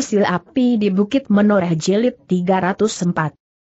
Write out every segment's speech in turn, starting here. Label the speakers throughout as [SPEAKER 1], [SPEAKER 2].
[SPEAKER 1] Sil api di Bukit Menoreh Jelit 304.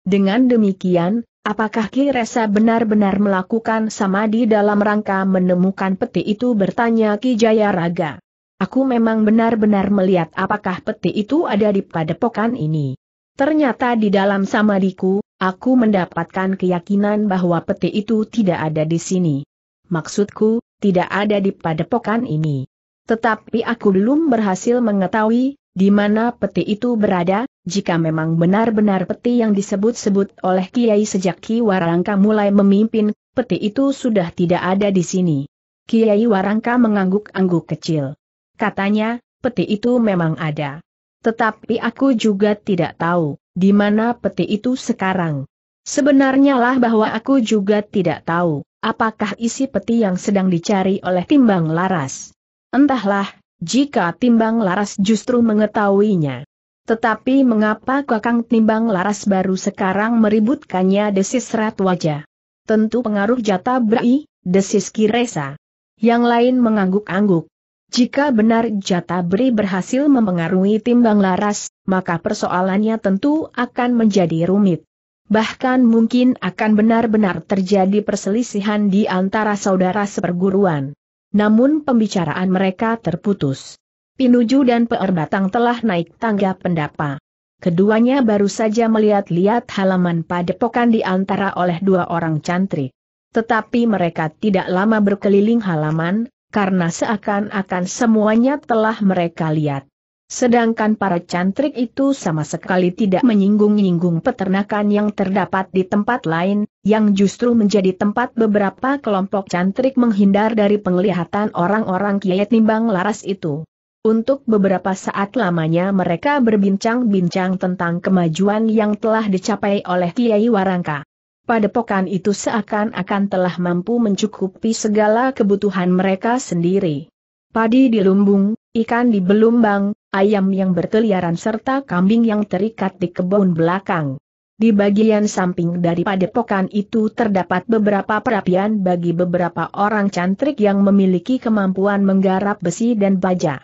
[SPEAKER 1] Dengan demikian, apakah Ki Resa benar-benar melakukan samadhi dalam rangka menemukan peti itu bertanya Ki Jayaraga. Aku memang benar-benar melihat apakah peti itu ada di padepokan ini. Ternyata di dalam samadiku, aku mendapatkan keyakinan bahwa peti itu tidak ada di sini. Maksudku, tidak ada di padepokan ini. Tetapi aku belum berhasil mengetahui di mana peti itu berada, jika memang benar-benar peti yang disebut-sebut oleh Kiai sejak Ki Warangka mulai memimpin, peti itu sudah tidak ada di sini. Kiai Warangka mengangguk-angguk kecil. Katanya, peti itu memang ada. Tetapi aku juga tidak tahu, di mana peti itu sekarang. Sebenarnya lah bahwa aku juga tidak tahu, apakah isi peti yang sedang dicari oleh timbang laras. Entahlah, jika Timbang Laras justru mengetahuinya. Tetapi mengapa Kakang Timbang Laras baru sekarang meributkannya desis wajah. Tentu pengaruh jata berai, desis Kiresa. Yang lain mengangguk-angguk. Jika benar jata beri berhasil mempengaruhi Timbang Laras, maka persoalannya tentu akan menjadi rumit. Bahkan mungkin akan benar-benar terjadi perselisihan di antara saudara seperguruan. Namun pembicaraan mereka terputus. Pinuju dan Peerbatang telah naik tangga pendapa. Keduanya baru saja melihat-lihat halaman padepokan diantara oleh dua orang cantri. Tetapi mereka tidak lama berkeliling halaman, karena seakan-akan semuanya telah mereka lihat. Sedangkan para cantrik itu sama sekali tidak menyinggung-nyinggung peternakan yang terdapat di tempat lain, yang justru menjadi tempat beberapa kelompok cantrik menghindar dari penglihatan orang-orang kiai timbang laras itu. Untuk beberapa saat lamanya mereka berbincang-bincang tentang kemajuan yang telah dicapai oleh Kiai Warangka. Padepokan itu seakan-akan telah mampu mencukupi segala kebutuhan mereka sendiri. Padi di lumbung, ikan di belumbang, ayam yang berkeliaran serta kambing yang terikat di kebun belakang. Di bagian samping dari padepokan itu terdapat beberapa perapian bagi beberapa orang cantrik yang memiliki kemampuan menggarap besi dan baja.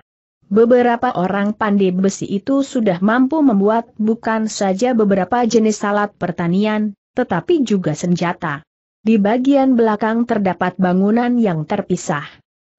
[SPEAKER 1] Beberapa orang pandai besi itu sudah mampu membuat bukan saja beberapa jenis alat pertanian, tetapi juga senjata. Di bagian belakang terdapat bangunan yang terpisah.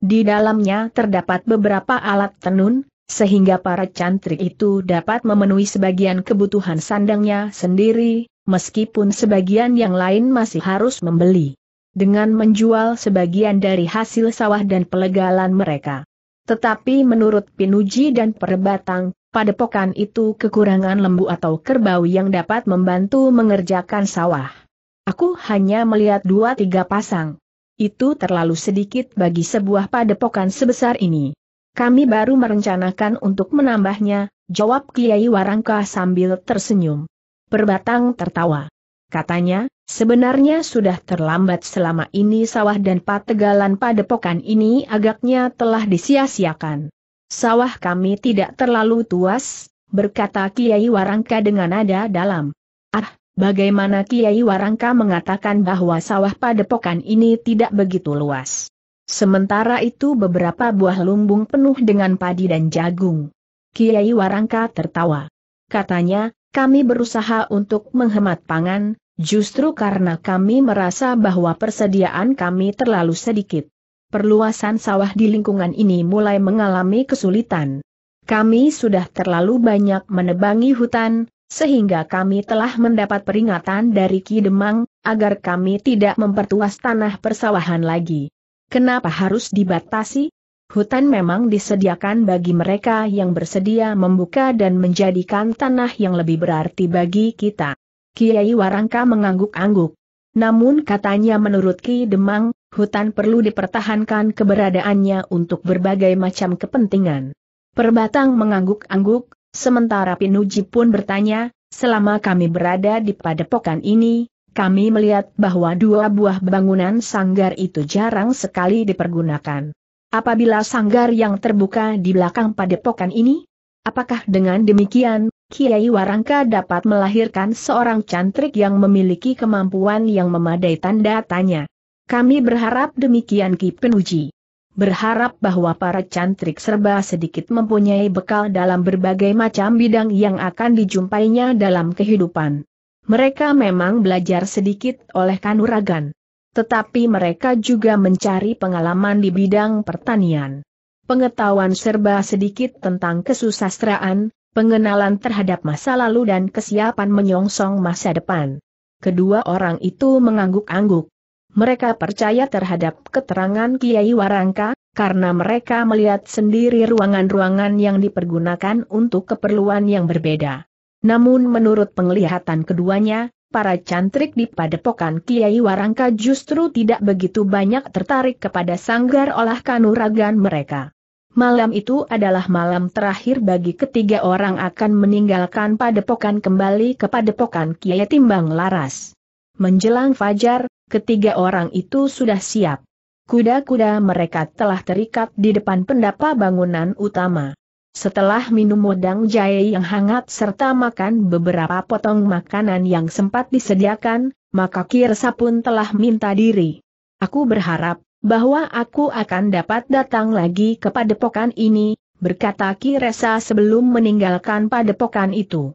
[SPEAKER 1] Di dalamnya terdapat beberapa alat tenun, sehingga para cantrik itu dapat memenuhi sebagian kebutuhan sandangnya sendiri, meskipun sebagian yang lain masih harus membeli. Dengan menjual sebagian dari hasil sawah dan pelegalan mereka. Tetapi menurut Pinuji dan Perbatang, padepokan itu kekurangan lembu atau kerbau yang dapat membantu mengerjakan sawah. Aku hanya melihat dua tiga pasang. Itu terlalu sedikit bagi sebuah padepokan sebesar ini. Kami baru merencanakan untuk menambahnya, jawab Kiai Warangka sambil tersenyum. Perbatang tertawa. Katanya, sebenarnya sudah terlambat selama ini sawah dan pategalan pada padepokan ini agaknya telah disia-siakan. Sawah kami tidak terlalu tuas, berkata Kiai Warangka dengan nada dalam. Ah, bagaimana Kiai Warangka mengatakan bahwa sawah padepokan ini tidak begitu luas. Sementara itu beberapa buah lumbung penuh dengan padi dan jagung. Kiai Warangka tertawa. Katanya, kami berusaha untuk menghemat pangan, justru karena kami merasa bahwa persediaan kami terlalu sedikit. Perluasan sawah di lingkungan ini mulai mengalami kesulitan. Kami sudah terlalu banyak menebangi hutan, sehingga kami telah mendapat peringatan dari Ki Demang, agar kami tidak mempertuas tanah persawahan lagi. Kenapa harus dibatasi? Hutan memang disediakan bagi mereka yang bersedia membuka dan menjadikan tanah yang lebih berarti bagi kita. Kiai Warangka mengangguk-angguk. Namun katanya menurut Ki Demang, hutan perlu dipertahankan keberadaannya untuk berbagai macam kepentingan. Perbatang mengangguk-angguk, sementara Pinuji pun bertanya, selama kami berada di padepokan ini, kami melihat bahwa dua buah bangunan sanggar itu jarang sekali dipergunakan. Apabila sanggar yang terbuka di belakang padepokan ini, apakah dengan demikian, Kiai Warangka dapat melahirkan seorang cantrik yang memiliki kemampuan yang memadai tanda tanya. Kami berharap demikian Ki Penuji. Berharap bahwa para cantrik serba sedikit mempunyai bekal dalam berbagai macam bidang yang akan dijumpainya dalam kehidupan. Mereka memang belajar sedikit oleh kanuragan. Tetapi mereka juga mencari pengalaman di bidang pertanian. Pengetahuan serba sedikit tentang kesusastraan, pengenalan terhadap masa lalu dan kesiapan menyongsong masa depan. Kedua orang itu mengangguk-angguk. Mereka percaya terhadap keterangan Kiai Warangka, karena mereka melihat sendiri ruangan-ruangan yang dipergunakan untuk keperluan yang berbeda. Namun menurut penglihatan keduanya, para cantrik di padepokan Kiai Warangka justru tidak begitu banyak tertarik kepada sanggar olah kanuragan mereka. Malam itu adalah malam terakhir bagi ketiga orang akan meninggalkan padepokan kembali ke padepokan Kiai Timbang Laras. Menjelang fajar, ketiga orang itu sudah siap. Kuda-kuda mereka telah terikat di depan pendapa bangunan utama. Setelah minum wedang jahe yang hangat serta makan beberapa potong makanan yang sempat disediakan, maka Kirsa pun telah minta diri. Aku berharap bahwa aku akan dapat datang lagi ke padepokan ini, berkata Kiresa sebelum meninggalkan padepokan itu.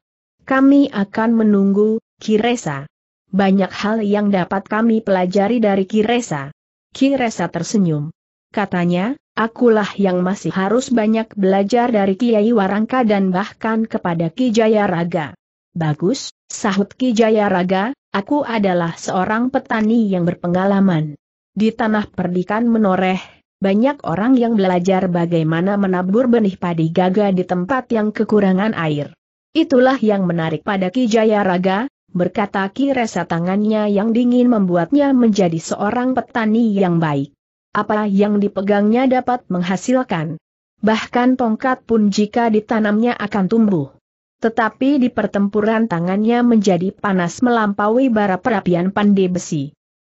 [SPEAKER 1] Kami akan menunggu, Kiresa. Banyak hal yang dapat kami pelajari dari Kiresa. Kiresa tersenyum. Katanya, akulah yang masih harus banyak belajar dari Kiai Warangka dan bahkan kepada Ki Jayaraga. Bagus, sahut Ki Jayaraga, aku adalah seorang petani yang berpengalaman. Di tanah perdikan menoreh, banyak orang yang belajar bagaimana menabur benih padi gaga di tempat yang kekurangan air. Itulah yang menarik pada Ki Jayaraga, berkata Ki Resa tangannya yang dingin membuatnya menjadi seorang petani yang baik apa yang dipegangnya dapat menghasilkan. Bahkan tongkat pun jika ditanamnya akan tumbuh. Tetapi di pertempuran tangannya menjadi panas melampaui bara perapian pandai besi.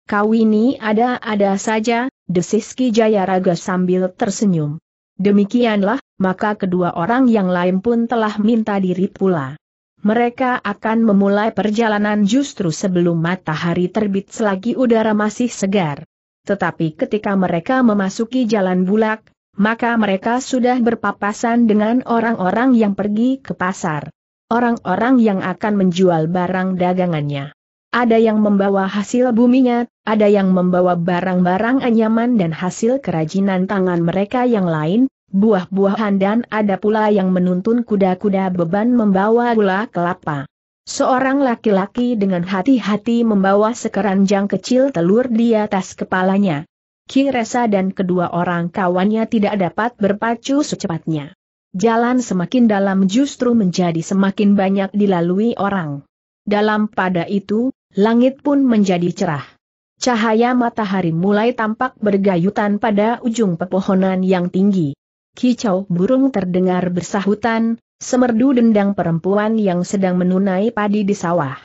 [SPEAKER 1] Kau ini ada-ada saja, Desiski Ki Jayaraga sambil tersenyum. Demikianlah, maka kedua orang yang lain pun telah minta diri pula. Mereka akan memulai perjalanan justru sebelum matahari terbit selagi udara masih segar. Tetapi ketika mereka memasuki jalan bulak, maka mereka sudah berpapasan dengan orang-orang yang pergi ke pasar. Orang-orang yang akan menjual barang dagangannya. Ada yang membawa hasil buminya, ada yang membawa barang-barang anyaman dan hasil kerajinan tangan mereka yang lain, buah-buahan dan ada pula yang menuntun kuda-kuda beban membawa gula kelapa. Seorang laki-laki dengan hati-hati membawa sekeranjang kecil telur di atas kepalanya. Ki Kiresa dan kedua orang kawannya tidak dapat berpacu secepatnya. Jalan semakin dalam justru menjadi semakin banyak dilalui orang. Dalam pada itu, langit pun menjadi cerah. Cahaya matahari mulai tampak bergayutan pada ujung pepohonan yang tinggi. Kicau burung terdengar bersahutan, Semerdu dendang perempuan yang sedang menunai padi di sawah.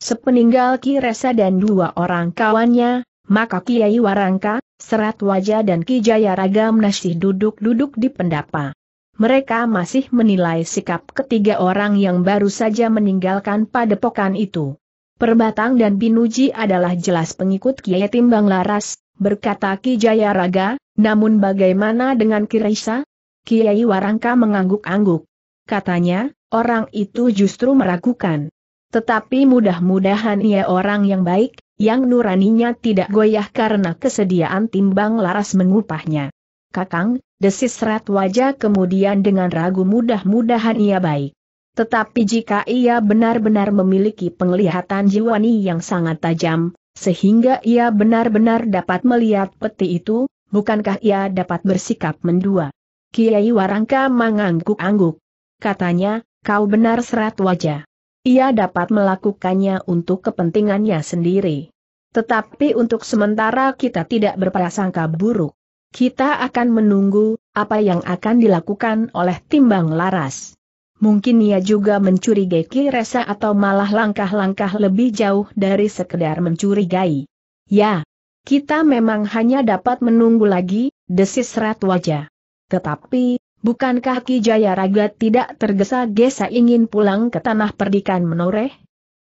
[SPEAKER 1] Sepeninggal Ki Resa dan dua orang kawannya, maka Kiai Warangka, Serat Wajah dan Ki Jayaraga masih duduk-duduk di pendapa. Mereka masih menilai sikap ketiga orang yang baru saja meninggalkan padepokan itu. Perbatang dan Binuji adalah jelas pengikut Kiai Timbang Laras, berkata Ki Jayaraga, namun bagaimana dengan Ki Resa? Kiai Warangka mengangguk-angguk. Katanya, orang itu justru meragukan. Tetapi mudah-mudahan ia orang yang baik, yang nuraninya tidak goyah karena kesediaan timbang laras mengupahnya. Kakang, desis serat wajah kemudian dengan ragu mudah-mudahan ia baik. Tetapi jika ia benar-benar memiliki penglihatan jiwani yang sangat tajam, sehingga ia benar-benar dapat melihat peti itu, bukankah ia dapat bersikap mendua? Kiai Warangka mengangguk-angguk katanya, kau benar serat wajah. Ia dapat melakukannya untuk kepentingannya sendiri. Tetapi untuk sementara kita tidak berprasangka buruk. Kita akan menunggu, apa yang akan dilakukan oleh timbang laras. Mungkin ia juga mencurigai Kiresa atau malah langkah-langkah lebih jauh dari sekedar mencurigai. Ya, kita memang hanya dapat menunggu lagi, desis Serat wajah. Tetapi, Bukankah Ki Jaya Raga tidak tergesa-gesa ingin pulang ke tanah perdikan menoreh?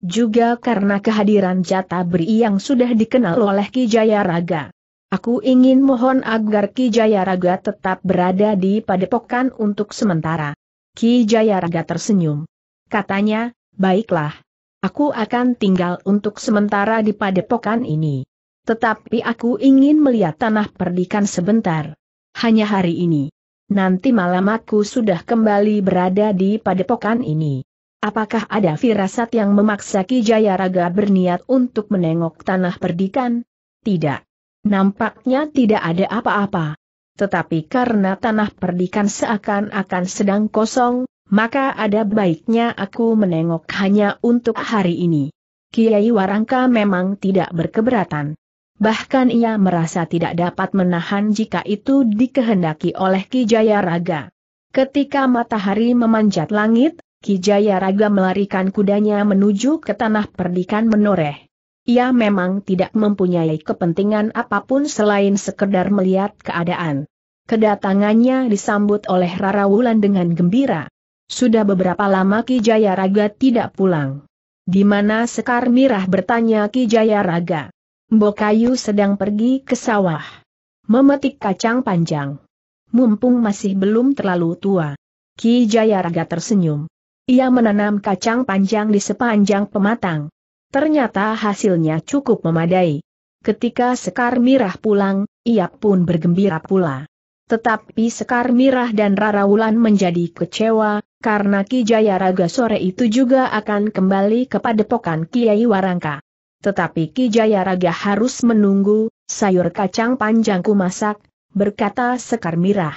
[SPEAKER 1] Juga karena kehadiran jata beri yang sudah dikenal oleh Ki Jaya Raga. Aku ingin mohon agar Ki Jaya Raga tetap berada di padepokan untuk sementara. Ki Jaya Raga tersenyum. Katanya, baiklah. Aku akan tinggal untuk sementara di padepokan ini. Tetapi aku ingin melihat tanah perdikan sebentar. Hanya hari ini nanti malam aku sudah kembali berada di padepokan ini. Apakah ada firasat yang memaksa Ki Jayaraga berniat untuk menengok tanah perdikan? Tidak. Nampaknya tidak ada apa-apa. Tetapi karena tanah perdikan seakan-akan sedang kosong, maka ada baiknya aku menengok hanya untuk hari ini. Kiai Warangka memang tidak berkeberatan bahkan ia merasa tidak dapat menahan jika itu dikehendaki oleh Kijaya Raga. Ketika matahari memanjat langit, Kijaya Raga melarikan kudanya menuju ke tanah perdikan menoreh. Ia memang tidak mempunyai kepentingan apapun selain sekedar melihat keadaan. Kedatangannya disambut oleh Rara Wulan dengan gembira. Sudah beberapa lama Ki Jayaraga tidak pulang. Di mana Sekar Mirah bertanya Ki Jayaraga. Mbokayu sedang pergi ke sawah. Memetik kacang panjang. Mumpung masih belum terlalu tua. Ki Jayaraga tersenyum. Ia menanam kacang panjang di sepanjang pematang. Ternyata hasilnya cukup memadai. Ketika Sekar Mirah pulang, ia pun bergembira pula. Tetapi Sekar Mirah dan Rara Wulan menjadi kecewa, karena Ki Jayaraga sore itu juga akan kembali kepada padepokan Kiai Warangka. Tetapi Ki Jayaraga harus menunggu, sayur kacang panjangku masak, berkata Sekar Mirah.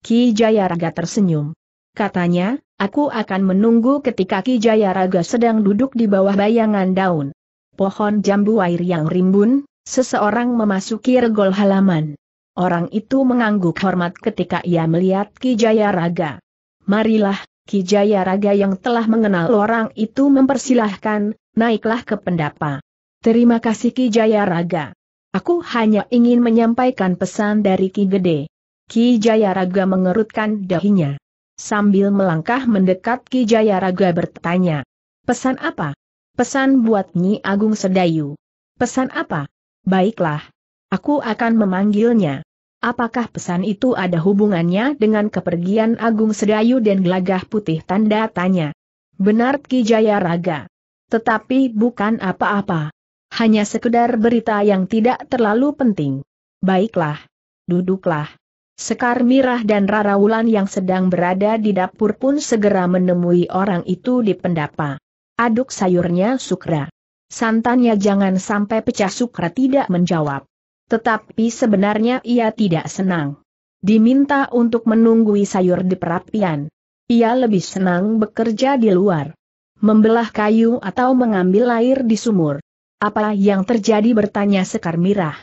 [SPEAKER 1] Ki Jayaraga tersenyum. Katanya, aku akan menunggu ketika Ki Jayaraga sedang duduk di bawah bayangan daun. Pohon jambu air yang rimbun, seseorang memasuki regol halaman. Orang itu mengangguk hormat ketika ia melihat Ki Jayaraga. Marilah, Ki Jayaraga yang telah mengenal orang itu mempersilahkan, naiklah ke pendapa. Terima kasih Ki Jaya Raga. Aku hanya ingin menyampaikan pesan dari Ki Gede. Ki Jaya Raga mengerutkan dahinya. Sambil melangkah mendekat Ki Jaya Raga bertanya. Pesan apa? Pesan buat Nyi Agung Sedayu. Pesan apa? Baiklah. Aku akan memanggilnya. Apakah pesan itu ada hubungannya dengan kepergian Agung Sedayu dan Gelagah Putih tanda tanya? Benar Ki Jaya Raga. Tetapi bukan apa-apa hanya sekedar berita yang tidak terlalu penting. Baiklah. Duduklah. Sekar Mirah dan Rara Wulan yang sedang berada di dapur pun segera menemui orang itu di pendapa. Aduk sayurnya Sukra. Santannya jangan sampai pecah Sukra tidak menjawab. Tetapi sebenarnya ia tidak senang. Diminta untuk menunggui sayur di perapian. Ia lebih senang bekerja di luar. Membelah kayu atau mengambil air di sumur. Apa yang terjadi bertanya Sekar Mirah.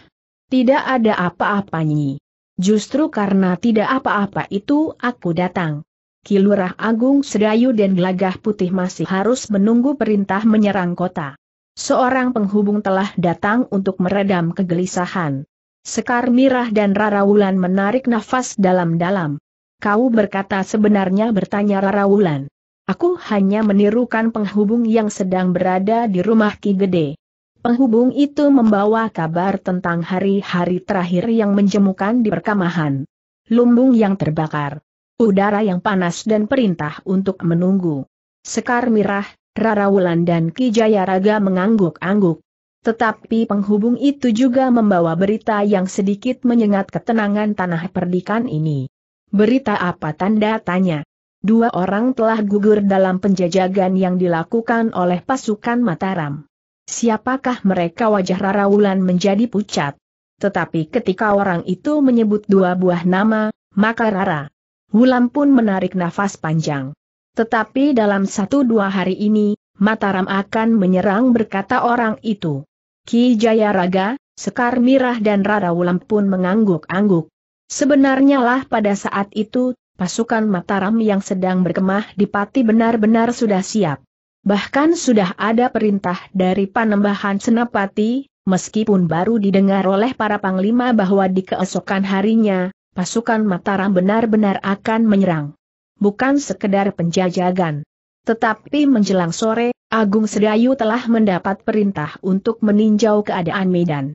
[SPEAKER 1] Tidak ada apa-apanya. apa Justru karena tidak apa-apa itu aku datang. Kilurah Agung Sedayu dan Gelagah Putih masih harus menunggu perintah menyerang kota. Seorang penghubung telah datang untuk meredam kegelisahan. Sekar Mirah dan Rara Wulan menarik nafas dalam-dalam. Kau berkata sebenarnya bertanya Rara Wulan. Aku hanya menirukan penghubung yang sedang berada di rumah Ki Gede. Penghubung itu membawa kabar tentang hari-hari terakhir yang menjemukan di perkemahan, Lumbung yang terbakar. Udara yang panas dan perintah untuk menunggu. Sekar Mirah, Rara Wulan dan Ki Jayaraga mengangguk-angguk. Tetapi penghubung itu juga membawa berita yang sedikit menyengat ketenangan tanah perdikan ini. Berita apa tanda tanya? Dua orang telah gugur dalam penjajagan yang dilakukan oleh pasukan Mataram. Siapakah mereka wajah Rara Wulan menjadi pucat? Tetapi ketika orang itu menyebut dua buah nama, maka Rara Wulan pun menarik nafas panjang. Tetapi dalam satu dua hari ini, Mataram akan menyerang berkata orang itu. Ki Jaya Raga, Sekar Mirah dan Rara Wulan pun mengangguk-angguk. Sebenarnya lah pada saat itu, pasukan Mataram yang sedang berkemah di Pati benar-benar sudah siap. Bahkan sudah ada perintah dari Panembahan Senapati, meskipun baru didengar oleh para panglima bahwa di keesokan harinya, pasukan Mataram benar-benar akan menyerang. Bukan sekedar penjajagan. Tetapi menjelang sore, Agung Sedayu telah mendapat perintah untuk meninjau keadaan Medan.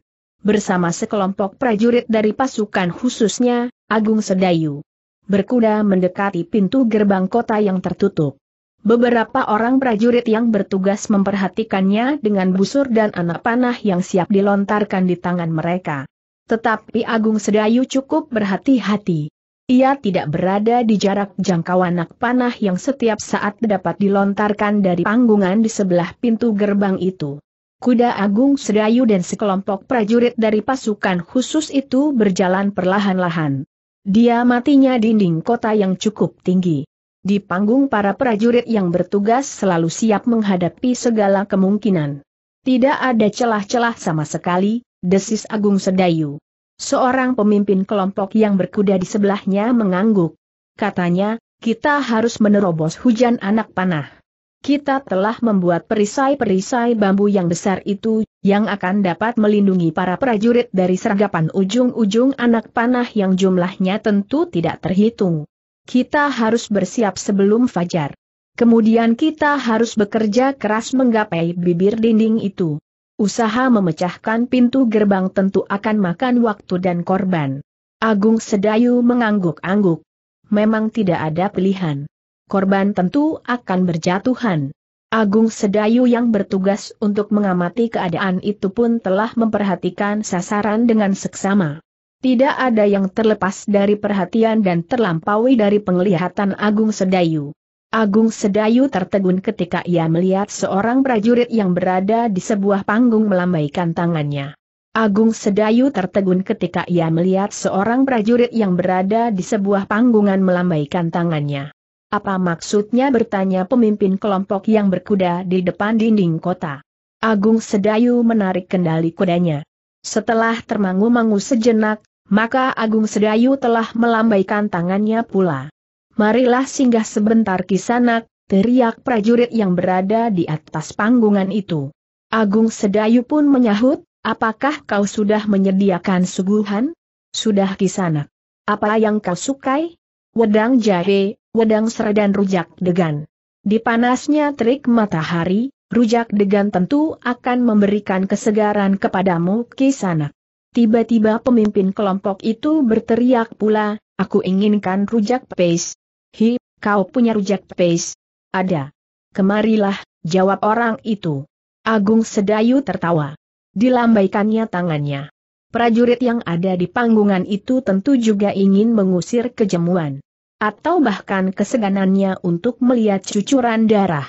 [SPEAKER 1] Bersama sekelompok prajurit dari pasukan khususnya, Agung Sedayu berkuda mendekati pintu gerbang kota yang tertutup. Beberapa orang prajurit yang bertugas memperhatikannya dengan busur dan anak panah yang siap dilontarkan di tangan mereka. Tetapi Agung Sedayu cukup berhati-hati. Ia tidak berada di jarak jangkauan anak panah yang setiap saat dapat dilontarkan dari panggungan di sebelah pintu gerbang itu. Kuda Agung Sedayu dan sekelompok prajurit dari pasukan khusus itu berjalan perlahan-lahan. Dia matinya dinding kota yang cukup tinggi. Di panggung para prajurit yang bertugas selalu siap menghadapi segala kemungkinan. Tidak ada celah-celah sama sekali, desis Agung Sedayu. Seorang pemimpin kelompok yang berkuda di sebelahnya mengangguk. Katanya, kita harus menerobos hujan anak panah. Kita telah membuat perisai-perisai bambu yang besar itu, yang akan dapat melindungi para prajurit dari sergapan ujung-ujung anak panah yang jumlahnya tentu tidak terhitung. Kita harus bersiap sebelum fajar. Kemudian kita harus bekerja keras menggapai bibir dinding itu. Usaha memecahkan pintu gerbang tentu akan makan waktu dan korban. Agung Sedayu mengangguk-angguk. Memang tidak ada pilihan. Korban tentu akan berjatuhan. Agung Sedayu yang bertugas untuk mengamati keadaan itu pun telah memperhatikan sasaran dengan seksama. Tidak ada yang terlepas dari perhatian dan terlampaui dari penglihatan Agung Sedayu. Agung Sedayu tertegun ketika ia melihat seorang prajurit yang berada di sebuah panggung melambaikan tangannya. Agung Sedayu tertegun ketika ia melihat seorang prajurit yang berada di sebuah panggungan melambaikan tangannya. Apa maksudnya bertanya pemimpin kelompok yang berkuda di depan dinding kota? Agung Sedayu menarik kendali kudanya. Setelah termangu-mangu sejenak, maka Agung Sedayu telah melambaikan tangannya pula. Marilah singgah sebentar kisanak, teriak prajurit yang berada di atas panggungan itu. Agung Sedayu pun menyahut, apakah kau sudah menyediakan suguhan? Sudah kisanak. Apa yang kau sukai? Wedang jahe, wedang seredan rujak degan. Di panasnya terik matahari, rujak degan tentu akan memberikan kesegaran kepadamu kisanak. Tiba-tiba pemimpin kelompok itu berteriak pula, aku inginkan rujak pepes. Hi, kau punya rujak pepes? Ada. Kemarilah, jawab orang itu. Agung Sedayu tertawa. Dilambaikannya tangannya. Prajurit yang ada di panggungan itu tentu juga ingin mengusir kejemuan. Atau bahkan keseganannya untuk melihat cucuran darah.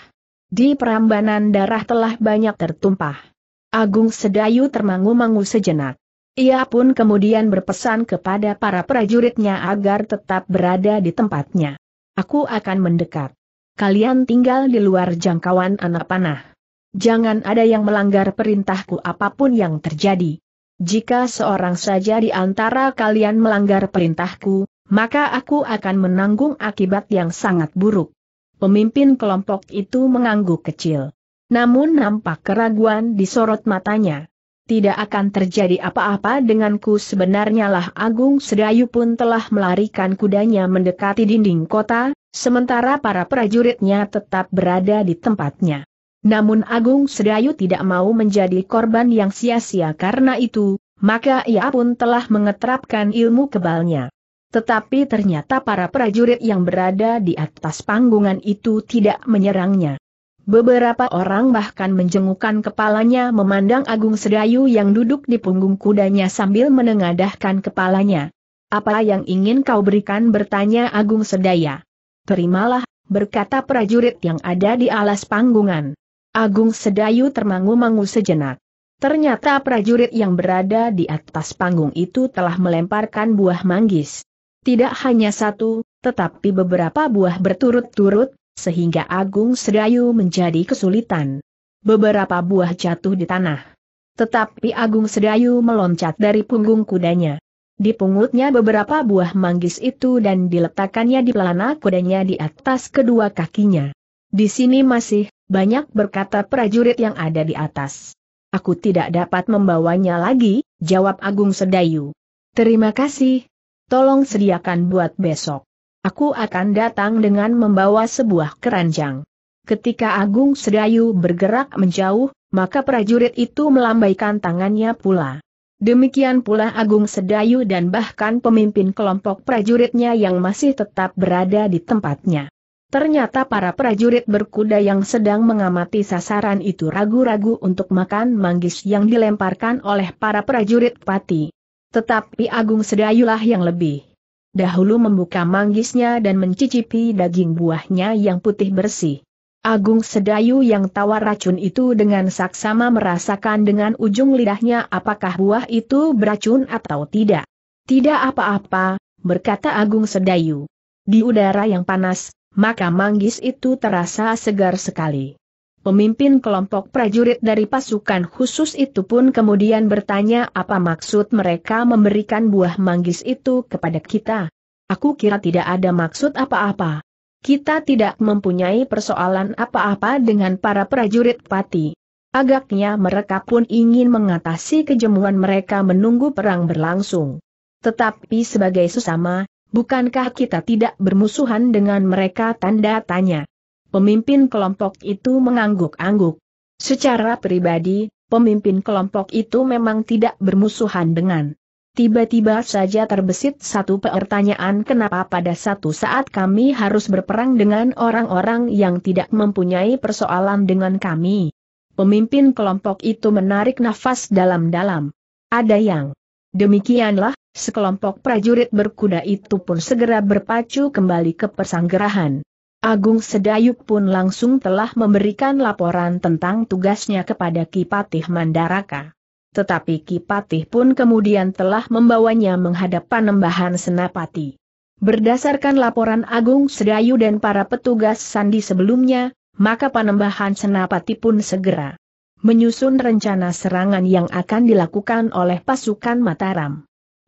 [SPEAKER 1] Di perambanan darah telah banyak tertumpah. Agung Sedayu termangu-mangu sejenak. Ia pun kemudian berpesan kepada para prajuritnya agar tetap berada di tempatnya. Aku akan mendekat. Kalian tinggal di luar jangkauan anak panah. Jangan ada yang melanggar perintahku apapun yang terjadi. Jika seorang saja di antara kalian melanggar perintahku, maka aku akan menanggung akibat yang sangat buruk. Pemimpin kelompok itu mengangguk kecil. Namun nampak keraguan di sorot matanya tidak akan terjadi apa-apa denganku sebenarnya lah Agung Sedayu pun telah melarikan kudanya mendekati dinding kota, sementara para prajuritnya tetap berada di tempatnya. Namun Agung Sedayu tidak mau menjadi korban yang sia-sia karena itu, maka ia pun telah mengeterapkan ilmu kebalnya. Tetapi ternyata para prajurit yang berada di atas panggungan itu tidak menyerangnya. Beberapa orang bahkan menjengukkan kepalanya memandang Agung Sedayu yang duduk di punggung kudanya sambil menengadahkan kepalanya. Apa yang ingin kau berikan bertanya Agung Sedaya. Terimalah, berkata prajurit yang ada di alas panggungan. Agung Sedayu termangu-mangu sejenak. Ternyata prajurit yang berada di atas panggung itu telah melemparkan buah manggis. Tidak hanya satu, tetapi beberapa buah berturut-turut, sehingga Agung Sedayu menjadi kesulitan. Beberapa buah jatuh di tanah. Tetapi Agung Sedayu meloncat dari punggung kudanya. Dipungutnya beberapa buah manggis itu dan diletakkannya di pelana kudanya di atas kedua kakinya. Di sini masih, banyak berkata prajurit yang ada di atas. Aku tidak dapat membawanya lagi, jawab Agung Sedayu. Terima kasih. Tolong sediakan buat besok. Aku akan datang dengan membawa sebuah keranjang. Ketika Agung Sedayu bergerak menjauh, maka prajurit itu melambaikan tangannya pula. Demikian pula Agung Sedayu dan bahkan pemimpin kelompok prajuritnya yang masih tetap berada di tempatnya. Ternyata para prajurit berkuda yang sedang mengamati sasaran itu ragu-ragu untuk makan manggis yang dilemparkan oleh para prajurit pati. Tetapi Agung Sedayulah yang lebih dahulu membuka manggisnya dan mencicipi daging buahnya yang putih bersih. Agung Sedayu yang tawar racun itu dengan saksama merasakan dengan ujung lidahnya apakah buah itu beracun atau tidak. Tidak apa-apa, berkata Agung Sedayu. Di udara yang panas, maka manggis itu terasa segar sekali. Pemimpin kelompok prajurit dari pasukan khusus itu pun kemudian bertanya apa maksud mereka memberikan buah manggis itu kepada kita. Aku kira tidak ada maksud apa-apa. Kita tidak mempunyai persoalan apa-apa dengan para prajurit pati. Agaknya mereka pun ingin mengatasi kejemuan mereka menunggu perang berlangsung. Tetapi sebagai sesama, bukankah kita tidak bermusuhan dengan mereka tanda tanya? pemimpin kelompok itu mengangguk-angguk. Secara pribadi, pemimpin kelompok itu memang tidak bermusuhan dengan. Tiba-tiba saja terbesit satu pertanyaan kenapa pada satu saat kami harus berperang dengan orang-orang yang tidak mempunyai persoalan dengan kami. Pemimpin kelompok itu menarik nafas dalam-dalam. Ada yang demikianlah, sekelompok prajurit berkuda itu pun segera berpacu kembali ke persanggerahan. Agung Sedayuk pun langsung telah memberikan laporan tentang tugasnya kepada Kipatih Mandaraka. Tetapi Kipatih pun kemudian telah membawanya menghadap Panembahan Senapati. Berdasarkan laporan Agung Sedayu dan para petugas sandi sebelumnya, maka Panembahan Senapati pun segera menyusun rencana serangan yang akan dilakukan oleh pasukan Mataram.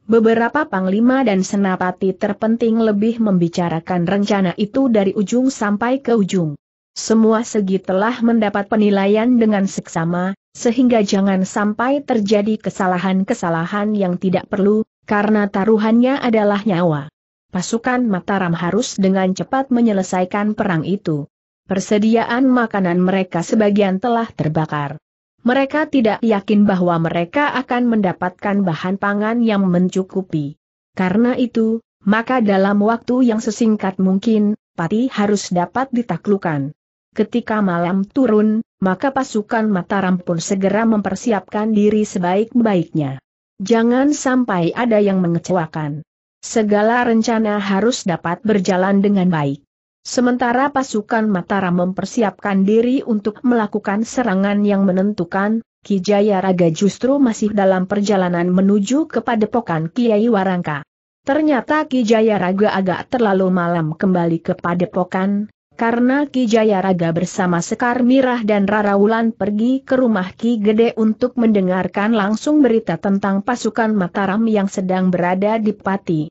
[SPEAKER 1] Beberapa panglima dan senapati terpenting lebih membicarakan rencana itu dari ujung sampai ke ujung. Semua segi telah mendapat penilaian dengan seksama, sehingga jangan sampai terjadi kesalahan-kesalahan yang tidak perlu, karena taruhannya adalah nyawa. Pasukan Mataram harus dengan cepat menyelesaikan perang itu. Persediaan makanan mereka sebagian telah terbakar mereka tidak yakin bahwa mereka akan mendapatkan bahan pangan yang mencukupi. Karena itu, maka dalam waktu yang sesingkat mungkin, Pati harus dapat ditaklukan. Ketika malam turun, maka pasukan Mataram pun segera mempersiapkan diri sebaik-baiknya. Jangan sampai ada yang mengecewakan. Segala rencana harus dapat berjalan dengan baik. Sementara pasukan Mataram mempersiapkan diri untuk melakukan serangan yang menentukan, Kijaya Raga justru masih dalam perjalanan menuju ke padepokan Kiai Warangka. Ternyata Kijaya Raga agak terlalu malam kembali ke padepokan, karena Kijaya Raga bersama Sekar Mirah dan Rara Wulan pergi ke rumah Ki Gede untuk mendengarkan langsung berita tentang pasukan Mataram yang sedang berada di Pati.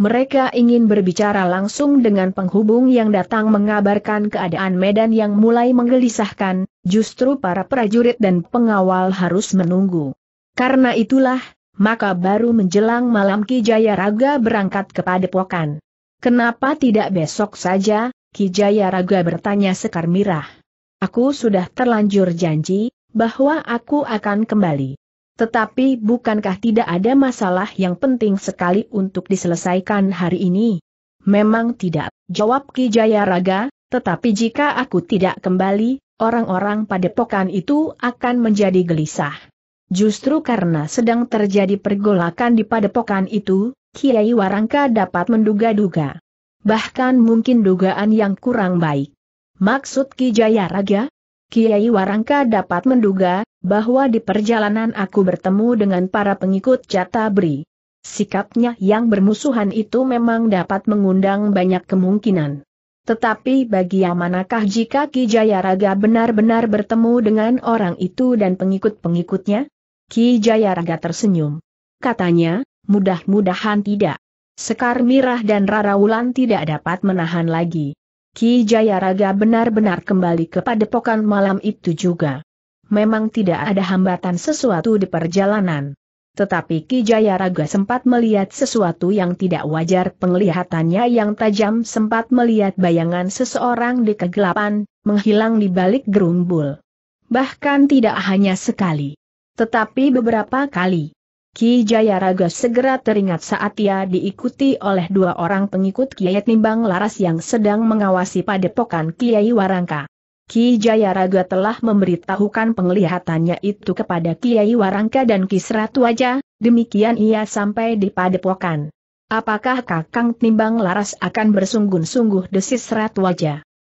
[SPEAKER 1] Mereka ingin berbicara langsung dengan penghubung yang datang mengabarkan keadaan medan yang mulai menggelisahkan, justru para prajurit dan pengawal harus menunggu. Karena itulah, maka baru menjelang malam Ki Jayaraga berangkat ke Padepokan. Kenapa tidak besok saja, Ki Jayaraga bertanya Sekar Mirah. Aku sudah terlanjur janji, bahwa aku akan kembali. Tetapi bukankah tidak ada masalah yang penting sekali untuk diselesaikan hari ini? Memang tidak, jawab Ki Jayaraga, tetapi jika aku tidak kembali, orang-orang pada pokan itu akan menjadi gelisah. Justru karena sedang terjadi pergolakan di padepokan itu, Kiai Warangka dapat menduga-duga. Bahkan mungkin dugaan yang kurang baik. Maksud Ki Jaya Raga? Kiai Warangka dapat menduga, bahwa di perjalanan aku bertemu dengan para pengikut Jatabri. Sikapnya yang bermusuhan itu memang dapat mengundang banyak kemungkinan. Tetapi bagi yang manakah jika Ki Jayaraga benar-benar bertemu dengan orang itu dan pengikut-pengikutnya? Ki Jayaraga tersenyum. Katanya, mudah-mudahan tidak. Sekar Mirah dan Rara Wulan tidak dapat menahan lagi. Ki Jayaraga benar-benar kembali ke padepokan malam itu juga. Memang tidak ada hambatan sesuatu di perjalanan. Tetapi Ki Jayaraga sempat melihat sesuatu yang tidak wajar penglihatannya yang tajam sempat melihat bayangan seseorang di kegelapan, menghilang di balik gerumbul. Bahkan tidak hanya sekali. Tetapi beberapa kali. Ki Jayaraga segera teringat saat ia diikuti oleh dua orang pengikut Kiai Nimbang Laras yang sedang mengawasi padepokan Kiai Warangka. Ki Jayaraga telah memberitahukan penglihatannya itu kepada Kiai Warangka dan Kisrat Wajah, demikian ia sampai di padepokan. Apakah Kakang Timbang Laras akan bersungguh sungguh desis Ratu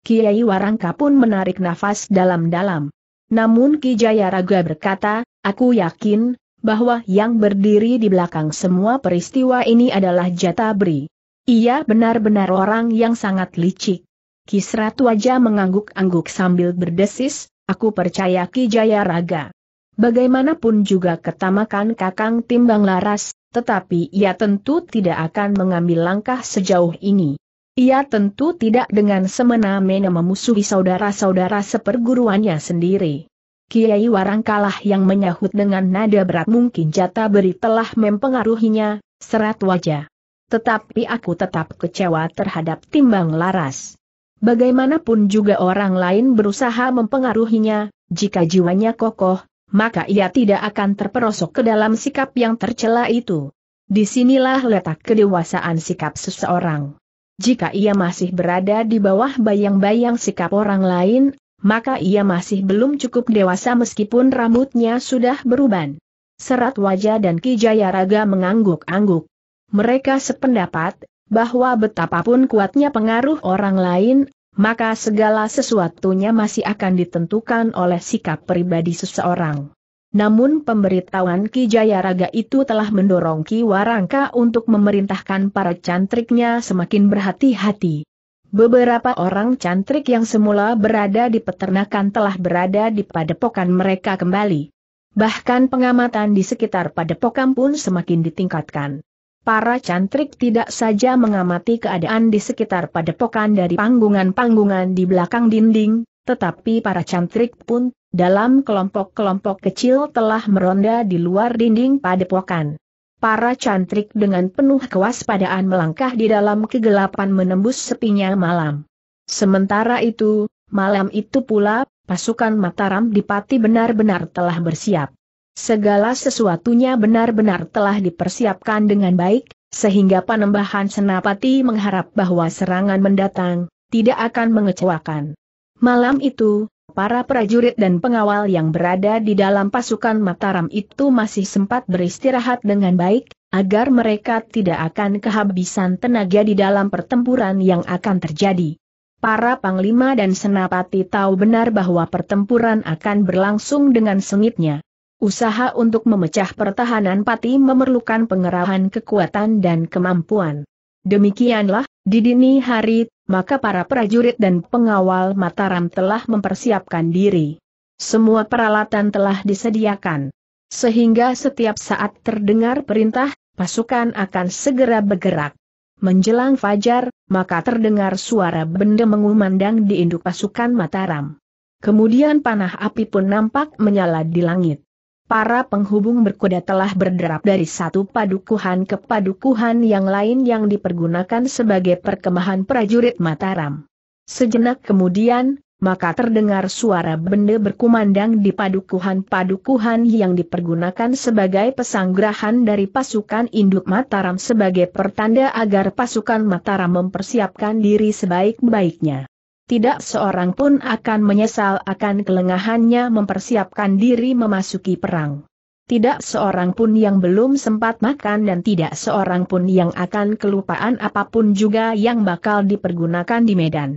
[SPEAKER 1] Kiai Warangka pun menarik nafas dalam-dalam. Namun Ki Jayaraga berkata, aku yakin, bahwa yang berdiri di belakang semua peristiwa ini adalah Jatabri. Ia benar-benar orang yang sangat licik. Kisrat wajah mengangguk-angguk sambil berdesis, aku percaya Ki Jaya Raga. Bagaimanapun juga ketamakan Kakang Timbang Laras, tetapi ia tentu tidak akan mengambil langkah sejauh ini. Ia tentu tidak dengan semena-mena memusuhi saudara-saudara seperguruannya sendiri. Kiai Warang yang menyahut dengan nada berat mungkin jata beri telah mempengaruhinya, serat wajah. Tetapi aku tetap kecewa terhadap timbang laras. Bagaimanapun juga orang lain berusaha mempengaruhinya, jika jiwanya kokoh, maka ia tidak akan terperosok ke dalam sikap yang tercela itu. Disinilah letak kedewasaan sikap seseorang. Jika ia masih berada di bawah bayang-bayang sikap orang lain, maka ia masih belum cukup dewasa meskipun rambutnya sudah beruban. Serat wajah dan Kijaya Raga mengangguk-angguk. Mereka sependapat, bahwa betapapun kuatnya pengaruh orang lain, maka segala sesuatunya masih akan ditentukan oleh sikap pribadi seseorang. Namun pemberitahuan Ki Jayaraga itu telah mendorong Ki Warangka untuk memerintahkan para cantriknya semakin berhati-hati. Beberapa orang cantrik yang semula berada di peternakan telah berada di padepokan mereka kembali. Bahkan pengamatan di sekitar padepokan pun semakin ditingkatkan. Para cantrik tidak saja mengamati keadaan di sekitar padepokan dari panggungan-panggungan di belakang dinding, tetapi para cantrik pun, dalam kelompok-kelompok kecil telah meronda di luar dinding padepokan para cantrik dengan penuh kewaspadaan melangkah di dalam kegelapan menembus sepinya malam. Sementara itu, malam itu pula, pasukan Mataram Dipati benar-benar telah bersiap. Segala sesuatunya benar-benar telah dipersiapkan dengan baik, sehingga panembahan Senapati mengharap bahwa serangan mendatang, tidak akan mengecewakan. Malam itu, Para prajurit dan pengawal yang berada di dalam pasukan Mataram itu masih sempat beristirahat dengan baik, agar mereka tidak akan kehabisan tenaga di dalam pertempuran yang akan terjadi. Para panglima dan senapati tahu benar bahwa pertempuran akan berlangsung dengan sengitnya. Usaha untuk memecah pertahanan pati memerlukan pengerahan kekuatan dan kemampuan. Demikianlah, di dini hari maka para prajurit dan pengawal Mataram telah mempersiapkan diri. Semua peralatan telah disediakan. Sehingga setiap saat terdengar perintah, pasukan akan segera bergerak. Menjelang fajar, maka terdengar suara benda mengumandang di induk pasukan Mataram. Kemudian panah api pun nampak menyala di langit para penghubung berkuda telah berderap dari satu padukuhan ke padukuhan yang lain yang dipergunakan sebagai perkemahan prajurit Mataram. Sejenak kemudian, maka terdengar suara benda berkumandang di padukuhan-padukuhan yang dipergunakan sebagai pesanggrahan dari pasukan induk Mataram sebagai pertanda agar pasukan Mataram mempersiapkan diri sebaik-baiknya tidak seorang pun akan menyesal akan kelengahannya mempersiapkan diri memasuki perang. Tidak seorang pun yang belum sempat makan dan tidak seorang pun yang akan kelupaan apapun juga yang bakal dipergunakan di medan.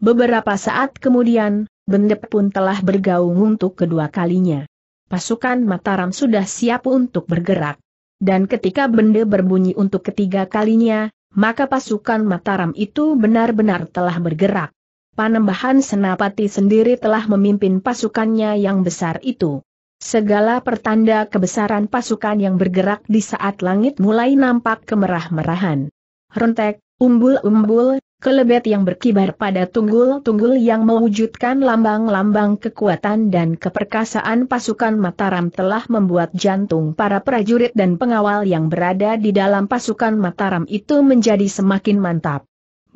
[SPEAKER 1] Beberapa saat kemudian, Bendep pun telah bergaung untuk kedua kalinya. Pasukan Mataram sudah siap untuk bergerak. Dan ketika benda berbunyi untuk ketiga kalinya, maka pasukan Mataram itu benar-benar telah bergerak. Panembahan Senapati sendiri telah memimpin pasukannya yang besar itu. Segala pertanda kebesaran pasukan yang bergerak di saat langit mulai nampak kemerah-merahan. Rentek, umbul-umbul, kelebet yang berkibar pada tunggul-tunggul yang mewujudkan lambang-lambang kekuatan dan keperkasaan pasukan Mataram telah membuat jantung para prajurit dan pengawal yang berada di dalam pasukan Mataram itu menjadi semakin mantap.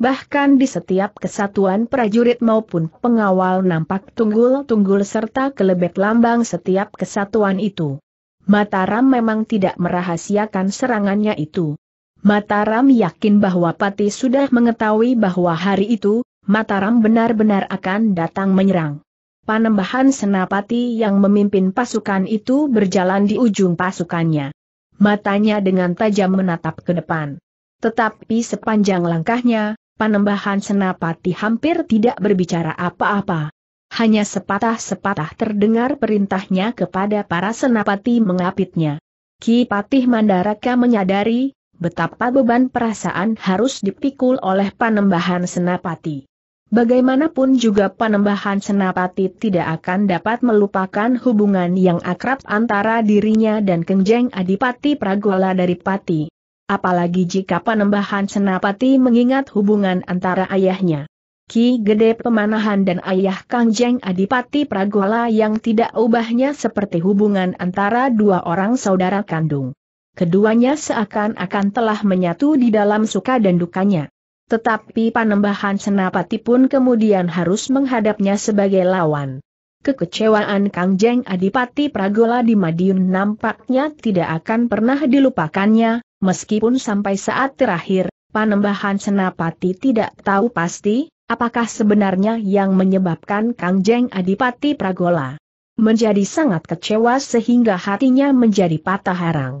[SPEAKER 1] Bahkan di setiap kesatuan prajurit maupun pengawal nampak tunggul-tunggul serta kelebek lambang setiap kesatuan itu. Mataram memang tidak merahasiakan serangannya itu. Mataram yakin bahwa Pati sudah mengetahui bahwa hari itu, Mataram benar-benar akan datang menyerang. Panembahan Senapati yang memimpin pasukan itu berjalan di ujung pasukannya. Matanya dengan tajam menatap ke depan. Tetapi sepanjang langkahnya, Panembahan Senapati hampir tidak berbicara apa-apa. Hanya sepatah-sepatah terdengar perintahnya kepada para senapati mengapitnya. Ki Patih Mandaraka menyadari betapa beban perasaan harus dipikul oleh panembahan senapati. Bagaimanapun juga panembahan senapati tidak akan dapat melupakan hubungan yang akrab antara dirinya dan Kenjeng Adipati Pragola dari Pati apalagi jika Panembahan Senapati mengingat hubungan antara ayahnya. Ki Gede Pemanahan dan ayah Kang Jeng Adipati Pragola yang tidak ubahnya seperti hubungan antara dua orang saudara kandung. Keduanya seakan-akan telah menyatu di dalam suka dan dukanya. Tetapi Panembahan Senapati pun kemudian harus menghadapnya sebagai lawan. Kekecewaan Kang Jeng Adipati Pragola di Madiun nampaknya tidak akan pernah dilupakannya, meskipun sampai saat terakhir, panembahan Senapati tidak tahu pasti, apakah sebenarnya yang menyebabkan Kangjeng Adipati Pragola menjadi sangat kecewa sehingga hatinya menjadi patah harang.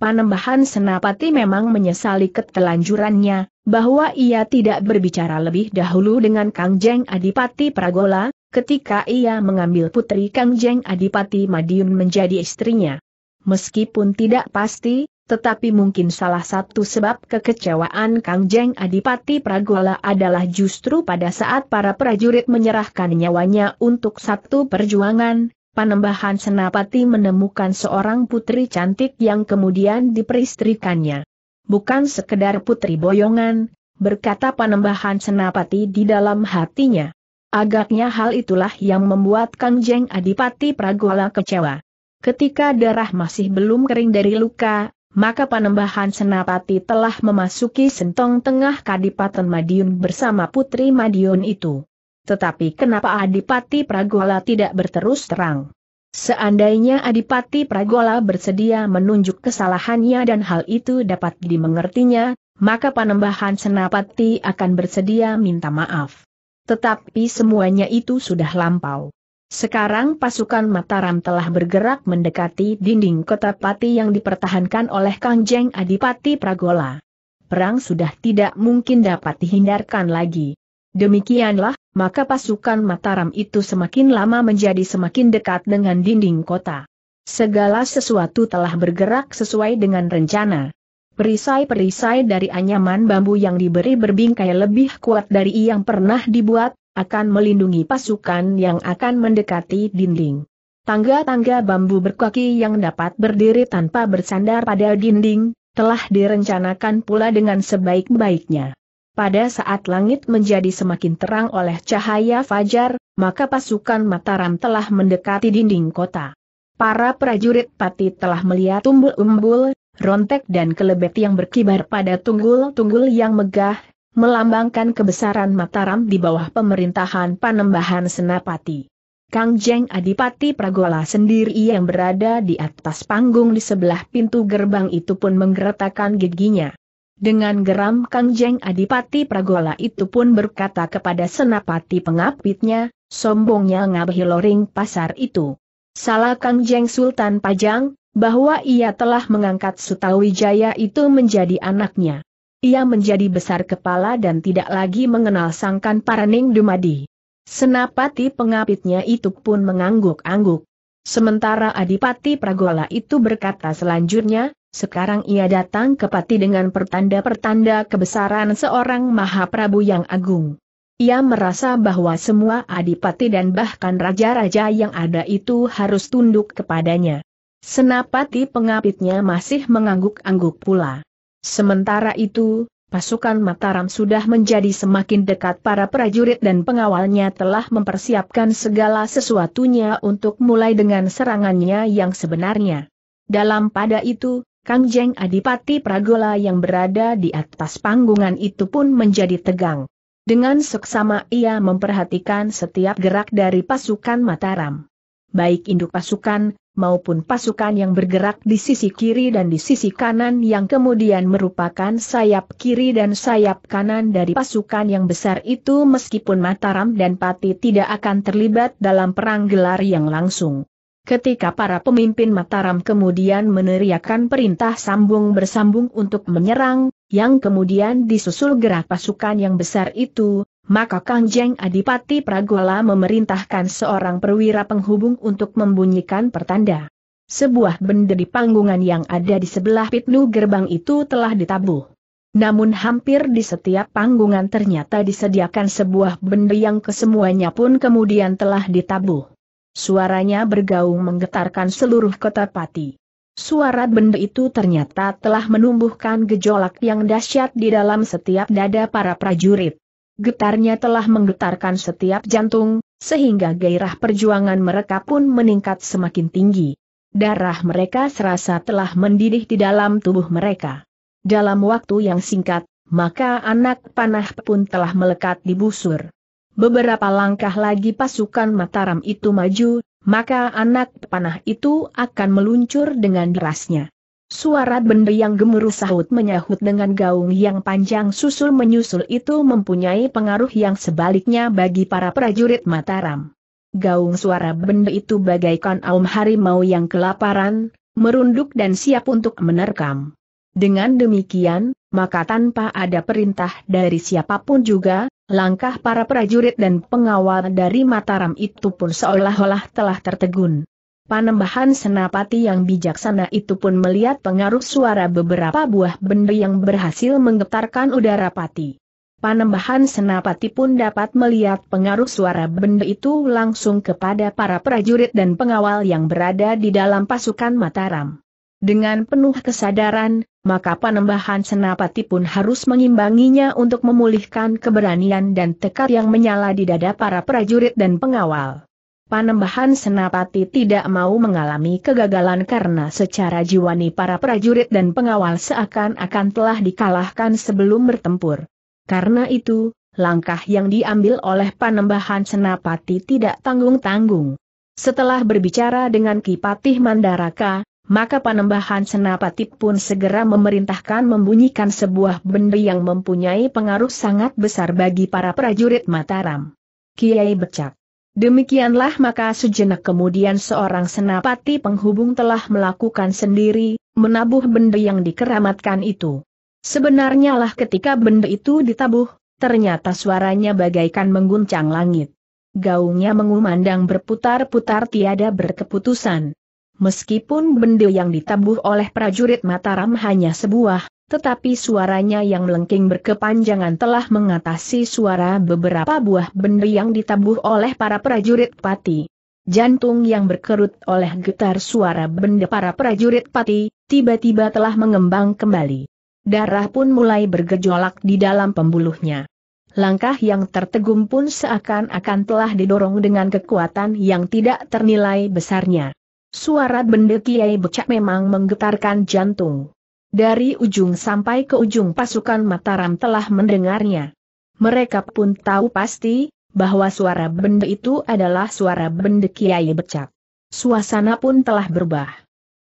[SPEAKER 1] Panembahan Senapati memang menyesali ketelanjurannya, bahwa ia tidak berbicara lebih dahulu dengan Kangjeng Adipati Pragola, ketika ia mengambil putri Kangjeng Adipati Madiun menjadi istrinya. Meskipun tidak pasti, tetapi mungkin salah satu sebab kekecewaan Kang Jeng Adipati Pragola adalah justru pada saat para prajurit menyerahkan nyawanya untuk satu perjuangan, Panembahan Senapati menemukan seorang putri cantik yang kemudian diperistrikannya. Bukan sekedar putri boyongan, berkata Panembahan Senapati di dalam hatinya. Agaknya hal itulah yang membuat Kang Jeng Adipati Pragola kecewa. Ketika darah masih belum kering dari luka, maka panembahan Senapati telah memasuki sentong tengah Kadipaten Madiun bersama Putri Madiun itu. Tetapi kenapa Adipati Pragola tidak berterus terang? Seandainya Adipati Pragola bersedia menunjuk kesalahannya dan hal itu dapat dimengertinya, maka panembahan Senapati akan bersedia minta maaf. Tetapi semuanya itu sudah lampau. Sekarang pasukan Mataram telah bergerak mendekati dinding kota Pati yang dipertahankan oleh Kang Jeng Adipati Pragola. Perang sudah tidak mungkin dapat dihindarkan lagi. Demikianlah, maka pasukan Mataram itu semakin lama menjadi semakin dekat dengan dinding kota. Segala sesuatu telah bergerak sesuai dengan rencana. Perisai-perisai dari anyaman bambu yang diberi berbingkai lebih kuat dari yang pernah dibuat, akan melindungi pasukan yang akan mendekati dinding. Tangga-tangga bambu berkaki yang dapat berdiri tanpa bersandar pada dinding, telah direncanakan pula dengan sebaik-baiknya. Pada saat langit menjadi semakin terang oleh cahaya fajar, maka pasukan Mataram telah mendekati dinding kota. Para prajurit pati telah melihat tumbul-umbul, rontek dan kelebet yang berkibar pada tunggul-tunggul yang megah, melambangkan kebesaran Mataram di bawah pemerintahan Panembahan Senapati. Kang Jeng Adipati Pragola sendiri yang berada di atas panggung di sebelah pintu gerbang itu pun menggeretakkan giginya. Dengan geram Kang Jeng Adipati Pragola itu pun berkata kepada senapati pengapitnya, sombongnya ngabihloring loring pasar itu. Salah Kang Jeng Sultan Pajang, bahwa ia telah mengangkat Sutawijaya itu menjadi anaknya. Ia menjadi besar kepala dan tidak lagi mengenal sangkan Paraning Dumadi. Senapati pengapitnya itu pun mengangguk-angguk. Sementara Adipati Pragola itu berkata selanjutnya, sekarang ia datang ke Pati dengan pertanda-pertanda kebesaran seorang Mahaprabu yang agung. Ia merasa bahwa semua adipati dan bahkan raja-raja yang ada itu harus tunduk kepadanya. Senapati pengapitnya masih mengangguk-angguk pula. Sementara itu, pasukan Mataram sudah menjadi semakin dekat para prajurit dan pengawalnya telah mempersiapkan segala sesuatunya untuk mulai dengan serangannya yang sebenarnya. Dalam pada itu, Kang Jeng Adipati Pragola yang berada di atas panggungan itu pun menjadi tegang. Dengan seksama ia memperhatikan setiap gerak dari pasukan Mataram baik induk pasukan, maupun pasukan yang bergerak di sisi kiri dan di sisi kanan yang kemudian merupakan sayap kiri dan sayap kanan dari pasukan yang besar itu meskipun Mataram dan Pati tidak akan terlibat dalam perang gelar yang langsung. Ketika para pemimpin Mataram kemudian meneriakkan perintah sambung bersambung untuk menyerang, yang kemudian disusul gerak pasukan yang besar itu, maka Kangjeng Adipati Pragola memerintahkan seorang perwira penghubung untuk membunyikan pertanda. Sebuah benda di panggungan yang ada di sebelah pitnu gerbang itu telah ditabuh. Namun hampir di setiap panggungan ternyata disediakan sebuah benda yang kesemuanya pun kemudian telah ditabuh. Suaranya bergaung menggetarkan seluruh kota Pati. Suara benda itu ternyata telah menumbuhkan gejolak yang dahsyat di dalam setiap dada para prajurit. Getarnya telah menggetarkan setiap jantung, sehingga gairah perjuangan mereka pun meningkat semakin tinggi. Darah mereka serasa telah mendidih di dalam tubuh mereka. Dalam waktu yang singkat, maka anak panah pun telah melekat di busur. Beberapa langkah lagi pasukan Mataram itu maju, maka anak panah itu akan meluncur dengan derasnya. Suara benda yang gemuruh sahut menyahut dengan gaung yang panjang susul menyusul itu mempunyai pengaruh yang sebaliknya bagi para prajurit Mataram. Gaung suara benda itu bagaikan aum harimau yang kelaparan, merunduk dan siap untuk menerkam. Dengan demikian, maka tanpa ada perintah dari siapapun juga, langkah para prajurit dan pengawal dari Mataram itu pun seolah-olah telah tertegun. Panembahan senapati yang bijaksana itu pun melihat pengaruh suara beberapa buah benda yang berhasil menggetarkan udara pati. Panembahan senapati pun dapat melihat pengaruh suara benda itu langsung kepada para prajurit dan pengawal yang berada di dalam pasukan Mataram. Dengan penuh kesadaran, maka panembahan senapati pun harus mengimbanginya untuk memulihkan keberanian dan tekad yang menyala di dada para prajurit dan pengawal. Panembahan Senapati tidak mau mengalami kegagalan karena secara jiwani para prajurit dan pengawal seakan-akan telah dikalahkan sebelum bertempur. Karena itu, langkah yang diambil oleh Panembahan Senapati tidak tanggung-tanggung. Setelah berbicara dengan Kipatih Mandaraka, maka Panembahan Senapati pun segera memerintahkan membunyikan sebuah benda yang mempunyai pengaruh sangat besar bagi para prajurit Mataram. Kiai Becak Demikianlah maka sejenak kemudian seorang senapati penghubung telah melakukan sendiri, menabuh benda yang dikeramatkan itu. Sebenarnya lah ketika benda itu ditabuh, ternyata suaranya bagaikan mengguncang langit. Gaungnya mengumandang berputar-putar tiada berkeputusan. Meskipun benda yang ditabuh oleh prajurit Mataram hanya sebuah tetapi suaranya yang melengking berkepanjangan telah mengatasi suara beberapa buah benda yang ditabuh oleh para prajurit pati. Jantung yang berkerut oleh getar suara benda para prajurit pati, tiba-tiba telah mengembang kembali. Darah pun mulai bergejolak di dalam pembuluhnya. Langkah yang tertegum pun seakan-akan telah didorong dengan kekuatan yang tidak ternilai besarnya. Suara benda kiai becak memang menggetarkan jantung. Dari ujung sampai ke ujung pasukan Mataram telah mendengarnya. Mereka pun tahu pasti, bahwa suara benda itu adalah suara benda Kiai Becak. Suasana pun telah berubah.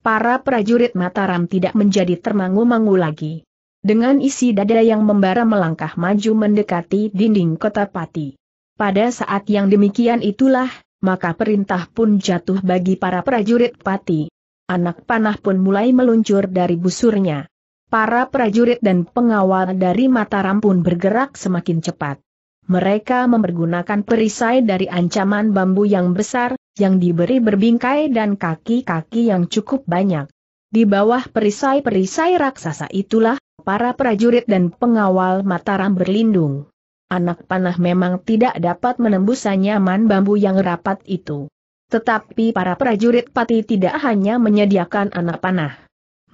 [SPEAKER 1] Para prajurit Mataram tidak menjadi termangu-mangu lagi. Dengan isi dada yang membara melangkah maju mendekati dinding kota Pati. Pada saat yang demikian itulah, maka perintah pun jatuh bagi para prajurit Pati, Anak panah pun mulai meluncur dari busurnya. Para prajurit dan pengawal dari Mataram pun bergerak semakin cepat. Mereka mempergunakan perisai dari ancaman bambu yang besar, yang diberi berbingkai dan kaki-kaki yang cukup banyak. Di bawah perisai-perisai raksasa itulah, para prajurit dan pengawal Mataram berlindung. Anak panah memang tidak dapat menembus anyaman bambu yang rapat itu. Tetapi para prajurit pati tidak hanya menyediakan anak panah.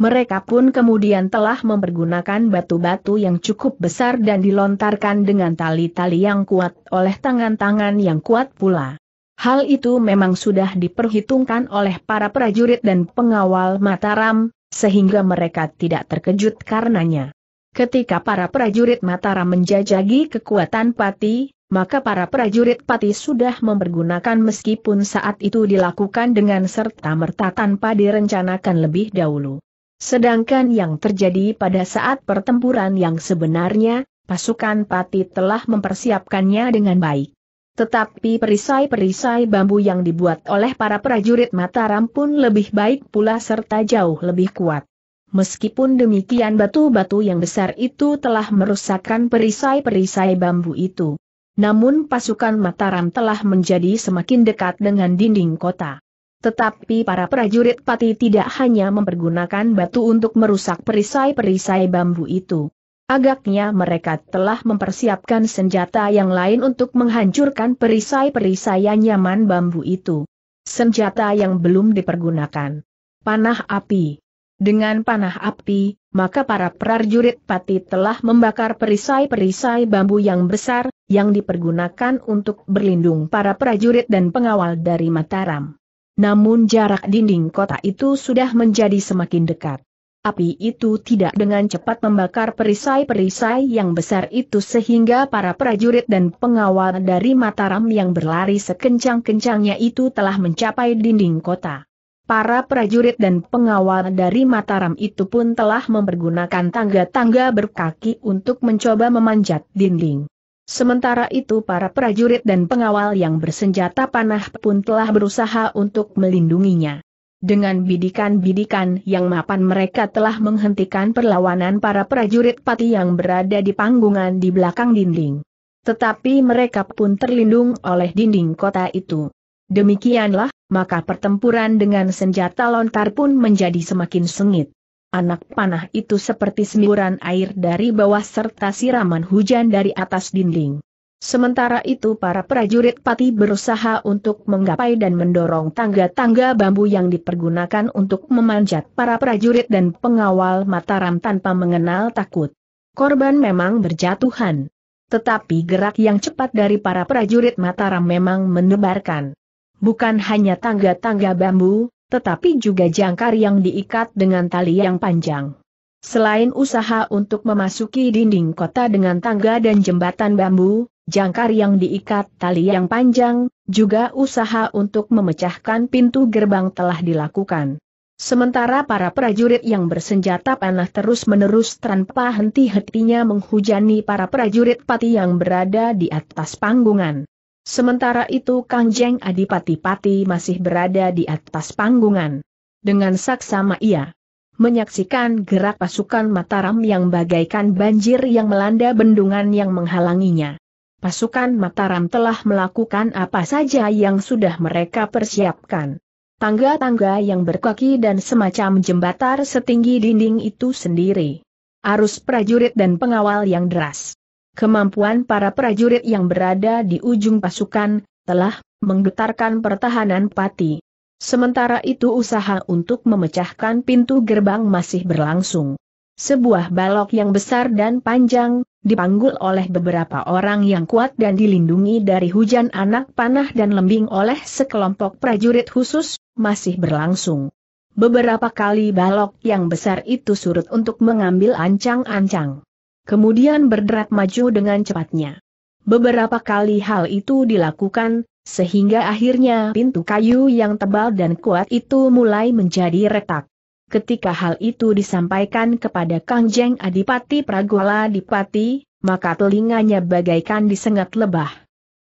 [SPEAKER 1] Mereka pun kemudian telah mempergunakan batu-batu yang cukup besar dan dilontarkan dengan tali-tali yang kuat oleh tangan-tangan yang kuat pula. Hal itu memang sudah diperhitungkan oleh para prajurit dan pengawal Mataram, sehingga mereka tidak terkejut karenanya. Ketika para prajurit Mataram menjajagi kekuatan Pati, maka para prajurit pati sudah mempergunakan meskipun saat itu dilakukan dengan serta-merta tanpa direncanakan lebih dahulu. Sedangkan yang terjadi pada saat pertempuran yang sebenarnya, pasukan pati telah mempersiapkannya dengan baik. Tetapi perisai-perisai bambu yang dibuat oleh para prajurit Mataram pun lebih baik pula serta jauh lebih kuat. Meskipun demikian batu-batu yang besar itu telah merusakkan perisai-perisai bambu itu. Namun pasukan Mataram telah menjadi semakin dekat dengan dinding kota. Tetapi para prajurit pati tidak hanya mempergunakan batu untuk merusak perisai-perisai bambu itu. Agaknya mereka telah mempersiapkan senjata yang lain untuk menghancurkan perisai-perisai nyaman bambu itu. Senjata yang belum dipergunakan. Panah api. Dengan panah api, maka para prajurit pati telah membakar perisai-perisai bambu yang besar, yang dipergunakan untuk berlindung para prajurit dan pengawal dari Mataram. Namun jarak dinding kota itu sudah menjadi semakin dekat. Api itu tidak dengan cepat membakar perisai-perisai yang besar itu sehingga para prajurit dan pengawal dari Mataram yang berlari sekencang-kencangnya itu telah mencapai dinding kota. Para prajurit dan pengawal dari Mataram itu pun telah mempergunakan tangga-tangga berkaki untuk mencoba memanjat dinding. Sementara itu para prajurit dan pengawal yang bersenjata panah pun telah berusaha untuk melindunginya. Dengan bidikan-bidikan yang mapan mereka telah menghentikan perlawanan para prajurit pati yang berada di panggungan di belakang dinding. Tetapi mereka pun terlindung oleh dinding kota itu. Demikianlah, maka pertempuran dengan senjata lontar pun menjadi semakin sengit. Anak panah itu seperti semburan air dari bawah serta siraman hujan dari atas dinding. Sementara itu para prajurit pati berusaha untuk menggapai dan mendorong tangga-tangga bambu yang dipergunakan untuk memanjat para prajurit dan pengawal Mataram tanpa mengenal takut. Korban memang berjatuhan. Tetapi gerak yang cepat dari para prajurit Mataram memang menebarkan. Bukan hanya tangga-tangga bambu, tetapi juga jangkar yang diikat dengan tali yang panjang. Selain usaha untuk memasuki dinding kota dengan tangga dan jembatan bambu, jangkar yang diikat tali yang panjang, juga usaha untuk memecahkan pintu gerbang telah dilakukan. Sementara para prajurit yang bersenjata panah terus-menerus tanpa henti-hentinya menghujani para prajurit pati yang berada di atas panggungan. Sementara itu Kang Adipati-Pati masih berada di atas panggungan. Dengan saksama ia menyaksikan gerak pasukan Mataram yang bagaikan banjir yang melanda bendungan yang menghalanginya. Pasukan Mataram telah melakukan apa saja yang sudah mereka persiapkan. Tangga-tangga yang berkaki dan semacam jembatar setinggi dinding itu sendiri. Arus prajurit dan pengawal yang deras. Kemampuan para prajurit yang berada di ujung pasukan, telah menggetarkan pertahanan pati. Sementara itu usaha untuk memecahkan pintu gerbang masih berlangsung. Sebuah balok yang besar dan panjang, dipanggul oleh beberapa orang yang kuat dan dilindungi dari hujan anak panah dan lembing oleh sekelompok prajurit khusus, masih berlangsung. Beberapa kali balok yang besar itu surut untuk mengambil ancang-ancang kemudian berderap maju dengan cepatnya. Beberapa kali hal itu dilakukan, sehingga akhirnya pintu kayu yang tebal dan kuat itu mulai menjadi retak. Ketika hal itu disampaikan kepada Kang Adipati Pragola Dipati, maka telinganya bagaikan disengat lebah.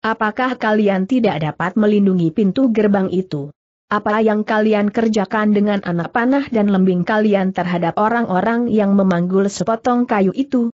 [SPEAKER 1] Apakah kalian tidak dapat melindungi pintu gerbang itu? Apa yang kalian kerjakan dengan anak panah dan lembing kalian terhadap orang-orang yang memanggul sepotong kayu itu?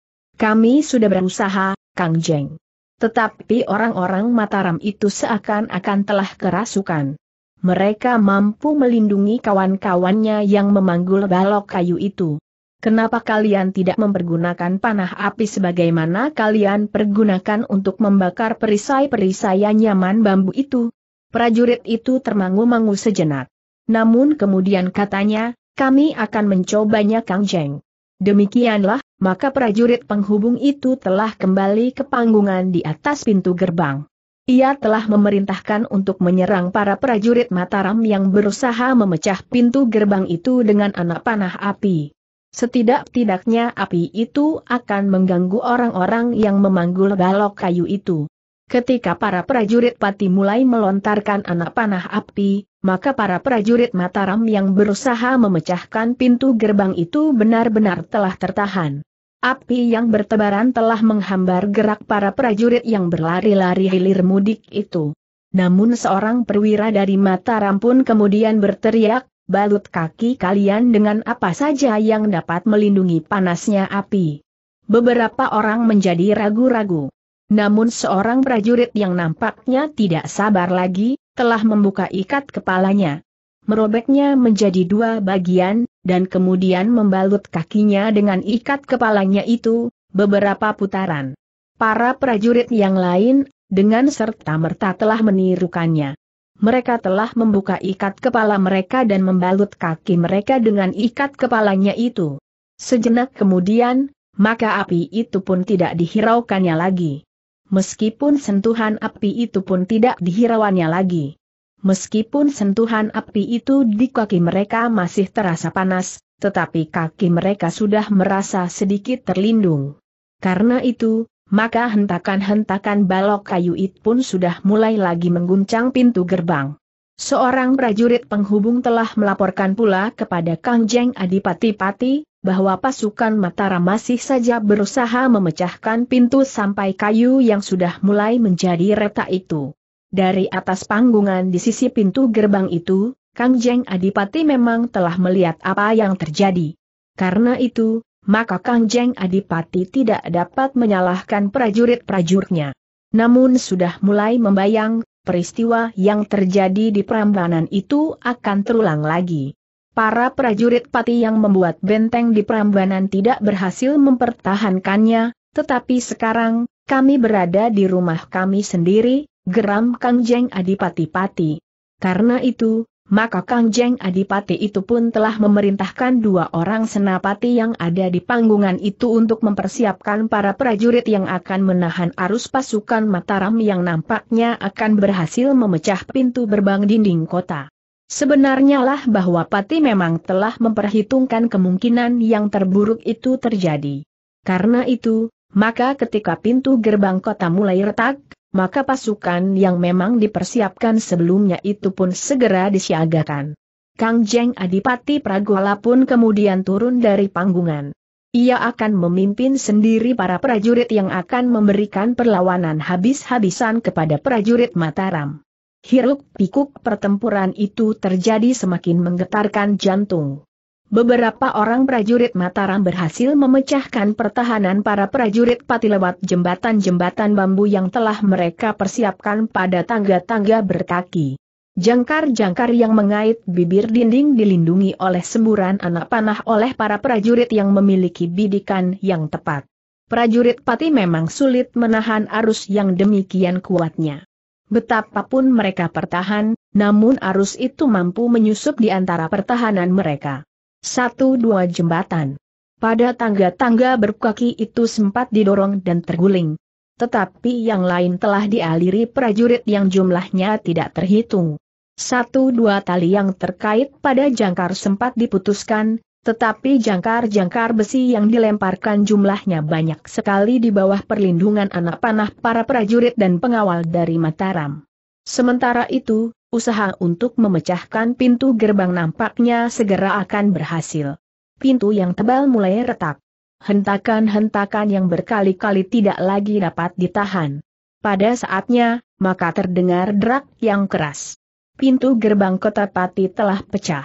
[SPEAKER 1] Kami sudah berusaha, Kang Jeng. Tetapi orang-orang Mataram itu seakan-akan telah kerasukan. Mereka mampu melindungi kawan-kawannya yang memanggul balok kayu itu. Kenapa kalian tidak mempergunakan panah api sebagaimana kalian pergunakan untuk membakar perisai-perisai nyaman bambu itu? Prajurit itu termangu-mangu sejenak. Namun kemudian katanya, kami akan mencobanya Kang Jeng. Demikianlah, maka prajurit penghubung itu telah kembali ke panggungan di atas pintu gerbang. Ia telah memerintahkan untuk menyerang para prajurit Mataram yang berusaha memecah pintu gerbang itu dengan anak panah api. Setidak-tidaknya api itu akan mengganggu orang-orang yang memanggul balok kayu itu. Ketika para prajurit pati mulai melontarkan anak panah api, maka para prajurit Mataram yang berusaha memecahkan pintu gerbang itu benar-benar telah tertahan. Api yang bertebaran telah menghambar gerak para prajurit yang berlari-lari hilir mudik itu. Namun seorang perwira dari Mataram pun kemudian berteriak, balut kaki kalian dengan apa saja yang dapat melindungi panasnya api. Beberapa orang menjadi ragu-ragu. Namun seorang prajurit yang nampaknya tidak sabar lagi, telah membuka ikat kepalanya. Merobeknya menjadi dua bagian, dan kemudian membalut kakinya dengan ikat kepalanya itu, beberapa putaran. Para prajurit yang lain, dengan serta-merta telah menirukannya. Mereka telah membuka ikat kepala mereka dan membalut kaki mereka dengan ikat kepalanya itu. Sejenak kemudian, maka api itu pun tidak dihiraukannya lagi. Meskipun sentuhan api itu pun tidak dihirauannya lagi. Meskipun sentuhan api itu di kaki mereka masih terasa panas, tetapi kaki mereka sudah merasa sedikit terlindung. Karena itu, maka hentakan-hentakan balok kayu itu pun sudah mulai lagi mengguncang pintu gerbang. Seorang prajurit penghubung telah melaporkan pula kepada Kang Jeng Adipati Pati, bahwa pasukan Mataram masih saja berusaha memecahkan pintu sampai kayu yang sudah mulai menjadi retak itu. Dari atas panggungan di sisi pintu gerbang itu, Kang Jeng Adipati memang telah melihat apa yang terjadi. Karena itu, maka Kang Jeng Adipati tidak dapat menyalahkan prajurit prajurnya Namun sudah mulai membayang, peristiwa yang terjadi di Prambanan itu akan terulang lagi. Para prajurit pati yang membuat benteng di Prambanan tidak berhasil mempertahankannya, tetapi sekarang, kami berada di rumah kami sendiri, geram Kang Jeng Adipati-Pati. Karena itu, maka Kang Jeng Adipati itu pun telah memerintahkan dua orang senapati yang ada di panggungan itu untuk mempersiapkan para prajurit yang akan menahan arus pasukan Mataram yang nampaknya akan berhasil memecah pintu berbang dinding kota. Sebenarnya lah bahwa Pati memang telah memperhitungkan kemungkinan yang terburuk itu terjadi. Karena itu, maka ketika pintu gerbang kota mulai retak, maka pasukan yang memang dipersiapkan sebelumnya itu pun segera disiagakan. Kang Jeng Adipati Pragola pun kemudian turun dari panggungan. Ia akan memimpin sendiri para prajurit yang akan memberikan perlawanan habis-habisan kepada prajurit Mataram. Hiruk pikuk pertempuran itu terjadi semakin menggetarkan jantung. Beberapa orang prajurit Mataram berhasil memecahkan pertahanan para prajurit pati lewat jembatan-jembatan bambu yang telah mereka persiapkan pada tangga-tangga berkaki. Jangkar-jangkar yang mengait bibir dinding dilindungi oleh semburan anak panah oleh para prajurit yang memiliki bidikan yang tepat. Prajurit pati memang sulit menahan arus yang demikian kuatnya. Betapapun mereka pertahan, namun arus itu mampu menyusup di antara pertahanan mereka. Satu dua jembatan. Pada tangga-tangga berkaki itu sempat didorong dan terguling. Tetapi yang lain telah dialiri prajurit yang jumlahnya tidak terhitung. Satu dua tali yang terkait pada jangkar sempat diputuskan, tetapi jangkar-jangkar besi yang dilemparkan jumlahnya banyak sekali di bawah perlindungan anak panah para prajurit dan pengawal dari Mataram. Sementara itu, Usaha untuk memecahkan pintu gerbang nampaknya segera akan berhasil. Pintu yang tebal mulai retak. Hentakan-hentakan yang berkali-kali tidak lagi dapat ditahan. Pada saatnya, maka terdengar derak yang keras. Pintu gerbang kota Pati telah pecah.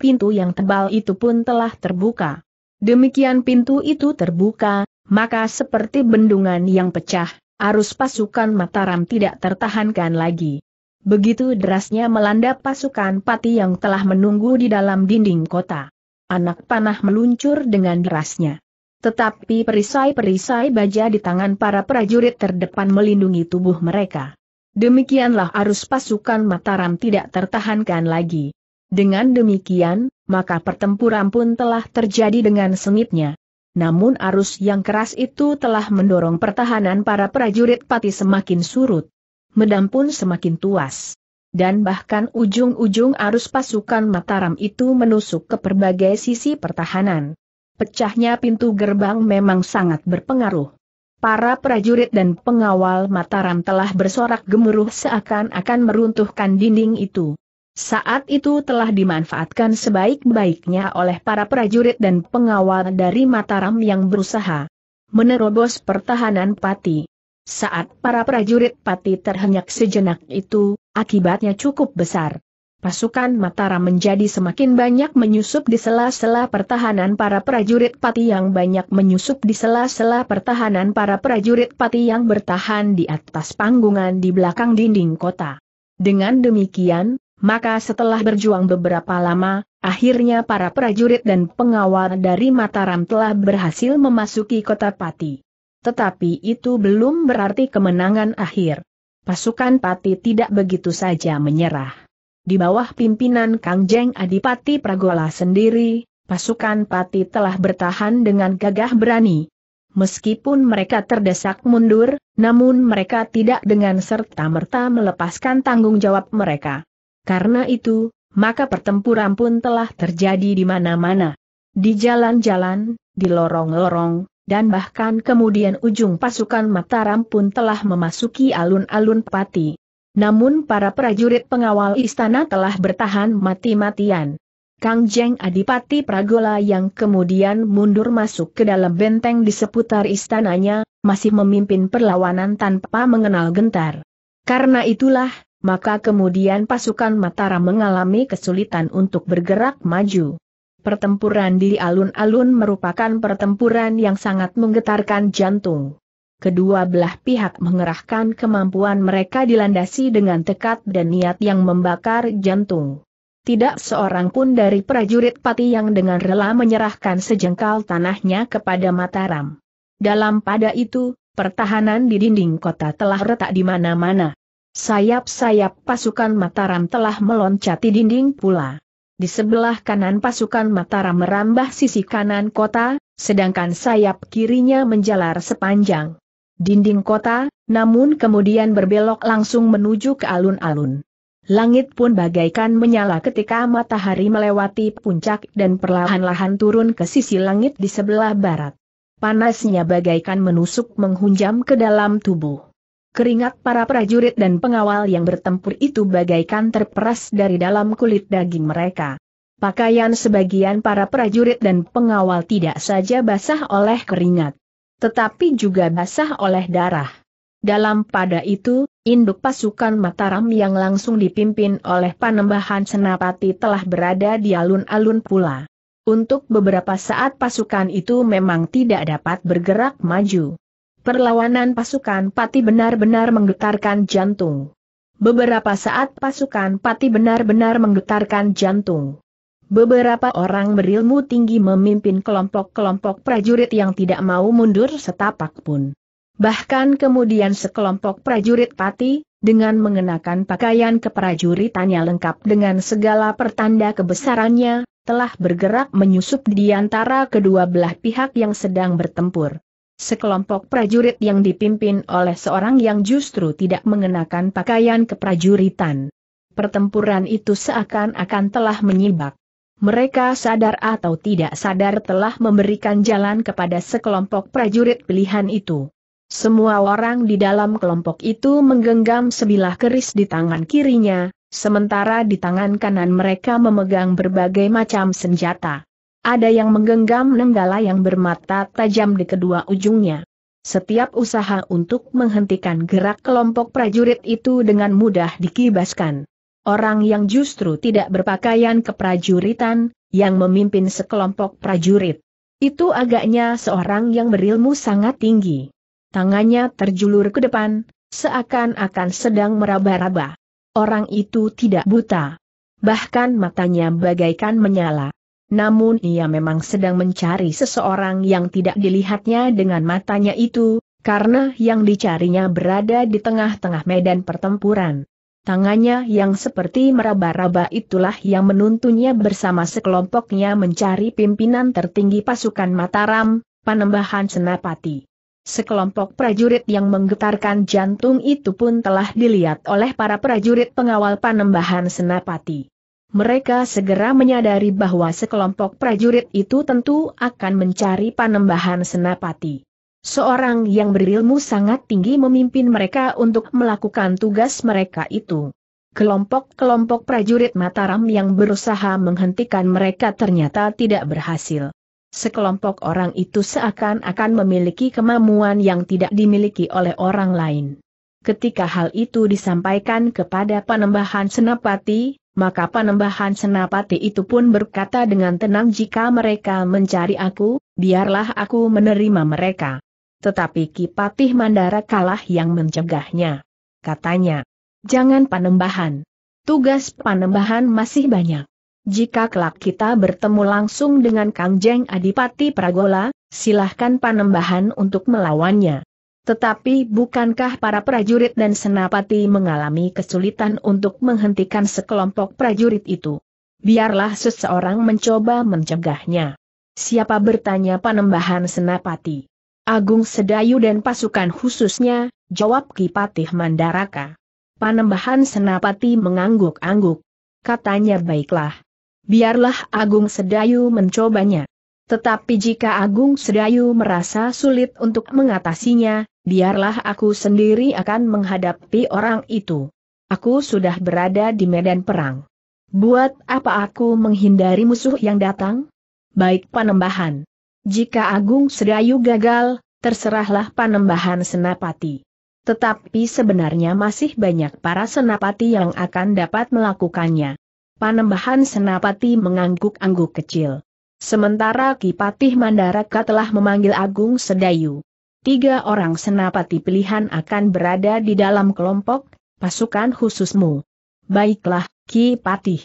[SPEAKER 1] Pintu yang tebal itu pun telah terbuka. Demikian pintu itu terbuka, maka seperti bendungan yang pecah, arus pasukan Mataram tidak tertahankan lagi. Begitu derasnya melanda pasukan pati yang telah menunggu di dalam dinding kota. Anak panah meluncur dengan derasnya. Tetapi perisai-perisai baja di tangan para prajurit terdepan melindungi tubuh mereka. Demikianlah arus pasukan Mataram tidak tertahankan lagi. Dengan demikian, maka pertempuran pun telah terjadi dengan sengitnya. Namun arus yang keras itu telah mendorong pertahanan para prajurit pati semakin surut. Medan pun semakin tuas. Dan bahkan ujung-ujung arus pasukan Mataram itu menusuk ke berbagai sisi pertahanan. Pecahnya pintu gerbang memang sangat berpengaruh. Para prajurit dan pengawal Mataram telah bersorak gemuruh seakan-akan meruntuhkan dinding itu. Saat itu telah dimanfaatkan sebaik-baiknya oleh para prajurit dan pengawal dari Mataram yang berusaha menerobos pertahanan Pati. Saat para prajurit pati terhenyak sejenak itu, akibatnya cukup besar. Pasukan Mataram menjadi semakin banyak menyusup di sela-sela pertahanan para prajurit pati yang banyak menyusup di sela-sela pertahanan para prajurit pati yang bertahan di atas panggungan di belakang dinding kota. Dengan demikian, maka setelah berjuang beberapa lama, akhirnya para prajurit dan pengawal dari Mataram telah berhasil memasuki kota Pati. Tetapi itu belum berarti kemenangan akhir. Pasukan Pati tidak begitu saja menyerah. Di bawah pimpinan Kangjeng Adipati Pragola sendiri, pasukan Pati telah bertahan dengan gagah berani. Meskipun mereka terdesak mundur, namun mereka tidak dengan serta-merta melepaskan tanggung jawab mereka. Karena itu, maka pertempuran pun telah terjadi di mana-mana. Di jalan-jalan, di lorong-lorong, dan bahkan kemudian ujung pasukan Mataram pun telah memasuki alun-alun Pati. Namun para prajurit pengawal istana telah bertahan mati-matian. Kang Jeng Adipati Pragola yang kemudian mundur masuk ke dalam benteng di seputar istananya, masih memimpin perlawanan tanpa mengenal gentar. Karena itulah, maka kemudian pasukan Mataram mengalami kesulitan untuk bergerak maju. Pertempuran di alun-alun merupakan pertempuran yang sangat menggetarkan jantung. Kedua belah pihak mengerahkan kemampuan mereka dilandasi dengan tekad dan niat yang membakar jantung. Tidak seorang pun dari prajurit pati yang dengan rela menyerahkan sejengkal tanahnya kepada Mataram. Dalam pada itu, pertahanan di dinding kota telah retak di mana-mana. Sayap-sayap pasukan Mataram telah meloncati dinding pula. Di sebelah kanan pasukan Mataram merambah sisi kanan kota, sedangkan sayap kirinya menjalar sepanjang dinding kota, namun kemudian berbelok langsung menuju ke alun-alun. Langit pun bagaikan menyala ketika matahari melewati puncak dan perlahan-lahan turun ke sisi langit di sebelah barat. Panasnya bagaikan menusuk menghunjam ke dalam tubuh. Keringat para prajurit dan pengawal yang bertempur itu bagaikan terperas dari dalam kulit daging mereka. Pakaian sebagian para prajurit dan pengawal tidak saja basah oleh keringat, tetapi juga basah oleh darah. Dalam pada itu, induk pasukan Mataram yang langsung dipimpin oleh Panembahan Senapati telah berada di alun-alun pula. Untuk beberapa saat pasukan itu memang tidak dapat bergerak maju. Perlawanan pasukan Pati benar-benar menggetarkan jantung. Beberapa saat pasukan Pati benar-benar menggetarkan jantung. Beberapa orang berilmu tinggi memimpin kelompok-kelompok prajurit yang tidak mau mundur setapak pun. Bahkan kemudian sekelompok prajurit Pati, dengan mengenakan pakaian keprajuritannya lengkap dengan segala pertanda kebesarannya, telah bergerak menyusup di antara kedua belah pihak yang sedang bertempur. Sekelompok prajurit yang dipimpin oleh seorang yang justru tidak mengenakan pakaian keprajuritan. Pertempuran itu seakan-akan telah menyibak. Mereka sadar atau tidak sadar telah memberikan jalan kepada sekelompok prajurit pilihan itu. Semua orang di dalam kelompok itu menggenggam sebilah keris di tangan kirinya, sementara di tangan kanan mereka memegang berbagai macam senjata. Ada yang menggenggam nenggala yang bermata tajam di kedua ujungnya. Setiap usaha untuk menghentikan gerak kelompok prajurit itu dengan mudah dikibaskan. Orang yang justru tidak berpakaian keprajuritan, yang memimpin sekelompok prajurit. Itu agaknya seorang yang berilmu sangat tinggi. Tangannya terjulur ke depan, seakan-akan sedang meraba-raba. Orang itu tidak buta. Bahkan matanya bagaikan menyala namun ia memang sedang mencari seseorang yang tidak dilihatnya dengan matanya itu, karena yang dicarinya berada di tengah-tengah medan pertempuran. Tangannya yang seperti meraba-raba itulah yang menuntunnya bersama sekelompoknya mencari pimpinan tertinggi pasukan Mataram, Panembahan Senapati. Sekelompok prajurit yang menggetarkan jantung itu pun telah dilihat oleh para prajurit pengawal Panembahan Senapati mereka segera menyadari bahwa sekelompok prajurit itu tentu akan mencari panembahan senapati. Seorang yang berilmu sangat tinggi memimpin mereka untuk melakukan tugas mereka itu. Kelompok-kelompok prajurit Mataram yang berusaha menghentikan mereka ternyata tidak berhasil. Sekelompok orang itu seakan-akan memiliki kemampuan yang tidak dimiliki oleh orang lain. Ketika hal itu disampaikan kepada Panembahan Senapati, maka Panembahan Senapati itu pun berkata dengan tenang jika mereka mencari aku, biarlah aku menerima mereka. Tetapi Kipatih Mandara kalah yang mencegahnya. Katanya, jangan Panembahan. Tugas Panembahan masih banyak. Jika kelak kita bertemu langsung dengan Kang Jeng Adipati Pragola, silahkan Panembahan untuk melawannya. Tetapi bukankah para prajurit dan senapati mengalami kesulitan untuk menghentikan sekelompok prajurit itu? Biarlah seseorang mencoba mencegahnya. Siapa bertanya panembahan senapati? Agung Sedayu dan pasukan khususnya, jawab Kipatih Mandaraka. Panembahan senapati mengangguk-angguk. Katanya baiklah. Biarlah Agung Sedayu mencobanya. Tetapi jika Agung Sedayu merasa sulit untuk mengatasinya, biarlah aku sendiri akan menghadapi orang itu. Aku sudah berada di medan perang. Buat apa aku menghindari musuh yang datang? Baik panembahan. Jika Agung Sedayu gagal, terserahlah panembahan senapati. Tetapi sebenarnya masih banyak para senapati yang akan dapat melakukannya. Panembahan senapati mengangguk-angguk kecil. Sementara Kipatih Mandaraka telah memanggil Agung Sedayu tiga orang senapati pilihan akan berada di dalam kelompok, pasukan khususmu. Baiklah, Ki Patih.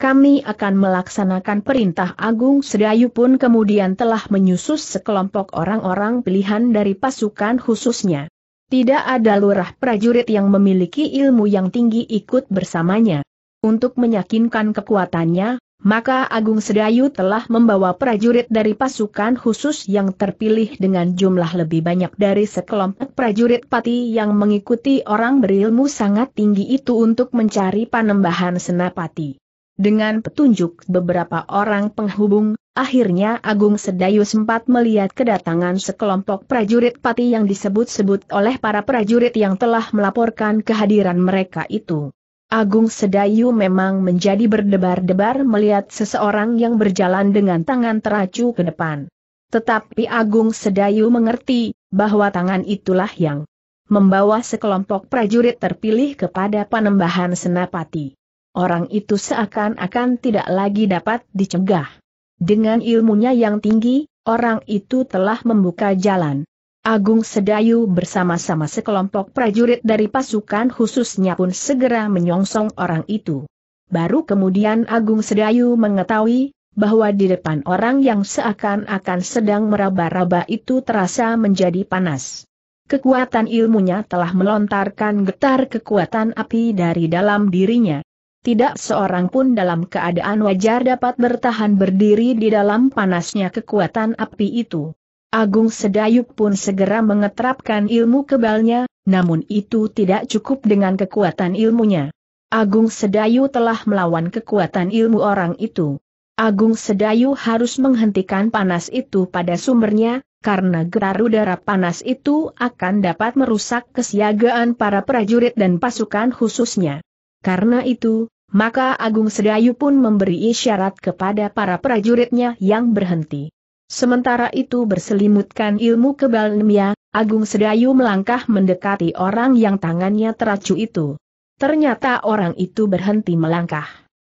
[SPEAKER 1] Kami akan melaksanakan perintah Agung Sedayu pun kemudian telah menyusus sekelompok orang-orang pilihan dari pasukan khususnya. Tidak ada lurah prajurit yang memiliki ilmu yang tinggi ikut bersamanya. Untuk meyakinkan kekuatannya, maka Agung Sedayu telah membawa prajurit dari pasukan khusus yang terpilih dengan jumlah lebih banyak dari sekelompok prajurit pati yang mengikuti orang berilmu sangat tinggi itu untuk mencari panembahan senapati. Dengan petunjuk beberapa orang penghubung, akhirnya Agung Sedayu sempat melihat kedatangan sekelompok prajurit pati yang disebut-sebut oleh para prajurit yang telah melaporkan kehadiran mereka itu. Agung Sedayu memang menjadi berdebar-debar melihat seseorang yang berjalan dengan tangan teracu ke depan. Tetapi Agung Sedayu mengerti bahwa tangan itulah yang membawa sekelompok prajurit terpilih kepada panembahan senapati. Orang itu seakan-akan tidak lagi dapat dicegah. Dengan ilmunya yang tinggi, orang itu telah membuka jalan. Agung Sedayu bersama-sama sekelompok prajurit dari pasukan khususnya pun segera menyongsong orang itu. Baru kemudian Agung Sedayu mengetahui bahwa di depan orang yang seakan-akan sedang meraba-raba itu terasa menjadi panas. Kekuatan ilmunya telah melontarkan getar kekuatan api dari dalam dirinya. Tidak seorang pun dalam keadaan wajar dapat bertahan berdiri di dalam panasnya kekuatan api itu. Agung Sedayuk pun segera mengeterapkan ilmu kebalnya, namun itu tidak cukup dengan kekuatan ilmunya. Agung Sedayu telah melawan kekuatan ilmu orang itu. Agung Sedayu harus menghentikan panas itu pada sumbernya, karena gerar udara panas itu akan dapat merusak kesiagaan para prajurit dan pasukan khususnya. Karena itu, maka Agung Sedayu pun memberi isyarat kepada para prajuritnya yang berhenti. Sementara itu berselimutkan ilmu kebal Nemia, Agung Sedayu melangkah mendekati orang yang tangannya teracu itu. Ternyata orang itu berhenti melangkah.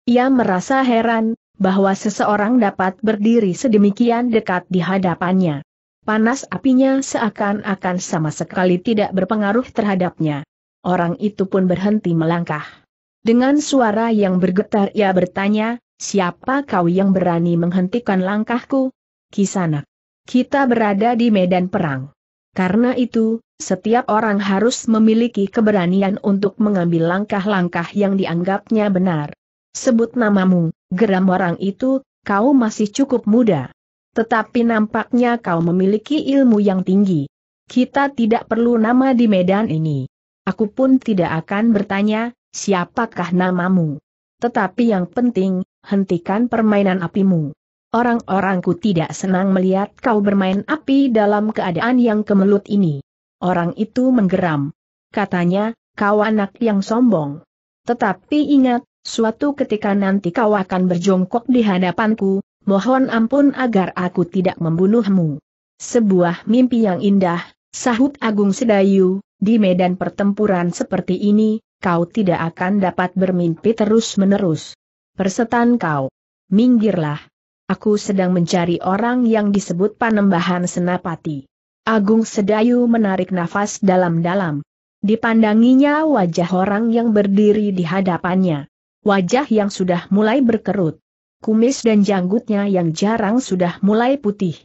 [SPEAKER 1] Ia merasa heran, bahwa seseorang dapat berdiri sedemikian dekat di hadapannya. Panas apinya seakan-akan sama sekali tidak berpengaruh terhadapnya. Orang itu pun berhenti melangkah. Dengan suara yang bergetar ia bertanya, siapa kau yang berani menghentikan langkahku? Kisanak. Kita berada di medan perang. Karena itu, setiap orang harus memiliki keberanian untuk mengambil langkah-langkah yang dianggapnya benar. Sebut namamu, geram orang itu, kau masih cukup muda. Tetapi nampaknya kau memiliki ilmu yang tinggi. Kita tidak perlu nama di medan ini. Aku pun tidak akan bertanya, siapakah namamu. Tetapi yang penting, hentikan permainan apimu. Orang-orangku tidak senang melihat kau bermain api dalam keadaan yang kemelut ini. Orang itu menggeram. Katanya, kau anak yang sombong. Tetapi ingat, suatu ketika nanti kau akan berjongkok di hadapanku, mohon ampun agar aku tidak membunuhmu. Sebuah mimpi yang indah, sahut Agung Sedayu, di medan pertempuran seperti ini, kau tidak akan dapat bermimpi terus-menerus. Persetan kau. Minggirlah. Aku sedang mencari orang yang disebut Panembahan Senapati. Agung Sedayu menarik nafas dalam-dalam. Dipandanginya wajah orang yang berdiri di hadapannya. Wajah yang sudah mulai berkerut. Kumis dan janggutnya yang jarang sudah mulai putih.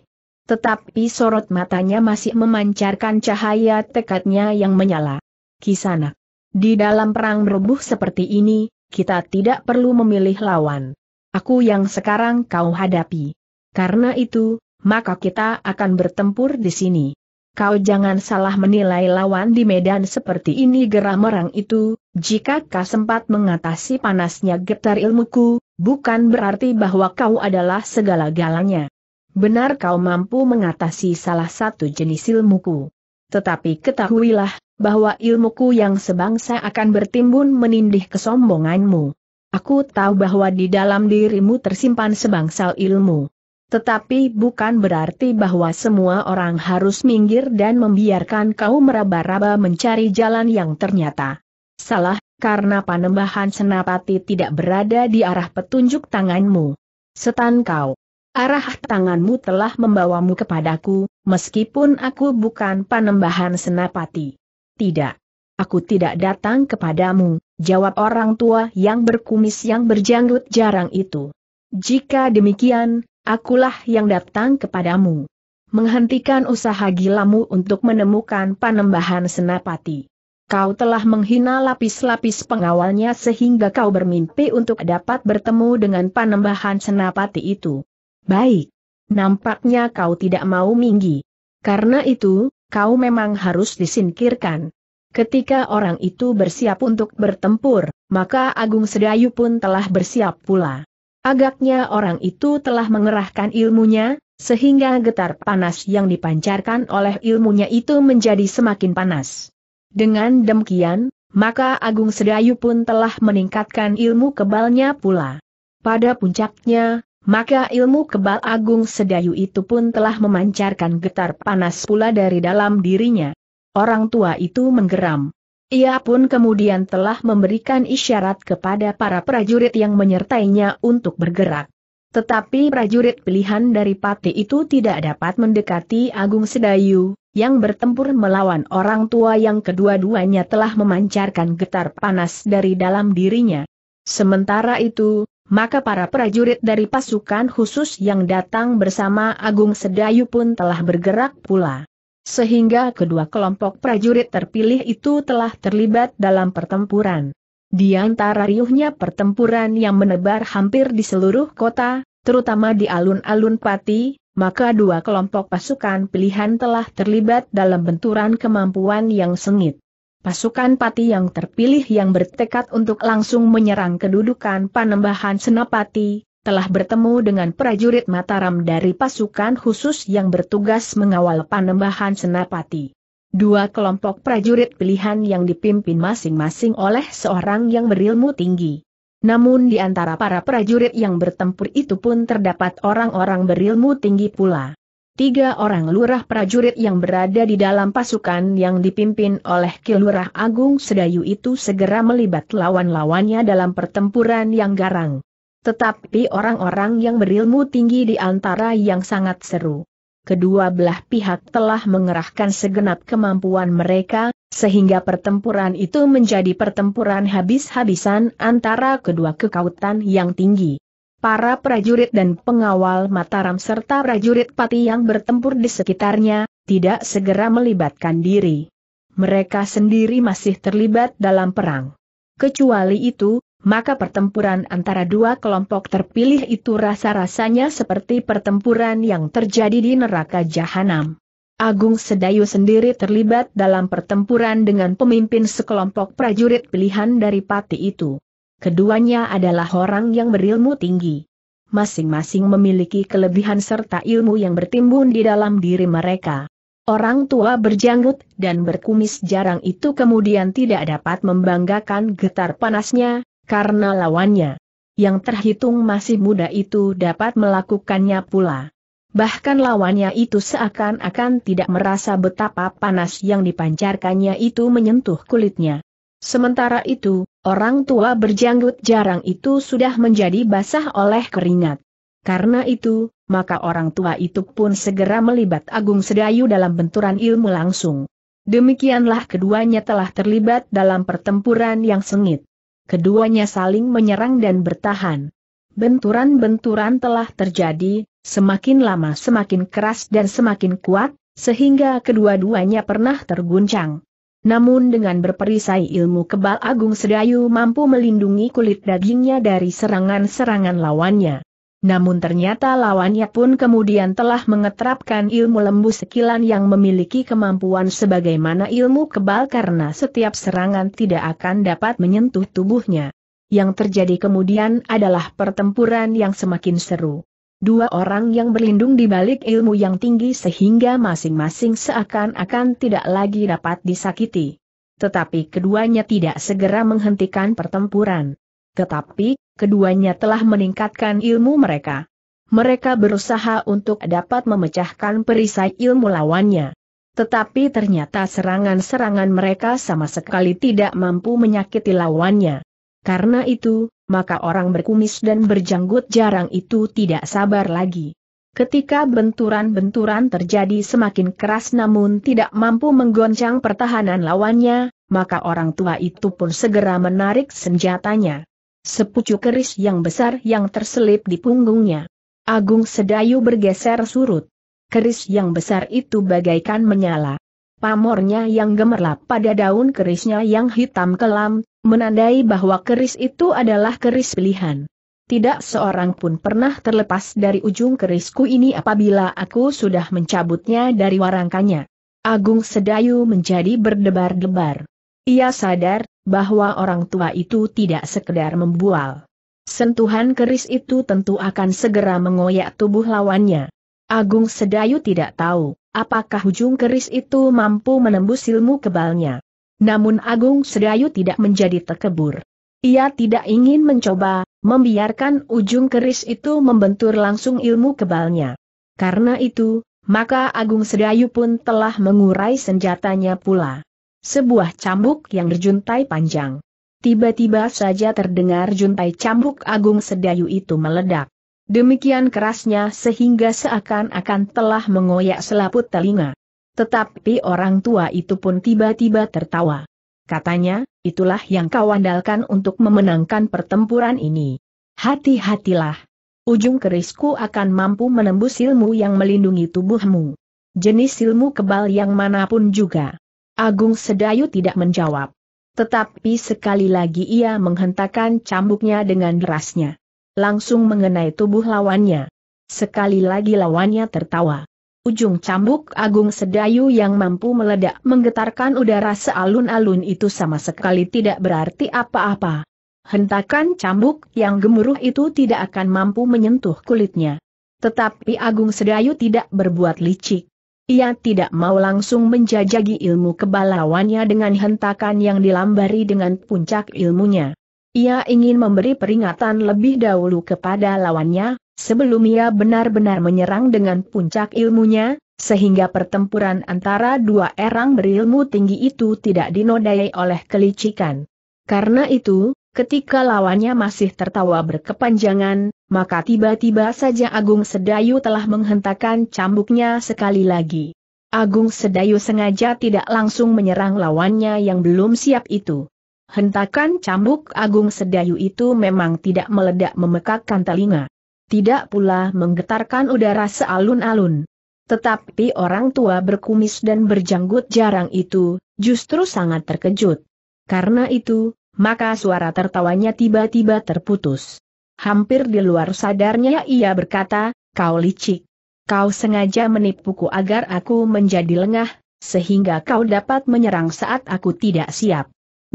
[SPEAKER 1] Tetapi sorot matanya masih memancarkan cahaya tekadnya yang menyala. Kisanak. Di dalam perang robuh seperti ini, kita tidak perlu memilih lawan aku yang sekarang kau hadapi. Karena itu, maka kita akan bertempur di sini. Kau jangan salah menilai lawan di medan seperti ini gerah merang itu, jika kau sempat mengatasi panasnya getar ilmuku, bukan berarti bahwa kau adalah segala-galanya. Benar kau mampu mengatasi salah satu jenis ilmuku. Tetapi ketahuilah, bahwa ilmuku yang sebangsa akan bertimbun menindih kesombonganmu. Aku tahu bahwa di dalam dirimu tersimpan sebangsal ilmu. Tetapi bukan berarti bahwa semua orang harus minggir dan membiarkan kau meraba-raba mencari jalan yang ternyata salah, karena panembahan senapati tidak berada di arah petunjuk tanganmu. Setan kau. Arah tanganmu telah membawamu kepadaku, meskipun aku bukan panembahan senapati. Tidak. Aku tidak datang kepadamu, jawab orang tua yang berkumis yang berjanggut jarang itu. Jika demikian, akulah yang datang kepadamu. Menghentikan usaha gilamu untuk menemukan panembahan senapati. Kau telah menghina lapis-lapis pengawalnya sehingga kau bermimpi untuk dapat bertemu dengan panembahan senapati itu. Baik. Nampaknya kau tidak mau minggi. Karena itu, kau memang harus disingkirkan. Ketika orang itu bersiap untuk bertempur, maka Agung Sedayu pun telah bersiap pula. Agaknya orang itu telah mengerahkan ilmunya, sehingga getar panas yang dipancarkan oleh ilmunya itu menjadi semakin panas. Dengan demikian, maka Agung Sedayu pun telah meningkatkan ilmu kebalnya pula. Pada puncaknya, maka ilmu kebal Agung Sedayu itu pun telah memancarkan getar panas pula dari dalam dirinya. Orang tua itu menggeram. Ia pun kemudian telah memberikan isyarat kepada para prajurit yang menyertainya untuk bergerak. Tetapi prajurit pilihan dari Pati itu tidak dapat mendekati Agung Sedayu, yang bertempur melawan orang tua yang kedua-duanya telah memancarkan getar panas dari dalam dirinya. Sementara itu, maka para prajurit dari pasukan khusus yang datang bersama Agung Sedayu pun telah bergerak pula sehingga kedua kelompok prajurit terpilih itu telah terlibat dalam pertempuran. Di antara riuhnya pertempuran yang menebar hampir di seluruh kota, terutama di alun-alun Pati, maka dua kelompok pasukan pilihan telah terlibat dalam benturan kemampuan yang sengit. Pasukan Pati yang terpilih yang bertekad untuk langsung menyerang kedudukan Panembahan Senapati, telah bertemu dengan prajurit Mataram dari pasukan khusus yang bertugas mengawal panembahan Senapati. Dua kelompok prajurit pilihan yang dipimpin masing-masing oleh seorang yang berilmu tinggi. Namun di antara para prajurit yang bertempur itu pun terdapat orang-orang berilmu tinggi pula. Tiga orang lurah prajurit yang berada di dalam pasukan yang dipimpin oleh Kilurah Agung Sedayu itu segera melibat lawan-lawannya dalam pertempuran yang garang. Tetapi orang-orang yang berilmu tinggi di antara yang sangat seru. Kedua belah pihak telah mengerahkan segenap kemampuan mereka, sehingga pertempuran itu menjadi pertempuran habis-habisan antara kedua kekautan yang tinggi. Para prajurit dan pengawal Mataram serta prajurit pati yang bertempur di sekitarnya, tidak segera melibatkan diri. Mereka sendiri masih terlibat dalam perang. Kecuali itu, maka pertempuran antara dua kelompok terpilih itu rasa-rasanya seperti pertempuran yang terjadi di neraka jahanam. Agung Sedayu sendiri terlibat dalam pertempuran dengan pemimpin sekelompok prajurit pilihan dari pati itu. Keduanya adalah orang yang berilmu tinggi. Masing-masing memiliki kelebihan serta ilmu yang bertimbun di dalam diri mereka. Orang tua berjanggut dan berkumis jarang itu kemudian tidak dapat membanggakan getar panasnya, karena lawannya yang terhitung masih muda itu dapat melakukannya pula. Bahkan lawannya itu seakan-akan tidak merasa betapa panas yang dipancarkannya itu menyentuh kulitnya. Sementara itu, orang tua berjanggut jarang itu sudah menjadi basah oleh keringat. Karena itu, maka orang tua itu pun segera melibat Agung Sedayu dalam benturan ilmu langsung. Demikianlah keduanya telah terlibat dalam pertempuran yang sengit keduanya saling menyerang dan bertahan. Benturan-benturan telah terjadi, semakin lama semakin keras dan semakin kuat, sehingga kedua-duanya pernah terguncang. Namun dengan berperisai ilmu kebal Agung Sedayu mampu melindungi kulit dagingnya dari serangan-serangan lawannya. Namun ternyata lawannya pun kemudian telah mengetrapkan ilmu lembu sekilan yang memiliki kemampuan sebagaimana ilmu kebal karena setiap serangan tidak akan dapat menyentuh tubuhnya. Yang terjadi kemudian adalah pertempuran yang semakin seru. Dua orang yang berlindung di balik ilmu yang tinggi sehingga masing-masing seakan-akan tidak lagi dapat disakiti. Tetapi keduanya tidak segera menghentikan pertempuran. Tetapi, keduanya telah meningkatkan ilmu mereka. Mereka berusaha untuk dapat memecahkan perisai ilmu lawannya. Tetapi ternyata serangan-serangan mereka sama sekali tidak mampu menyakiti lawannya. Karena itu, maka orang berkumis dan berjanggut jarang itu tidak sabar lagi. Ketika benturan-benturan terjadi semakin keras namun tidak mampu menggoncang pertahanan lawannya, maka orang tua itu pun segera menarik senjatanya. Sepucuk keris yang besar yang terselip di punggungnya. Agung Sedayu bergeser surut. Keris yang besar itu bagaikan menyala. Pamornya yang gemerlap pada daun kerisnya yang hitam kelam, menandai bahwa keris itu adalah keris pilihan. Tidak seorang pun pernah terlepas dari ujung kerisku ini apabila aku sudah mencabutnya dari warangkanya. Agung Sedayu menjadi berdebar-debar. Ia sadar bahwa orang tua itu tidak sekedar membual. Sentuhan keris itu tentu akan segera mengoyak tubuh lawannya. Agung Sedayu tidak tahu apakah ujung keris itu mampu menembus ilmu kebalnya. Namun Agung Sedayu tidak menjadi terkebur. Ia tidak ingin mencoba, membiarkan ujung keris itu membentur langsung ilmu kebalnya. Karena itu, maka Agung Sedayu pun telah mengurai senjatanya pula sebuah cambuk yang berjuntai panjang. Tiba-tiba saja terdengar juntai cambuk agung sedayu itu meledak. Demikian kerasnya sehingga seakan-akan telah mengoyak selaput telinga. Tetapi orang tua itu pun tiba-tiba tertawa. Katanya, itulah yang kau andalkan untuk memenangkan pertempuran ini. Hati-hatilah. Ujung kerisku akan mampu menembus ilmu yang melindungi tubuhmu. Jenis ilmu kebal yang manapun juga. Agung Sedayu tidak menjawab. Tetapi sekali lagi ia menghentakkan cambuknya dengan derasnya. Langsung mengenai tubuh lawannya. Sekali lagi lawannya tertawa. Ujung cambuk Agung Sedayu yang mampu meledak menggetarkan udara sealun-alun itu sama sekali tidak berarti apa-apa. Hentakan cambuk yang gemuruh itu tidak akan mampu menyentuh kulitnya. Tetapi Agung Sedayu tidak berbuat licik. Ia tidak mau langsung menjajagi ilmu kebalawannya dengan hentakan yang dilambari dengan puncak ilmunya. Ia ingin memberi peringatan lebih dahulu kepada lawannya, sebelum ia benar-benar menyerang dengan puncak ilmunya, sehingga pertempuran antara dua erang berilmu tinggi itu tidak dinodai oleh kelicikan. Karena itu, Ketika lawannya masih tertawa berkepanjangan, maka tiba-tiba saja Agung Sedayu telah menghentakkan cambuknya sekali lagi. Agung Sedayu sengaja tidak langsung menyerang lawannya yang belum siap itu. Hentakan cambuk Agung Sedayu itu memang tidak meledak memekakkan telinga. Tidak pula menggetarkan udara sealun-alun. Tetapi orang tua berkumis dan berjanggut jarang itu, justru sangat terkejut. Karena itu, maka suara tertawanya tiba-tiba terputus. Hampir di luar sadarnya ia berkata, kau licik. Kau sengaja menipuku agar aku menjadi lengah, sehingga kau dapat menyerang saat aku tidak siap.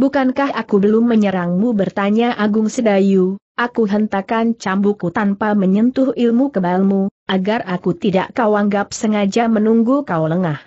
[SPEAKER 1] Bukankah aku belum menyerangmu bertanya Agung Sedayu, aku hentakan cambukku tanpa menyentuh ilmu kebalmu, agar aku tidak kau anggap sengaja menunggu kau lengah.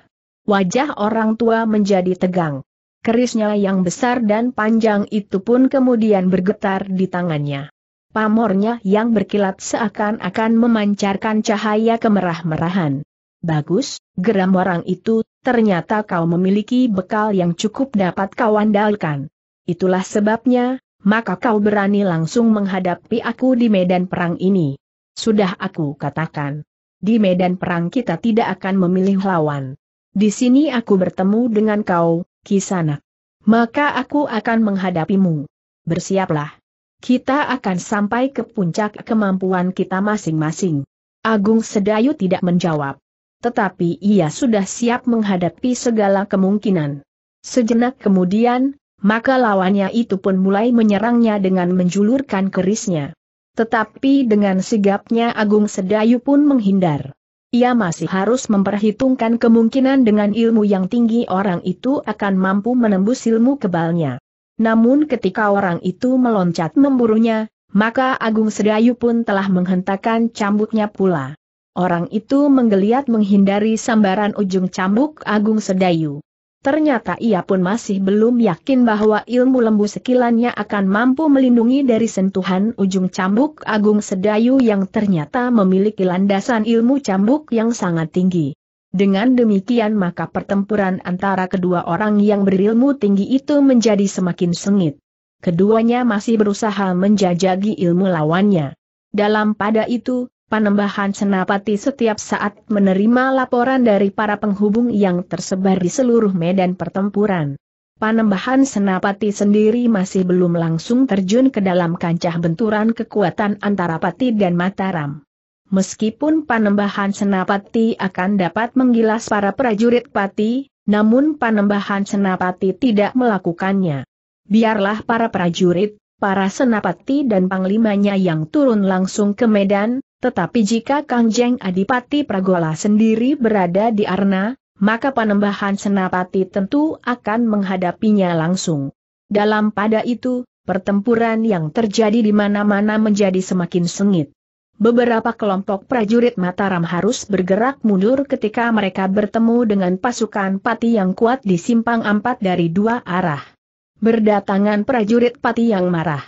[SPEAKER 1] Wajah orang tua menjadi tegang kerisnya yang besar dan panjang itu pun kemudian bergetar di tangannya. Pamornya yang berkilat seakan-akan memancarkan cahaya kemerah-merahan. Bagus, geram orang itu, ternyata kau memiliki bekal yang cukup dapat kau andalkan. Itulah sebabnya, maka kau berani langsung menghadapi aku di medan perang ini. Sudah aku katakan. Di medan perang kita tidak akan memilih lawan. Di sini aku bertemu dengan kau, Kisana, Maka aku akan menghadapimu. Bersiaplah. Kita akan sampai ke puncak kemampuan kita masing-masing. Agung Sedayu tidak menjawab. Tetapi ia sudah siap menghadapi segala kemungkinan. Sejenak kemudian, maka lawannya itu pun mulai menyerangnya dengan menjulurkan kerisnya. Tetapi dengan sigapnya Agung Sedayu pun menghindar ia masih harus memperhitungkan kemungkinan dengan ilmu yang tinggi orang itu akan mampu menembus ilmu kebalnya. Namun ketika orang itu meloncat memburunya, maka Agung Sedayu pun telah menghentakkan cambuknya pula. Orang itu menggeliat menghindari sambaran ujung cambuk Agung Sedayu. Ternyata ia pun masih belum yakin bahwa ilmu lembu sekilannya akan mampu melindungi dari sentuhan ujung cambuk agung sedayu yang ternyata memiliki landasan ilmu cambuk yang sangat tinggi. Dengan demikian maka pertempuran antara kedua orang yang berilmu tinggi itu menjadi semakin sengit. Keduanya masih berusaha menjajagi ilmu lawannya. Dalam pada itu, Panembahan Senapati setiap saat menerima laporan dari para penghubung yang tersebar di seluruh medan pertempuran. Panembahan Senapati sendiri masih belum langsung terjun ke dalam kancah benturan kekuatan antara Pati dan Mataram. Meskipun Panembahan Senapati akan dapat menggilas para prajurit Pati, namun Panembahan Senapati tidak melakukannya. Biarlah para prajurit, para senapati dan panglimanya yang turun langsung ke medan, tetapi jika Kangjeng Adipati Pragola sendiri berada di Arna, maka panembahan Senapati tentu akan menghadapinya langsung. Dalam pada itu, pertempuran yang terjadi di mana-mana menjadi semakin sengit. Beberapa kelompok prajurit Mataram harus bergerak mundur ketika mereka bertemu dengan pasukan pati yang kuat di simpang empat dari dua arah. Berdatangan prajurit pati yang marah.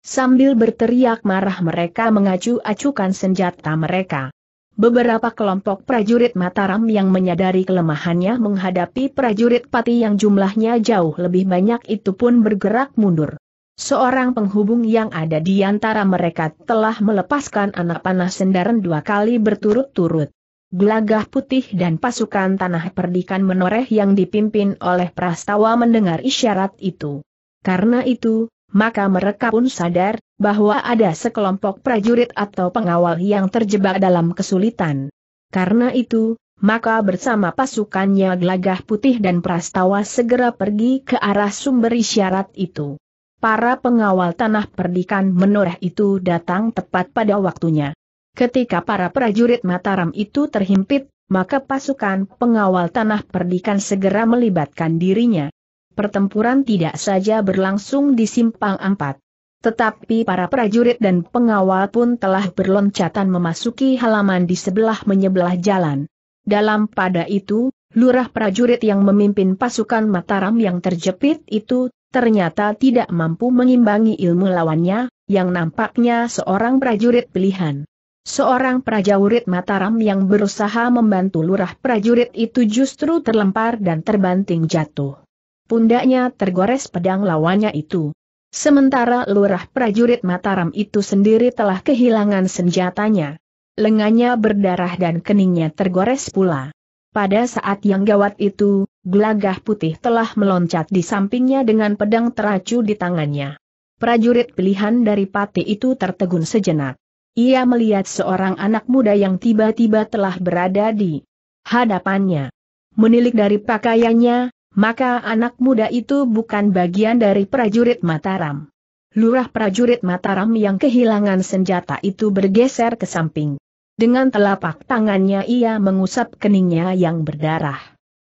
[SPEAKER 1] Sambil berteriak marah mereka mengacu-acukan senjata mereka. Beberapa kelompok prajurit Mataram yang menyadari kelemahannya menghadapi prajurit pati yang jumlahnya jauh lebih banyak itu pun bergerak mundur. Seorang penghubung yang ada di antara mereka telah melepaskan anak panah sendaran dua kali berturut-turut. Gelagah putih dan pasukan tanah perdikan menoreh yang dipimpin oleh Prastawa mendengar isyarat itu. Karena itu, maka mereka pun sadar bahwa ada sekelompok prajurit atau pengawal yang terjebak dalam kesulitan. Karena itu, maka bersama pasukannya Gelagah Putih dan Prastawa segera pergi ke arah sumber isyarat itu. Para pengawal tanah perdikan menoreh itu datang tepat pada waktunya. Ketika para prajurit Mataram itu terhimpit, maka pasukan pengawal tanah perdikan segera melibatkan dirinya pertempuran tidak saja berlangsung di simpang empat. Tetapi para prajurit dan pengawal pun telah berloncatan memasuki halaman di sebelah menyebelah jalan. Dalam pada itu, lurah prajurit yang memimpin pasukan Mataram yang terjepit itu, ternyata tidak mampu mengimbangi ilmu lawannya, yang nampaknya seorang prajurit pilihan. Seorang prajurit Mataram yang berusaha membantu lurah prajurit itu justru terlempar dan terbanting jatuh pundaknya tergores pedang lawannya itu. Sementara lurah prajurit Mataram itu sendiri telah kehilangan senjatanya. Lengannya berdarah dan keningnya tergores pula. Pada saat yang gawat itu, gelagah putih telah meloncat di sampingnya dengan pedang teracu di tangannya. Prajurit pilihan dari pati itu tertegun sejenak. Ia melihat seorang anak muda yang tiba-tiba telah berada di hadapannya. Menilik dari pakaiannya, maka anak muda itu bukan bagian dari prajurit Mataram. Lurah prajurit Mataram yang kehilangan senjata itu bergeser ke samping. Dengan telapak tangannya ia mengusap keningnya yang berdarah.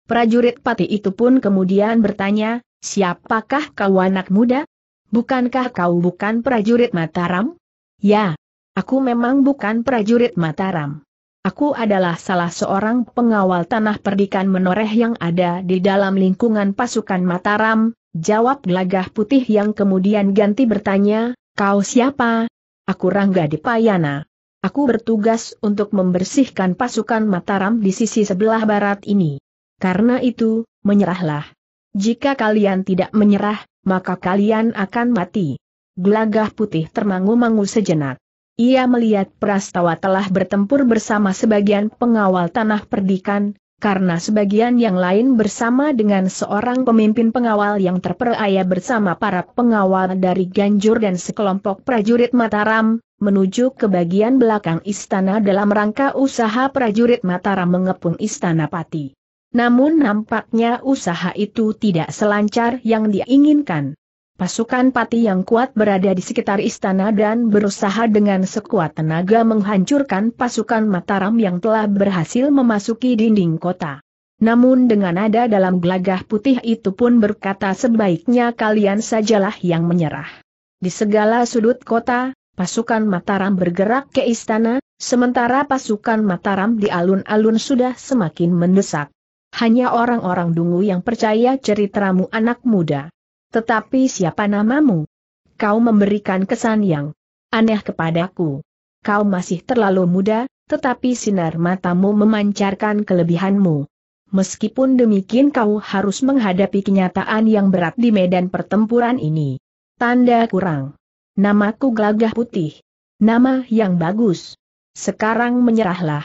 [SPEAKER 1] Prajurit pati itu pun kemudian bertanya, siapakah kau anak muda? Bukankah kau bukan prajurit Mataram? Ya, aku memang bukan prajurit Mataram. Aku adalah salah seorang pengawal tanah perdikan menoreh yang ada di dalam lingkungan pasukan Mataram, jawab gelagah putih yang kemudian ganti bertanya, kau siapa? Aku Rangga Dipayana. Aku bertugas untuk membersihkan pasukan Mataram di sisi sebelah barat ini. Karena itu, menyerahlah. Jika kalian tidak menyerah, maka kalian akan mati. Gelagah putih termangu-mangu sejenak. Ia melihat Prastawa telah bertempur bersama sebagian pengawal tanah perdikan, karena sebagian yang lain bersama dengan seorang pemimpin pengawal yang terperaya bersama para pengawal dari Ganjur dan sekelompok prajurit Mataram, menuju ke bagian belakang istana dalam rangka usaha prajurit Mataram mengepung istana Pati. Namun nampaknya usaha itu tidak selancar yang diinginkan. Pasukan pati yang kuat berada di sekitar istana dan berusaha dengan sekuat tenaga menghancurkan pasukan Mataram yang telah berhasil memasuki dinding kota. Namun dengan nada dalam gelagah putih itu pun berkata sebaiknya kalian sajalah yang menyerah. Di segala sudut kota, pasukan Mataram bergerak ke istana, sementara pasukan Mataram di alun-alun sudah semakin mendesak. Hanya orang-orang dungu yang percaya ceritamu anak muda. Tetapi siapa namamu? Kau memberikan kesan yang aneh kepadaku. Kau masih terlalu muda, tetapi sinar matamu memancarkan kelebihanmu. Meskipun demikian kau harus menghadapi kenyataan yang berat di medan pertempuran ini. Tanda kurang. Namaku Gelagah Putih. Nama yang bagus. Sekarang menyerahlah.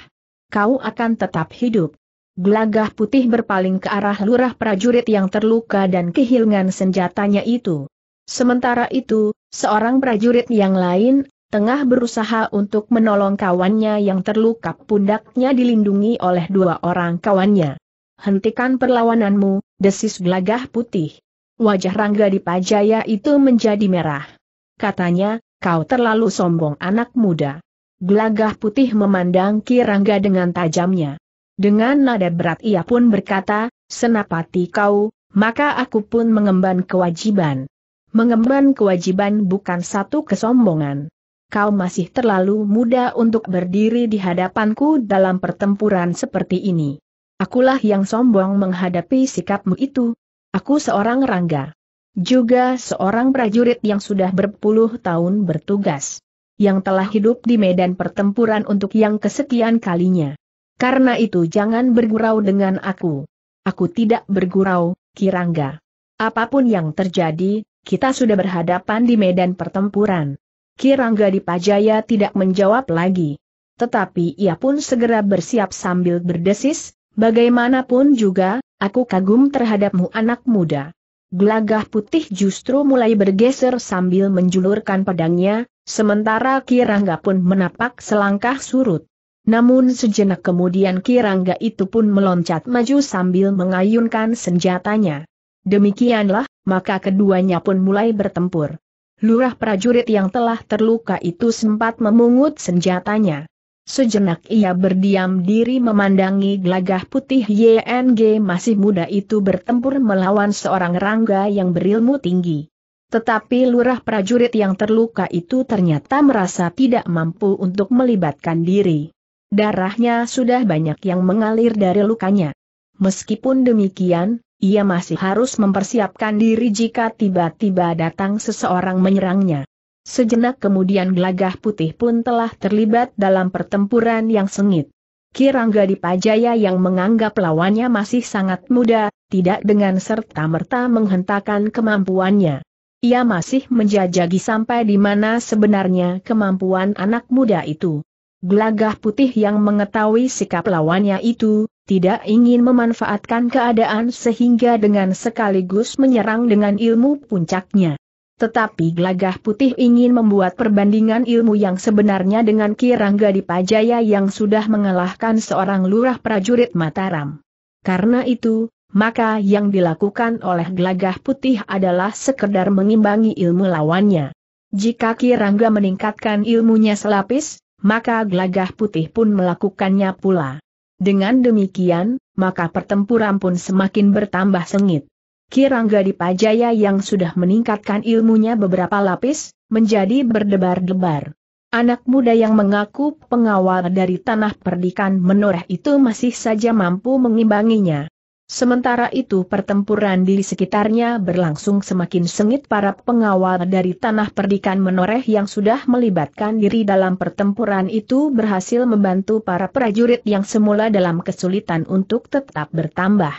[SPEAKER 1] Kau akan tetap hidup. Gelagah putih berpaling ke arah lurah prajurit yang terluka dan kehilangan senjatanya itu. Sementara itu, seorang prajurit yang lain, tengah berusaha untuk menolong kawannya yang terluka pundaknya dilindungi oleh dua orang kawannya. Hentikan perlawananmu, desis gelagah putih. Wajah Rangga di Pajaya itu menjadi merah. Katanya, kau terlalu sombong anak muda. Gelagah putih memandang Kirangga dengan tajamnya. Dengan nada berat ia pun berkata, senapati kau, maka aku pun mengemban kewajiban. Mengemban kewajiban bukan satu kesombongan. Kau masih terlalu muda untuk berdiri di hadapanku dalam pertempuran seperti ini. Akulah yang sombong menghadapi sikapmu itu. Aku seorang rangga. Juga seorang prajurit yang sudah berpuluh tahun bertugas. Yang telah hidup di medan pertempuran untuk yang kesekian kalinya. Karena itu jangan bergurau dengan aku. Aku tidak bergurau, Kirangga. Apapun yang terjadi, kita sudah berhadapan di medan pertempuran. Kirangga di Pajaya tidak menjawab lagi. Tetapi ia pun segera bersiap sambil berdesis, bagaimanapun juga, aku kagum terhadapmu anak muda. Glagah putih justru mulai bergeser sambil menjulurkan pedangnya, sementara Kirangga pun menapak selangkah surut. Namun sejenak kemudian Kirangga itu pun meloncat maju sambil mengayunkan senjatanya. Demikianlah, maka keduanya pun mulai bertempur. Lurah prajurit yang telah terluka itu sempat memungut senjatanya. Sejenak ia berdiam diri memandangi gelagah putih YNG masih muda itu bertempur melawan seorang rangga yang berilmu tinggi. Tetapi lurah prajurit yang terluka itu ternyata merasa tidak mampu untuk melibatkan diri darahnya sudah banyak yang mengalir dari lukanya. Meskipun demikian, ia masih harus mempersiapkan diri jika tiba-tiba datang seseorang menyerangnya. Sejenak kemudian gelagah putih pun telah terlibat dalam pertempuran yang sengit. Kirangga Dipajaya yang menganggap lawannya masih sangat muda, tidak dengan serta-merta menghentakkan kemampuannya. Ia masih menjajagi sampai di mana sebenarnya kemampuan anak muda itu. Gelagah putih yang mengetahui sikap lawannya itu, tidak ingin memanfaatkan keadaan sehingga dengan sekaligus menyerang dengan ilmu puncaknya. Tetapi Gelagah Putih ingin membuat perbandingan ilmu yang sebenarnya dengan Ki Rangga Dipajaya yang sudah mengalahkan seorang lurah prajurit Mataram. Karena itu, maka yang dilakukan oleh Gelagah Putih adalah sekedar mengimbangi ilmu lawannya. Jika Ki Rangga meningkatkan ilmunya selapis, maka gelagah putih pun melakukannya pula. Dengan demikian, maka pertempuran pun semakin bertambah sengit. Kirangga Dipajaya yang sudah meningkatkan ilmunya beberapa lapis, menjadi berdebar-debar. Anak muda yang mengaku pengawal dari tanah perdikan menoreh itu masih saja mampu mengimbanginya. Sementara itu pertempuran di sekitarnya berlangsung semakin sengit para pengawal dari tanah perdikan menoreh yang sudah melibatkan diri dalam pertempuran itu berhasil membantu para prajurit yang semula dalam kesulitan untuk tetap bertambah.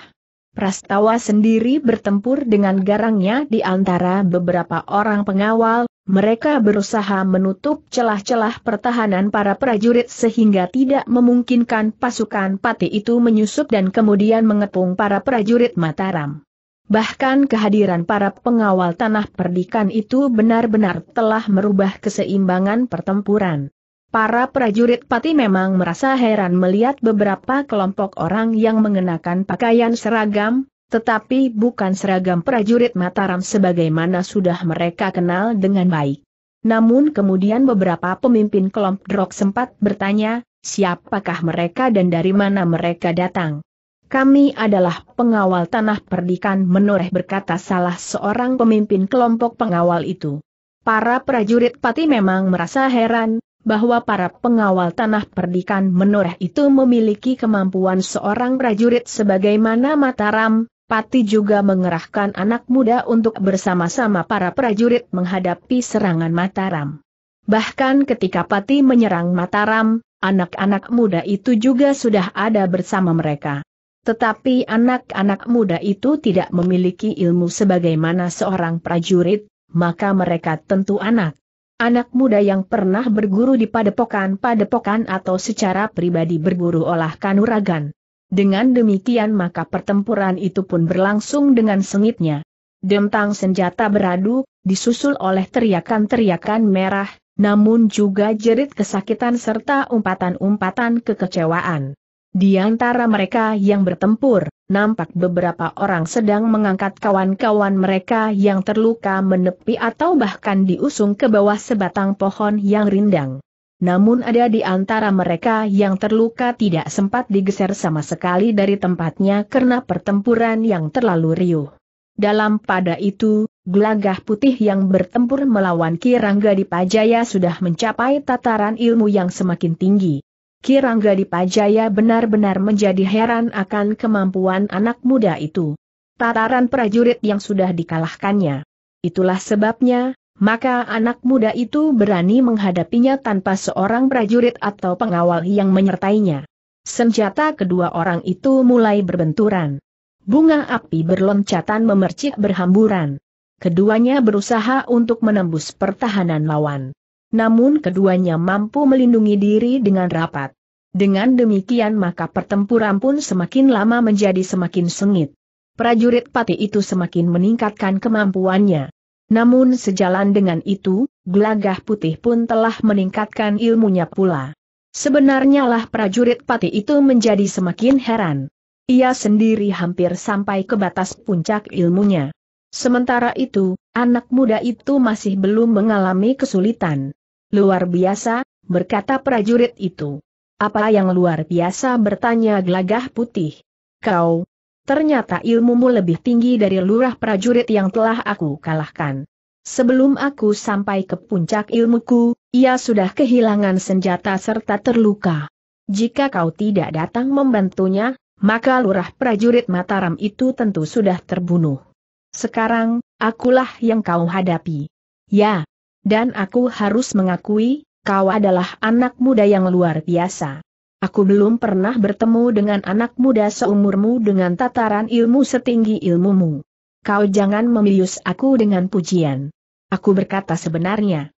[SPEAKER 1] Prastawa sendiri bertempur dengan garangnya di antara beberapa orang pengawal, mereka berusaha menutup celah-celah pertahanan para prajurit sehingga tidak memungkinkan pasukan pati itu menyusup dan kemudian mengepung para prajurit Mataram. Bahkan kehadiran para pengawal tanah perdikan itu benar-benar telah merubah keseimbangan pertempuran. Para prajurit pati memang merasa heran melihat beberapa kelompok orang yang mengenakan pakaian seragam, tetapi bukan seragam prajurit Mataram sebagaimana sudah mereka kenal dengan baik. Namun kemudian beberapa pemimpin kelompok drog sempat bertanya, siapakah mereka dan dari mana mereka datang. Kami adalah pengawal tanah perdikan menoreh berkata salah seorang pemimpin kelompok pengawal itu. Para prajurit pati memang merasa heran, bahwa para pengawal tanah perdikan menoreh itu memiliki kemampuan seorang prajurit sebagaimana Mataram, Pati juga mengerahkan anak muda untuk bersama-sama para prajurit menghadapi serangan Mataram. Bahkan ketika Pati menyerang Mataram, anak-anak muda itu juga sudah ada bersama mereka. Tetapi anak-anak muda itu tidak memiliki ilmu sebagaimana seorang prajurit, maka mereka tentu anak. Anak muda yang pernah berguru di padepokan-padepokan atau secara pribadi berguru olah kanuragan. Dengan demikian maka pertempuran itu pun berlangsung dengan sengitnya. Dentang senjata beradu, disusul oleh teriakan-teriakan merah, namun juga jerit kesakitan serta umpatan-umpatan kekecewaan. Di antara mereka yang bertempur, nampak beberapa orang sedang mengangkat kawan-kawan mereka yang terluka menepi atau bahkan diusung ke bawah sebatang pohon yang rindang namun ada di antara mereka yang terluka tidak sempat digeser sama sekali dari tempatnya karena pertempuran yang terlalu riuh. Dalam pada itu, gelagah putih yang bertempur melawan Kirangga Dipajaya sudah mencapai tataran ilmu yang semakin tinggi. Kirangga Dipajaya benar-benar menjadi heran akan kemampuan anak muda itu. Tataran prajurit yang sudah dikalahkannya. Itulah sebabnya, maka anak muda itu berani menghadapinya tanpa seorang prajurit atau pengawal yang menyertainya. Senjata kedua orang itu mulai berbenturan. Bunga api berloncatan memercik berhamburan. Keduanya berusaha untuk menembus pertahanan lawan. Namun keduanya mampu melindungi diri dengan rapat. Dengan demikian maka pertempuran pun semakin lama menjadi semakin sengit. Prajurit pati itu semakin meningkatkan kemampuannya. Namun sejalan dengan itu, gelagah putih pun telah meningkatkan ilmunya pula. Sebenarnya lah prajurit pati itu menjadi semakin heran. Ia sendiri hampir sampai ke batas puncak ilmunya. Sementara itu, anak muda itu masih belum mengalami kesulitan. Luar biasa, berkata prajurit itu. Apa yang luar biasa bertanya gelagah putih. Kau, ternyata ilmumu lebih tinggi dari lurah prajurit yang telah aku kalahkan. Sebelum aku sampai ke puncak ilmuku, ia sudah kehilangan senjata serta terluka. Jika kau tidak datang membantunya, maka lurah prajurit Mataram itu tentu sudah terbunuh. Sekarang, akulah yang kau hadapi. Ya, dan aku harus mengakui, kau adalah anak muda yang luar biasa. Aku belum pernah bertemu dengan anak muda seumurmu dengan tataran ilmu setinggi ilmumu. Kau jangan memilius aku dengan pujian. Aku berkata sebenarnya.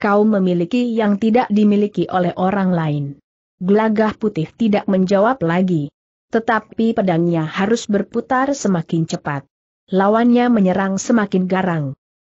[SPEAKER 1] Kau memiliki yang tidak dimiliki oleh orang lain. Gelagah putih tidak menjawab lagi. Tetapi pedangnya harus berputar semakin cepat. Lawannya menyerang semakin garang.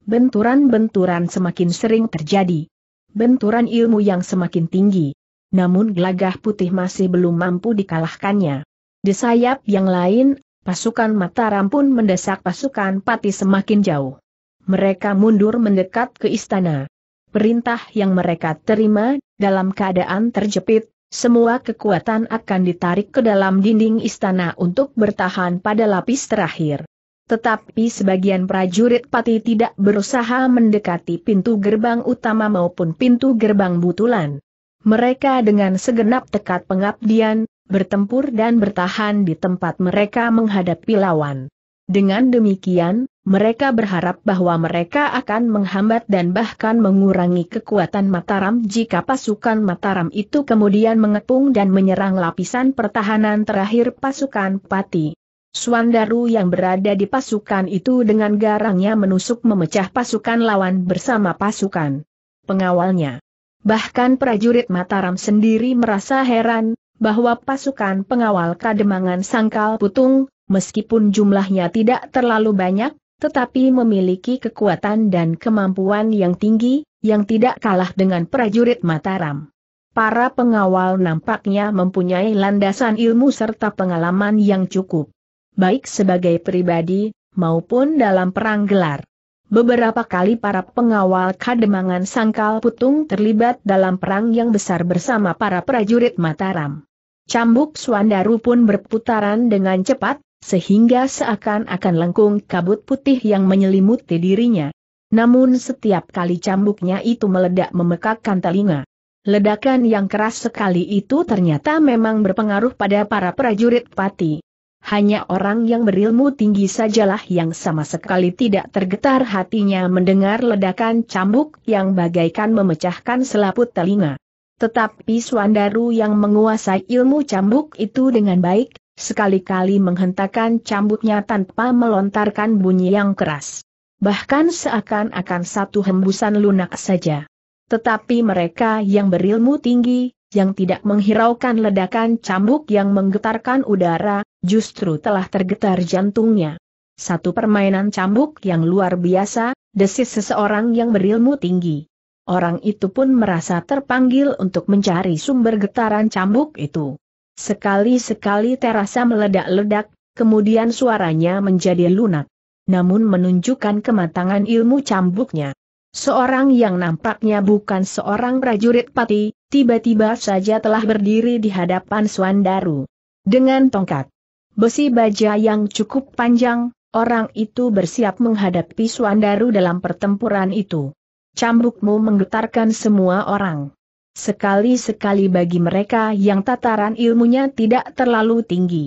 [SPEAKER 1] Benturan-benturan semakin sering terjadi. Benturan ilmu yang semakin tinggi namun gelagah putih masih belum mampu dikalahkannya. Di sayap yang lain, pasukan Mataram pun mendesak pasukan Pati semakin jauh. Mereka mundur mendekat ke istana. Perintah yang mereka terima, dalam keadaan terjepit, semua kekuatan akan ditarik ke dalam dinding istana untuk bertahan pada lapis terakhir. Tetapi sebagian prajurit pati tidak berusaha mendekati pintu gerbang utama maupun pintu gerbang butulan. Mereka dengan segenap tekad pengabdian, bertempur dan bertahan di tempat mereka menghadapi lawan. Dengan demikian, mereka berharap bahwa mereka akan menghambat dan bahkan mengurangi kekuatan Mataram jika pasukan Mataram itu kemudian mengepung dan menyerang lapisan pertahanan terakhir pasukan Pati. Swandaru yang berada di pasukan itu dengan garangnya menusuk memecah pasukan lawan bersama pasukan pengawalnya. Bahkan prajurit Mataram sendiri merasa heran, bahwa pasukan pengawal kademangan sangkal putung, meskipun jumlahnya tidak terlalu banyak, tetapi memiliki kekuatan dan kemampuan yang tinggi, yang tidak kalah dengan prajurit Mataram. Para pengawal nampaknya mempunyai landasan ilmu serta pengalaman yang cukup, baik sebagai pribadi maupun dalam perang gelar. Beberapa kali para pengawal kademangan sangkal putung terlibat dalam perang yang besar bersama para prajurit Mataram. Cambuk Swandaru pun berputaran dengan cepat, sehingga seakan-akan lengkung kabut putih yang menyelimuti dirinya. Namun setiap kali cambuknya itu meledak memekakkan telinga. Ledakan yang keras sekali itu ternyata memang berpengaruh pada para prajurit pati. Hanya orang yang berilmu tinggi sajalah yang sama sekali tidak tergetar hatinya mendengar ledakan cambuk yang bagaikan memecahkan selaput telinga. Tetapi Suandaru yang menguasai ilmu cambuk itu dengan baik, sekali-kali menghentakkan cambuknya tanpa melontarkan bunyi yang keras. Bahkan seakan-akan satu hembusan lunak saja. Tetapi mereka yang berilmu tinggi, yang tidak menghiraukan ledakan cambuk yang menggetarkan udara, justru telah tergetar jantungnya. Satu permainan cambuk yang luar biasa, desis seseorang yang berilmu tinggi. Orang itu pun merasa terpanggil untuk mencari sumber getaran cambuk itu. Sekali-sekali terasa meledak-ledak, kemudian suaranya menjadi lunak. Namun menunjukkan kematangan ilmu cambuknya. Seorang yang nampaknya bukan seorang prajurit pati, tiba-tiba saja telah berdiri di hadapan Suandaru. Dengan tongkat, Besi baja yang cukup panjang, orang itu bersiap menghadapi Suandaru dalam pertempuran itu. Cambukmu menggetarkan semua orang. Sekali-sekali bagi mereka yang tataran ilmunya tidak terlalu tinggi.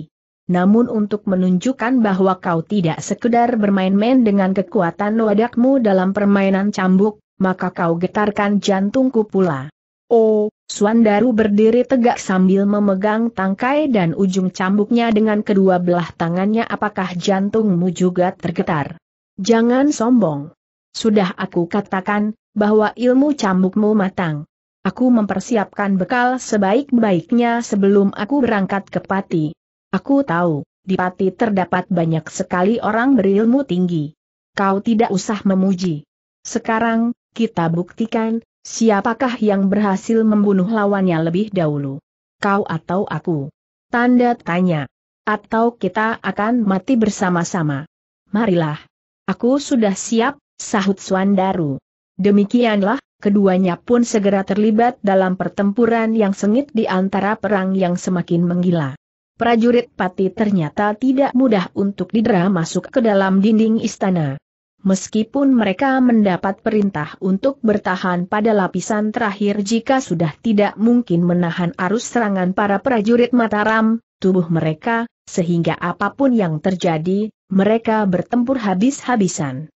[SPEAKER 1] Namun untuk menunjukkan bahwa kau tidak sekedar bermain-main dengan kekuatan wadakmu dalam permainan cambuk, maka kau getarkan jantungku pula. Oh, Suandaru berdiri tegak sambil memegang tangkai dan ujung cambuknya dengan kedua belah tangannya apakah jantungmu juga tergetar? Jangan sombong. Sudah aku katakan, bahwa ilmu cambukmu matang. Aku mempersiapkan bekal sebaik-baiknya sebelum aku berangkat ke Pati. Aku tahu, di Pati terdapat banyak sekali orang berilmu tinggi. Kau tidak usah memuji. Sekarang, kita buktikan, Siapakah yang berhasil membunuh lawannya lebih dahulu? Kau atau aku? Tanda tanya. Atau kita akan mati bersama-sama. Marilah. Aku sudah siap, sahut Swandaru. Demikianlah, keduanya pun segera terlibat dalam pertempuran yang sengit di antara perang yang semakin menggila. Prajurit Pati ternyata tidak mudah untuk didera masuk ke dalam dinding istana meskipun mereka mendapat perintah untuk bertahan pada lapisan terakhir jika sudah tidak mungkin menahan arus serangan para prajurit Mataram, tubuh mereka, sehingga apapun yang terjadi, mereka bertempur habis-habisan.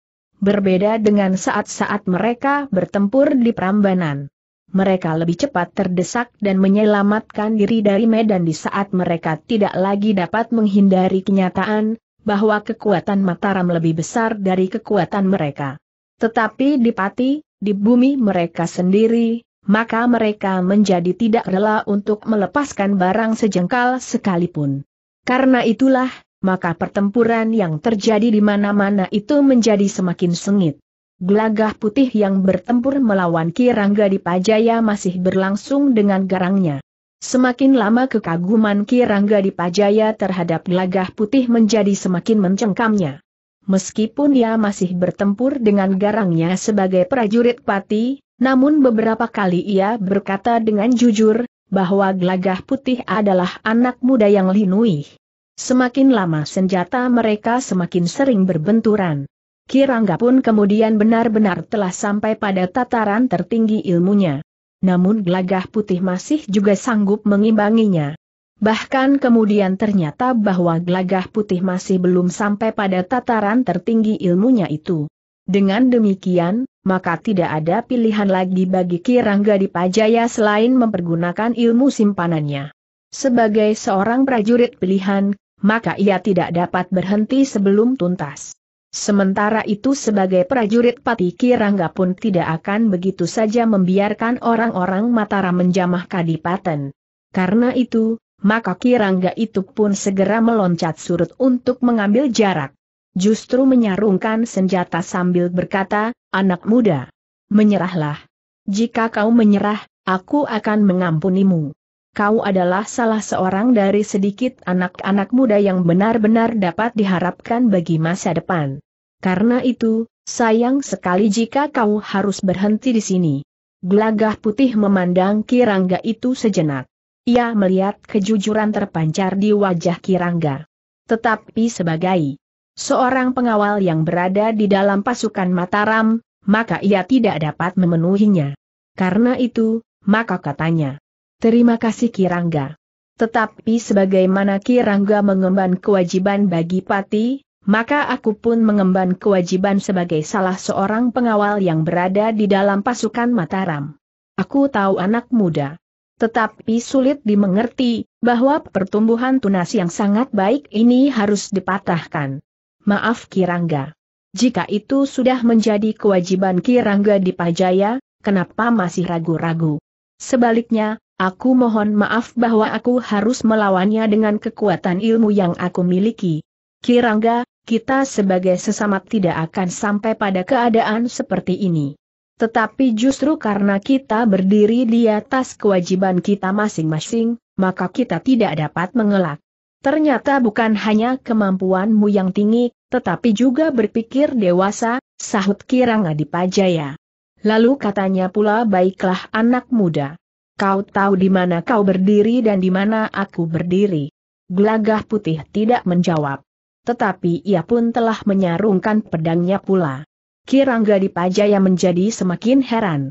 [SPEAKER 1] Berbeda dengan saat-saat mereka bertempur di Prambanan. Mereka lebih cepat terdesak dan menyelamatkan diri dari medan di saat mereka tidak lagi dapat menghindari kenyataan, bahwa kekuatan Mataram lebih besar dari kekuatan mereka. Tetapi di Pati, di bumi mereka sendiri, maka mereka menjadi tidak rela untuk melepaskan barang sejengkal sekalipun. Karena itulah, maka pertempuran yang terjadi di mana-mana itu menjadi semakin sengit. Gelagah putih yang bertempur melawan Kirangga di Pajaya masih berlangsung dengan garangnya. Semakin lama kekaguman Kirangga di Pajaya terhadap gelagah putih menjadi semakin mencengkamnya. Meskipun ia masih bertempur dengan garangnya sebagai prajurit pati, namun beberapa kali ia berkata dengan jujur, bahwa gelagah putih adalah anak muda yang linuih. Semakin lama senjata mereka semakin sering berbenturan. Kirangga pun kemudian benar-benar telah sampai pada tataran tertinggi ilmunya namun gelagah putih masih juga sanggup mengimbanginya. Bahkan kemudian ternyata bahwa gelagah putih masih belum sampai pada tataran tertinggi ilmunya itu. Dengan demikian, maka tidak ada pilihan lagi bagi Kirangga di Pajaya selain mempergunakan ilmu simpanannya. Sebagai seorang prajurit pilihan, maka ia tidak dapat berhenti sebelum tuntas. Sementara itu sebagai prajurit Pati Kirangga pun tidak akan begitu saja membiarkan orang-orang Mataram menjamah Kadipaten. Karena itu, maka Kirangga itu pun segera meloncat surut untuk mengambil jarak. Justru menyarungkan senjata sambil berkata, anak muda, menyerahlah. Jika kau menyerah, aku akan mengampunimu kau adalah salah seorang dari sedikit anak-anak muda yang benar-benar dapat diharapkan bagi masa depan. Karena itu, sayang sekali jika kau harus berhenti di sini. Gelagah putih memandang Kirangga itu sejenak. Ia melihat kejujuran terpancar di wajah Kirangga. Tetapi sebagai seorang pengawal yang berada di dalam pasukan Mataram, maka ia tidak dapat memenuhinya. Karena itu, maka katanya, Terima kasih Kirangga. Tetapi sebagaimana Kirangga mengemban kewajiban bagi Pati, maka aku pun mengemban kewajiban sebagai salah seorang pengawal yang berada di dalam pasukan Mataram. Aku tahu anak muda. Tetapi sulit dimengerti, bahwa pertumbuhan tunas yang sangat baik ini harus dipatahkan. Maaf Kirangga. Jika itu sudah menjadi kewajiban Kirangga di Pajaya, kenapa masih ragu-ragu? Sebaliknya, Aku mohon maaf bahwa aku harus melawannya dengan kekuatan ilmu yang aku miliki. Kirangga, kita sebagai sesama tidak akan sampai pada keadaan seperti ini. Tetapi justru karena kita berdiri di atas kewajiban kita masing-masing, maka kita tidak dapat mengelak. Ternyata bukan hanya kemampuanmu yang tinggi, tetapi juga berpikir dewasa, sahut Kiranga Dipajaya. Lalu katanya pula baiklah anak muda. Kau tahu di mana kau berdiri dan di mana aku berdiri. Gelagah putih tidak menjawab. Tetapi ia pun telah menyarungkan pedangnya pula. Kirangga Dipajaya menjadi semakin heran.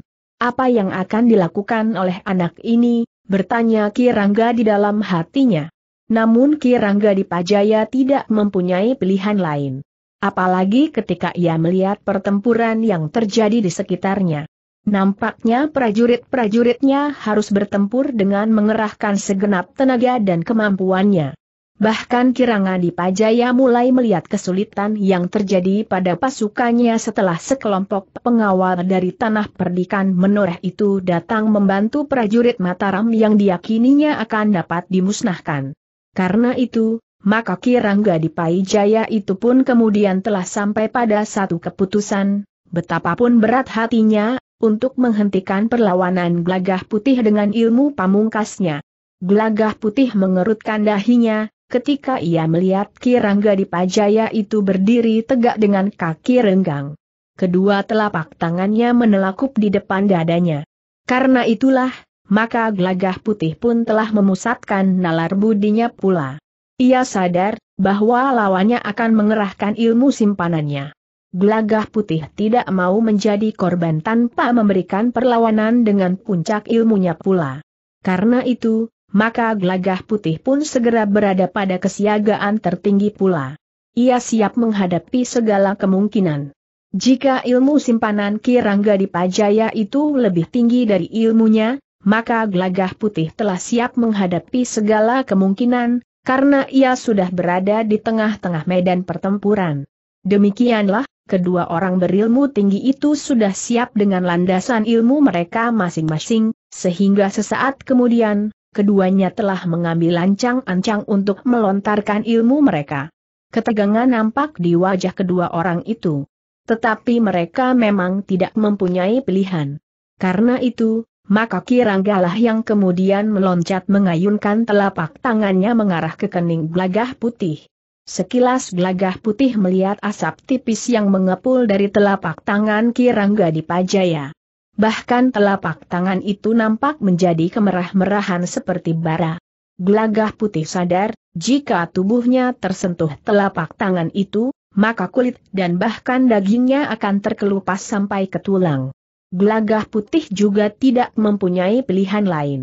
[SPEAKER 1] Apa yang akan dilakukan oleh anak ini, bertanya Kirangga di dalam hatinya. Namun Kirangga Dipajaya tidak mempunyai pilihan lain. Apalagi ketika ia melihat pertempuran yang terjadi di sekitarnya. Nampaknya prajurit-prajuritnya harus bertempur dengan mengerahkan segenap tenaga dan kemampuannya. Bahkan Kiranga Dipajaya mulai melihat kesulitan yang terjadi pada pasukannya setelah sekelompok pengawal dari tanah perdikan menoreh itu datang membantu prajurit Mataram yang diyakininya akan dapat dimusnahkan. Karena itu, maka Kiranga Dipajaya itu pun kemudian telah sampai pada satu keputusan, betapapun berat hatinya untuk menghentikan perlawanan Glagah putih dengan ilmu pamungkasnya. Glagah putih mengerutkan dahinya, ketika ia melihat Kirangga di Pajaya itu berdiri tegak dengan kaki renggang. Kedua telapak tangannya menelakup di depan dadanya. Karena itulah, maka Glagah putih pun telah memusatkan nalar budinya pula. Ia sadar, bahwa lawannya akan mengerahkan ilmu simpanannya. Gelagah putih tidak mau menjadi korban tanpa memberikan perlawanan dengan puncak ilmunya pula. Karena itu, maka gelagah putih pun segera berada pada kesiagaan tertinggi pula. Ia siap menghadapi segala kemungkinan. Jika ilmu simpanan Kirangga di Pajaya itu lebih tinggi dari ilmunya, maka gelagah putih telah siap menghadapi segala kemungkinan, karena ia sudah berada di tengah-tengah medan pertempuran. Demikianlah, kedua orang berilmu tinggi itu sudah siap dengan landasan ilmu mereka masing-masing, sehingga sesaat kemudian, keduanya telah mengambil lancang ancang untuk melontarkan ilmu mereka. Ketegangan nampak di wajah kedua orang itu. Tetapi mereka memang tidak mempunyai pilihan. Karena itu, maka Kiranggalah yang kemudian meloncat mengayunkan telapak tangannya mengarah ke kening belagah putih. Sekilas Glagah putih melihat asap tipis yang mengepul dari telapak tangan Kirangga di Pajaya. Bahkan telapak tangan itu nampak menjadi kemerah-merahan seperti bara. Glagah putih sadar, jika tubuhnya tersentuh telapak tangan itu, maka kulit dan bahkan dagingnya akan terkelupas sampai ke tulang. Glagah putih juga tidak mempunyai pilihan lain.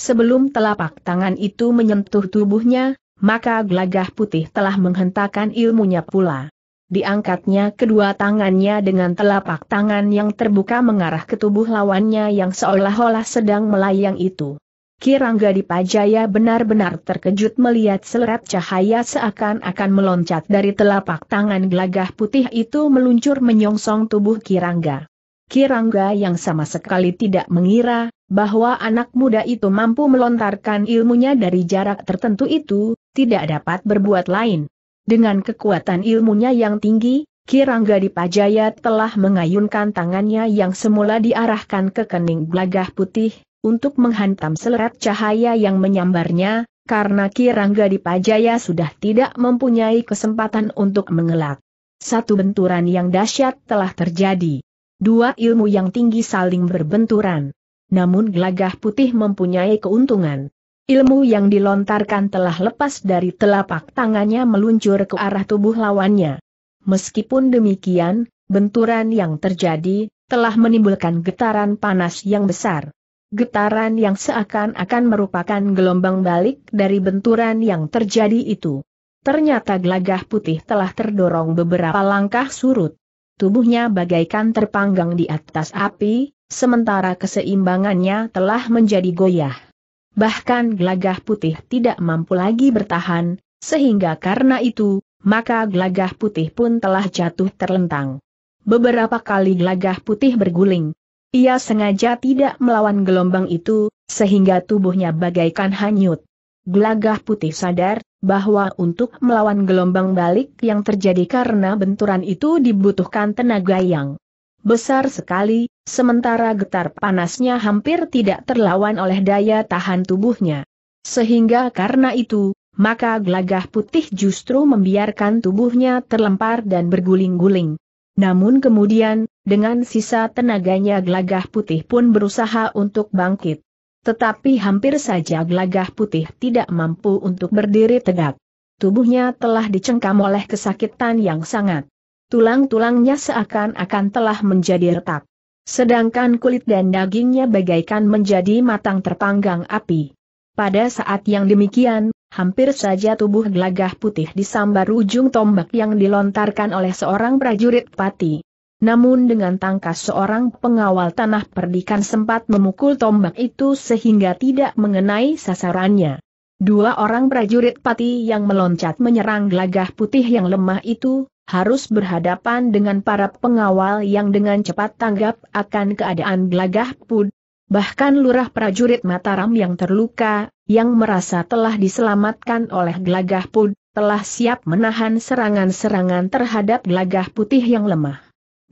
[SPEAKER 1] Sebelum telapak tangan itu menyentuh tubuhnya, maka gelagah putih telah menghentakkan ilmunya pula. Diangkatnya kedua tangannya dengan telapak tangan yang terbuka mengarah ke tubuh lawannya yang seolah-olah sedang melayang itu. Kirangga Dipajaya benar-benar terkejut melihat selerat cahaya seakan-akan meloncat dari telapak tangan gelagah putih itu meluncur menyongsong tubuh Kirangga. Kirangga yang sama sekali tidak mengira bahwa anak muda itu mampu melontarkan ilmunya dari jarak tertentu itu, tidak dapat berbuat lain. Dengan kekuatan ilmunya yang tinggi, Kirangga Dipajaya telah mengayunkan tangannya yang semula diarahkan ke kening belagah putih, untuk menghantam seleret cahaya yang menyambarnya, karena Kirangga Dipajaya sudah tidak mempunyai kesempatan untuk mengelak. Satu benturan yang dahsyat telah terjadi. Dua ilmu yang tinggi saling berbenturan. Namun gelagah putih mempunyai keuntungan. Ilmu yang dilontarkan telah lepas dari telapak tangannya meluncur ke arah tubuh lawannya. Meskipun demikian, benturan yang terjadi telah menimbulkan getaran panas yang besar. Getaran yang seakan-akan merupakan gelombang balik dari benturan yang terjadi itu. Ternyata gelagah putih telah terdorong beberapa langkah surut. Tubuhnya bagaikan terpanggang di atas api, sementara keseimbangannya telah menjadi goyah bahkan gelagah putih tidak mampu lagi bertahan, sehingga karena itu, maka gelagah putih pun telah jatuh terlentang. Beberapa kali gelagah putih berguling. Ia sengaja tidak melawan gelombang itu, sehingga tubuhnya bagaikan hanyut. Gelagah putih sadar, bahwa untuk melawan gelombang balik yang terjadi karena benturan itu dibutuhkan tenaga yang besar sekali, sementara getar panasnya hampir tidak terlawan oleh daya tahan tubuhnya. Sehingga karena itu, maka gelagah putih justru membiarkan tubuhnya terlempar dan berguling-guling. Namun kemudian, dengan sisa tenaganya gelagah putih pun berusaha untuk bangkit. Tetapi hampir saja gelagah putih tidak mampu untuk berdiri tegak. Tubuhnya telah dicengkam oleh kesakitan yang sangat. Tulang-tulangnya seakan-akan telah menjadi retak. Sedangkan kulit dan dagingnya bagaikan menjadi matang terpanggang api. Pada saat yang demikian, hampir saja tubuh gelagah putih disambar ujung tombak yang dilontarkan oleh seorang prajurit pati. Namun dengan tangkas seorang pengawal tanah perdikan sempat memukul tombak itu sehingga tidak mengenai sasarannya. Dua orang prajurit pati yang meloncat menyerang gelagah putih yang lemah itu, harus berhadapan dengan para pengawal yang dengan cepat tanggap akan keadaan gelagah pud. Bahkan lurah prajurit Mataram yang terluka, yang merasa telah diselamatkan oleh gelagah pud, telah siap menahan serangan-serangan terhadap gelagah putih yang lemah.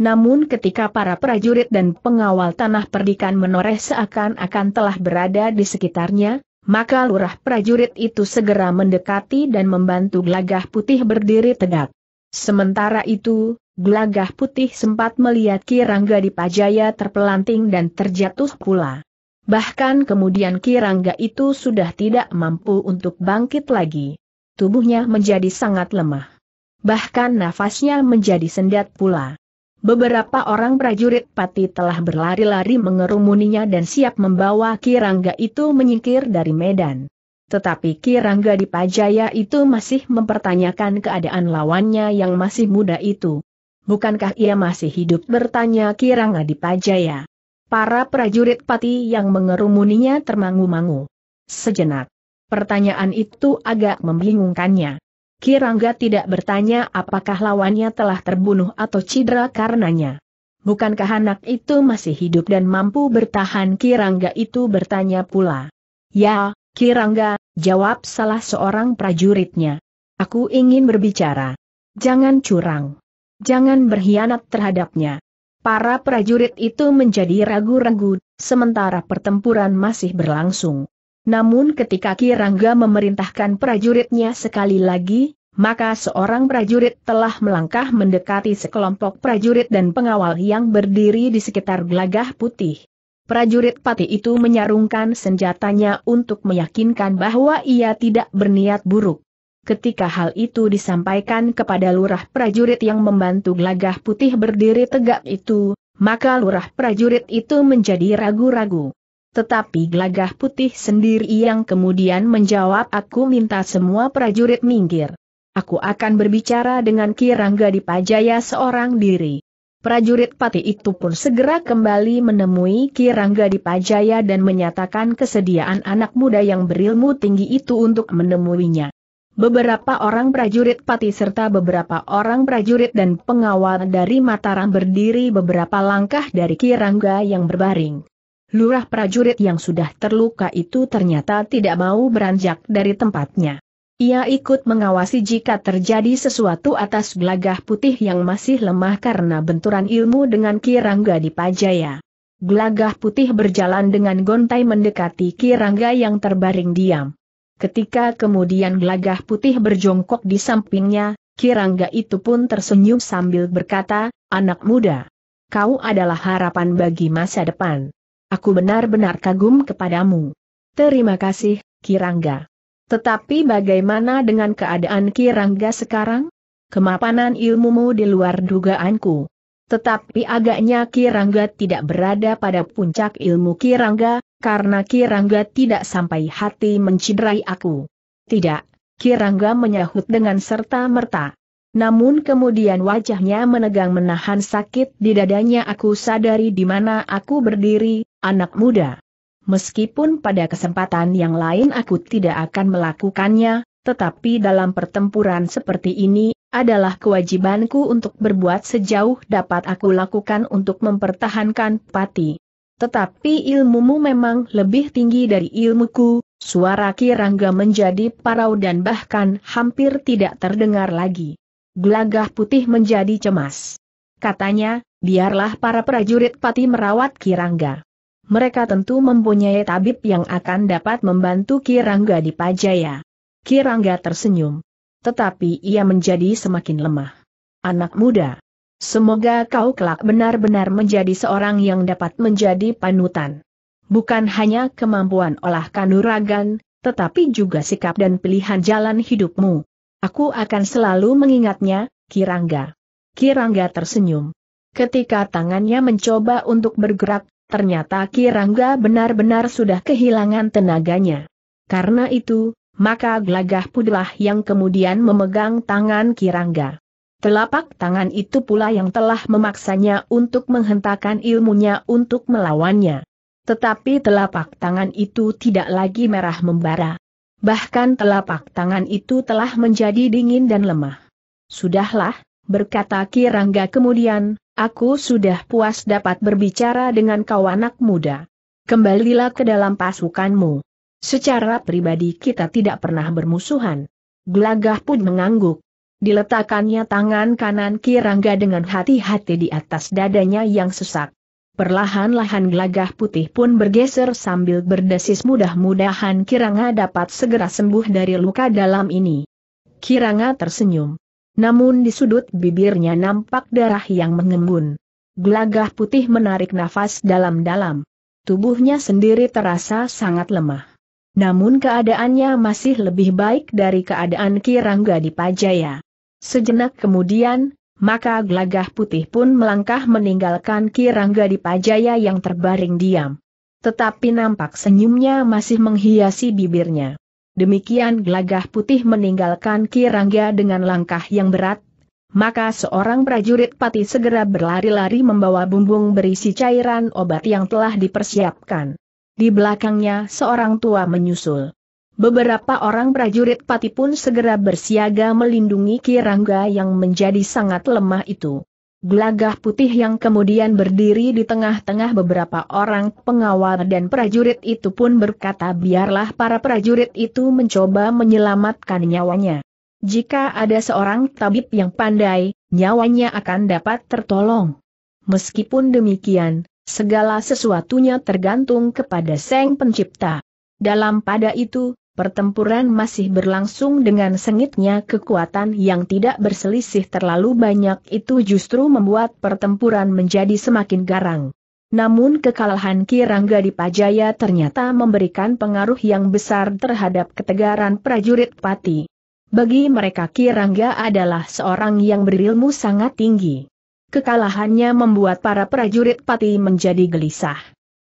[SPEAKER 1] Namun ketika para prajurit dan pengawal tanah perdikan menoreh seakan-akan telah berada di sekitarnya, maka lurah prajurit itu segera mendekati dan membantu gelagah putih berdiri tegak. Sementara itu, gelagah putih sempat melihat Kirangga di Pajaya terpelanting dan terjatuh pula. Bahkan kemudian Kirangga itu sudah tidak mampu untuk bangkit lagi. Tubuhnya menjadi sangat lemah. Bahkan nafasnya menjadi sendat pula. Beberapa orang prajurit pati telah berlari-lari mengerumuninya dan siap membawa Kirangga itu menyingkir dari medan. Tetapi Kirangga di Pajaya itu masih mempertanyakan keadaan lawannya yang masih muda itu. Bukankah ia masih hidup bertanya Kirangga di Pajaya. Para prajurit pati yang mengerumuninya termangu-mangu. Sejenak. Pertanyaan itu agak membingungkannya. Kirangga tidak bertanya apakah lawannya telah terbunuh atau cedera karenanya. Bukankah anak itu masih hidup dan mampu bertahan Kirangga itu bertanya pula. Ya, Kirangga, jawab salah seorang prajuritnya. Aku ingin berbicara. Jangan curang. Jangan berkhianat terhadapnya. Para prajurit itu menjadi ragu-ragu, sementara pertempuran masih berlangsung. Namun ketika Kirangga memerintahkan prajuritnya sekali lagi, maka seorang prajurit telah melangkah mendekati sekelompok prajurit dan pengawal yang berdiri di sekitar gelagah putih. Prajurit pati itu menyarungkan senjatanya untuk meyakinkan bahwa ia tidak berniat buruk. Ketika hal itu disampaikan kepada lurah prajurit yang membantu gelagah putih berdiri tegak itu, maka lurah prajurit itu menjadi ragu-ragu. Tetapi gelagah putih sendiri yang kemudian menjawab aku minta semua prajurit minggir. Aku akan berbicara dengan Kirangga di Pajaya seorang diri. Prajurit pati itu pun segera kembali menemui Kirangga di Pajaya dan menyatakan kesediaan anak muda yang berilmu tinggi itu untuk menemuinya. Beberapa orang prajurit pati serta beberapa orang prajurit dan pengawal dari Mataram berdiri beberapa langkah dari Kirangga yang berbaring lurah prajurit yang sudah terluka itu ternyata tidak mau beranjak dari tempatnya. Ia ikut mengawasi jika terjadi sesuatu atas gelagah putih yang masih lemah karena benturan ilmu dengan Kirangga di Pajaya. Gelagah putih berjalan dengan gontai mendekati Kirangga yang terbaring diam. Ketika kemudian gelagah putih berjongkok di sampingnya, Kirangga itu pun tersenyum sambil berkata, anak muda, kau adalah harapan bagi masa depan. Aku benar-benar kagum kepadamu. Terima kasih, Kirangga. Tetapi bagaimana dengan keadaan Kirangga sekarang? Kemapanan ilmumu di luar dugaanku. Tetapi agaknya Kirangga tidak berada pada puncak ilmu Kirangga, karena Kirangga tidak sampai hati menciderai aku. Tidak, Kirangga menyahut dengan serta merta. Namun kemudian wajahnya menegang menahan sakit di dadanya aku sadari di mana aku berdiri, anak muda. Meskipun pada kesempatan yang lain aku tidak akan melakukannya, tetapi dalam pertempuran seperti ini, adalah kewajibanku untuk berbuat sejauh dapat aku lakukan untuk mempertahankan pati. Tetapi ilmumu memang lebih tinggi dari ilmuku, suara Kirangga menjadi parau dan bahkan hampir tidak terdengar lagi gelagah putih menjadi cemas. Katanya, biarlah para prajurit pati merawat Kirangga. Mereka tentu mempunyai tabib yang akan dapat membantu Kirangga di Pajaya. Kirangga tersenyum. Tetapi ia menjadi semakin lemah. Anak muda. Semoga kau kelak benar-benar menjadi seorang yang dapat menjadi panutan. Bukan hanya kemampuan olah kanuragan, tetapi juga sikap dan pilihan jalan hidupmu. Aku akan selalu mengingatnya, Kirangga. Kirangga tersenyum. Ketika tangannya mencoba untuk bergerak, ternyata Kirangga benar-benar sudah kehilangan tenaganya. Karena itu, maka gelagah pula yang kemudian memegang tangan Kirangga. Telapak tangan itu pula yang telah memaksanya untuk menghentakkan ilmunya untuk melawannya. Tetapi telapak tangan itu tidak lagi merah membara. Bahkan telapak tangan itu telah menjadi dingin dan lemah. Sudahlah, berkata Kirangga kemudian, aku sudah puas dapat berbicara dengan kau anak muda. Kembalilah ke dalam pasukanmu. Secara pribadi kita tidak pernah bermusuhan. Gelagah pun mengangguk. Diletakkannya tangan kanan Kirangga dengan hati-hati di atas dadanya yang sesak. Perlahan-lahan gelagah putih pun bergeser sambil berdesis mudah-mudahan Kiranga dapat segera sembuh dari luka dalam ini. Kiranga tersenyum. Namun di sudut bibirnya nampak darah yang mengembun. Gelagah putih menarik nafas dalam-dalam. Tubuhnya sendiri terasa sangat lemah. Namun keadaannya masih lebih baik dari keadaan Kirangga di Pajaya. Sejenak kemudian, maka Glagah putih pun melangkah meninggalkan Kirangga di Pajaya yang terbaring diam. Tetapi nampak senyumnya masih menghiasi bibirnya. Demikian Glagah putih meninggalkan Kirangga dengan langkah yang berat, maka seorang prajurit pati segera berlari-lari membawa bumbung berisi cairan obat yang telah dipersiapkan. Di belakangnya seorang tua menyusul. Beberapa orang prajurit pati pun segera bersiaga melindungi Kirangga yang menjadi sangat lemah itu. Gelagah putih yang kemudian berdiri di tengah-tengah beberapa orang pengawal dan prajurit itu pun berkata biarlah para prajurit itu mencoba menyelamatkan nyawanya. Jika ada seorang tabib yang pandai, nyawanya akan dapat tertolong. Meskipun demikian, segala sesuatunya tergantung kepada Sang Pencipta. Dalam pada itu, Pertempuran masih berlangsung dengan sengitnya kekuatan yang tidak berselisih terlalu banyak itu justru membuat pertempuran menjadi semakin garang. Namun kekalahan Kirangga di Pajaya ternyata memberikan pengaruh yang besar terhadap ketegaran prajurit Pati. Bagi mereka Kirangga adalah seorang yang berilmu sangat tinggi. Kekalahannya membuat para prajurit Pati menjadi gelisah.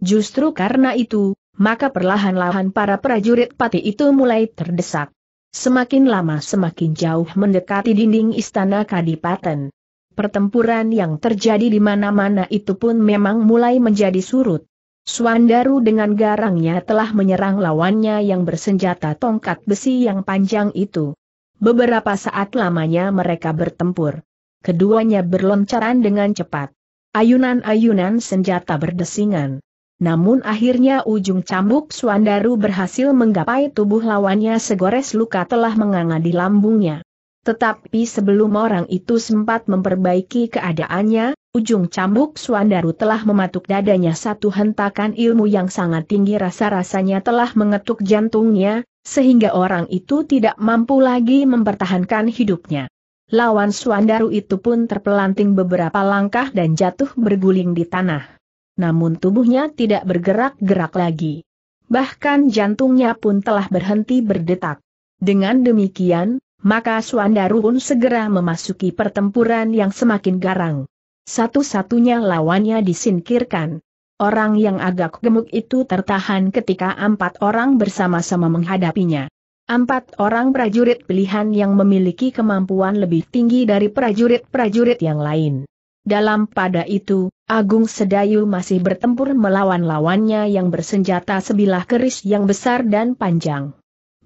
[SPEAKER 1] Justru karena itu, maka perlahan-lahan para prajurit pati itu mulai terdesak. Semakin lama semakin jauh mendekati dinding istana Kadipaten. Pertempuran yang terjadi di mana-mana itu pun memang mulai menjadi surut. Suandaru dengan garangnya telah menyerang lawannya yang bersenjata tongkat besi yang panjang itu. Beberapa saat lamanya mereka bertempur. Keduanya berloncaran dengan cepat. Ayunan-ayunan senjata berdesingan. Namun akhirnya ujung cambuk Suandaru berhasil menggapai tubuh lawannya segores luka telah menganga di lambungnya. Tetapi sebelum orang itu sempat memperbaiki keadaannya, ujung cambuk Suandaru telah mematuk dadanya satu hentakan ilmu yang sangat tinggi rasa-rasanya telah mengetuk jantungnya, sehingga orang itu tidak mampu lagi mempertahankan hidupnya. Lawan Suandaru itu pun terpelanting beberapa langkah dan jatuh berguling di tanah namun tubuhnya tidak bergerak-gerak lagi. Bahkan jantungnya pun telah berhenti berdetak. Dengan demikian, maka Suandaru pun segera memasuki pertempuran yang semakin garang. Satu-satunya lawannya disingkirkan. Orang yang agak gemuk itu tertahan ketika empat orang bersama-sama menghadapinya. Empat orang prajurit pilihan yang memiliki kemampuan lebih tinggi dari prajurit-prajurit yang lain. Dalam pada itu, Agung Sedayu masih bertempur melawan lawannya yang bersenjata sebilah keris yang besar dan panjang.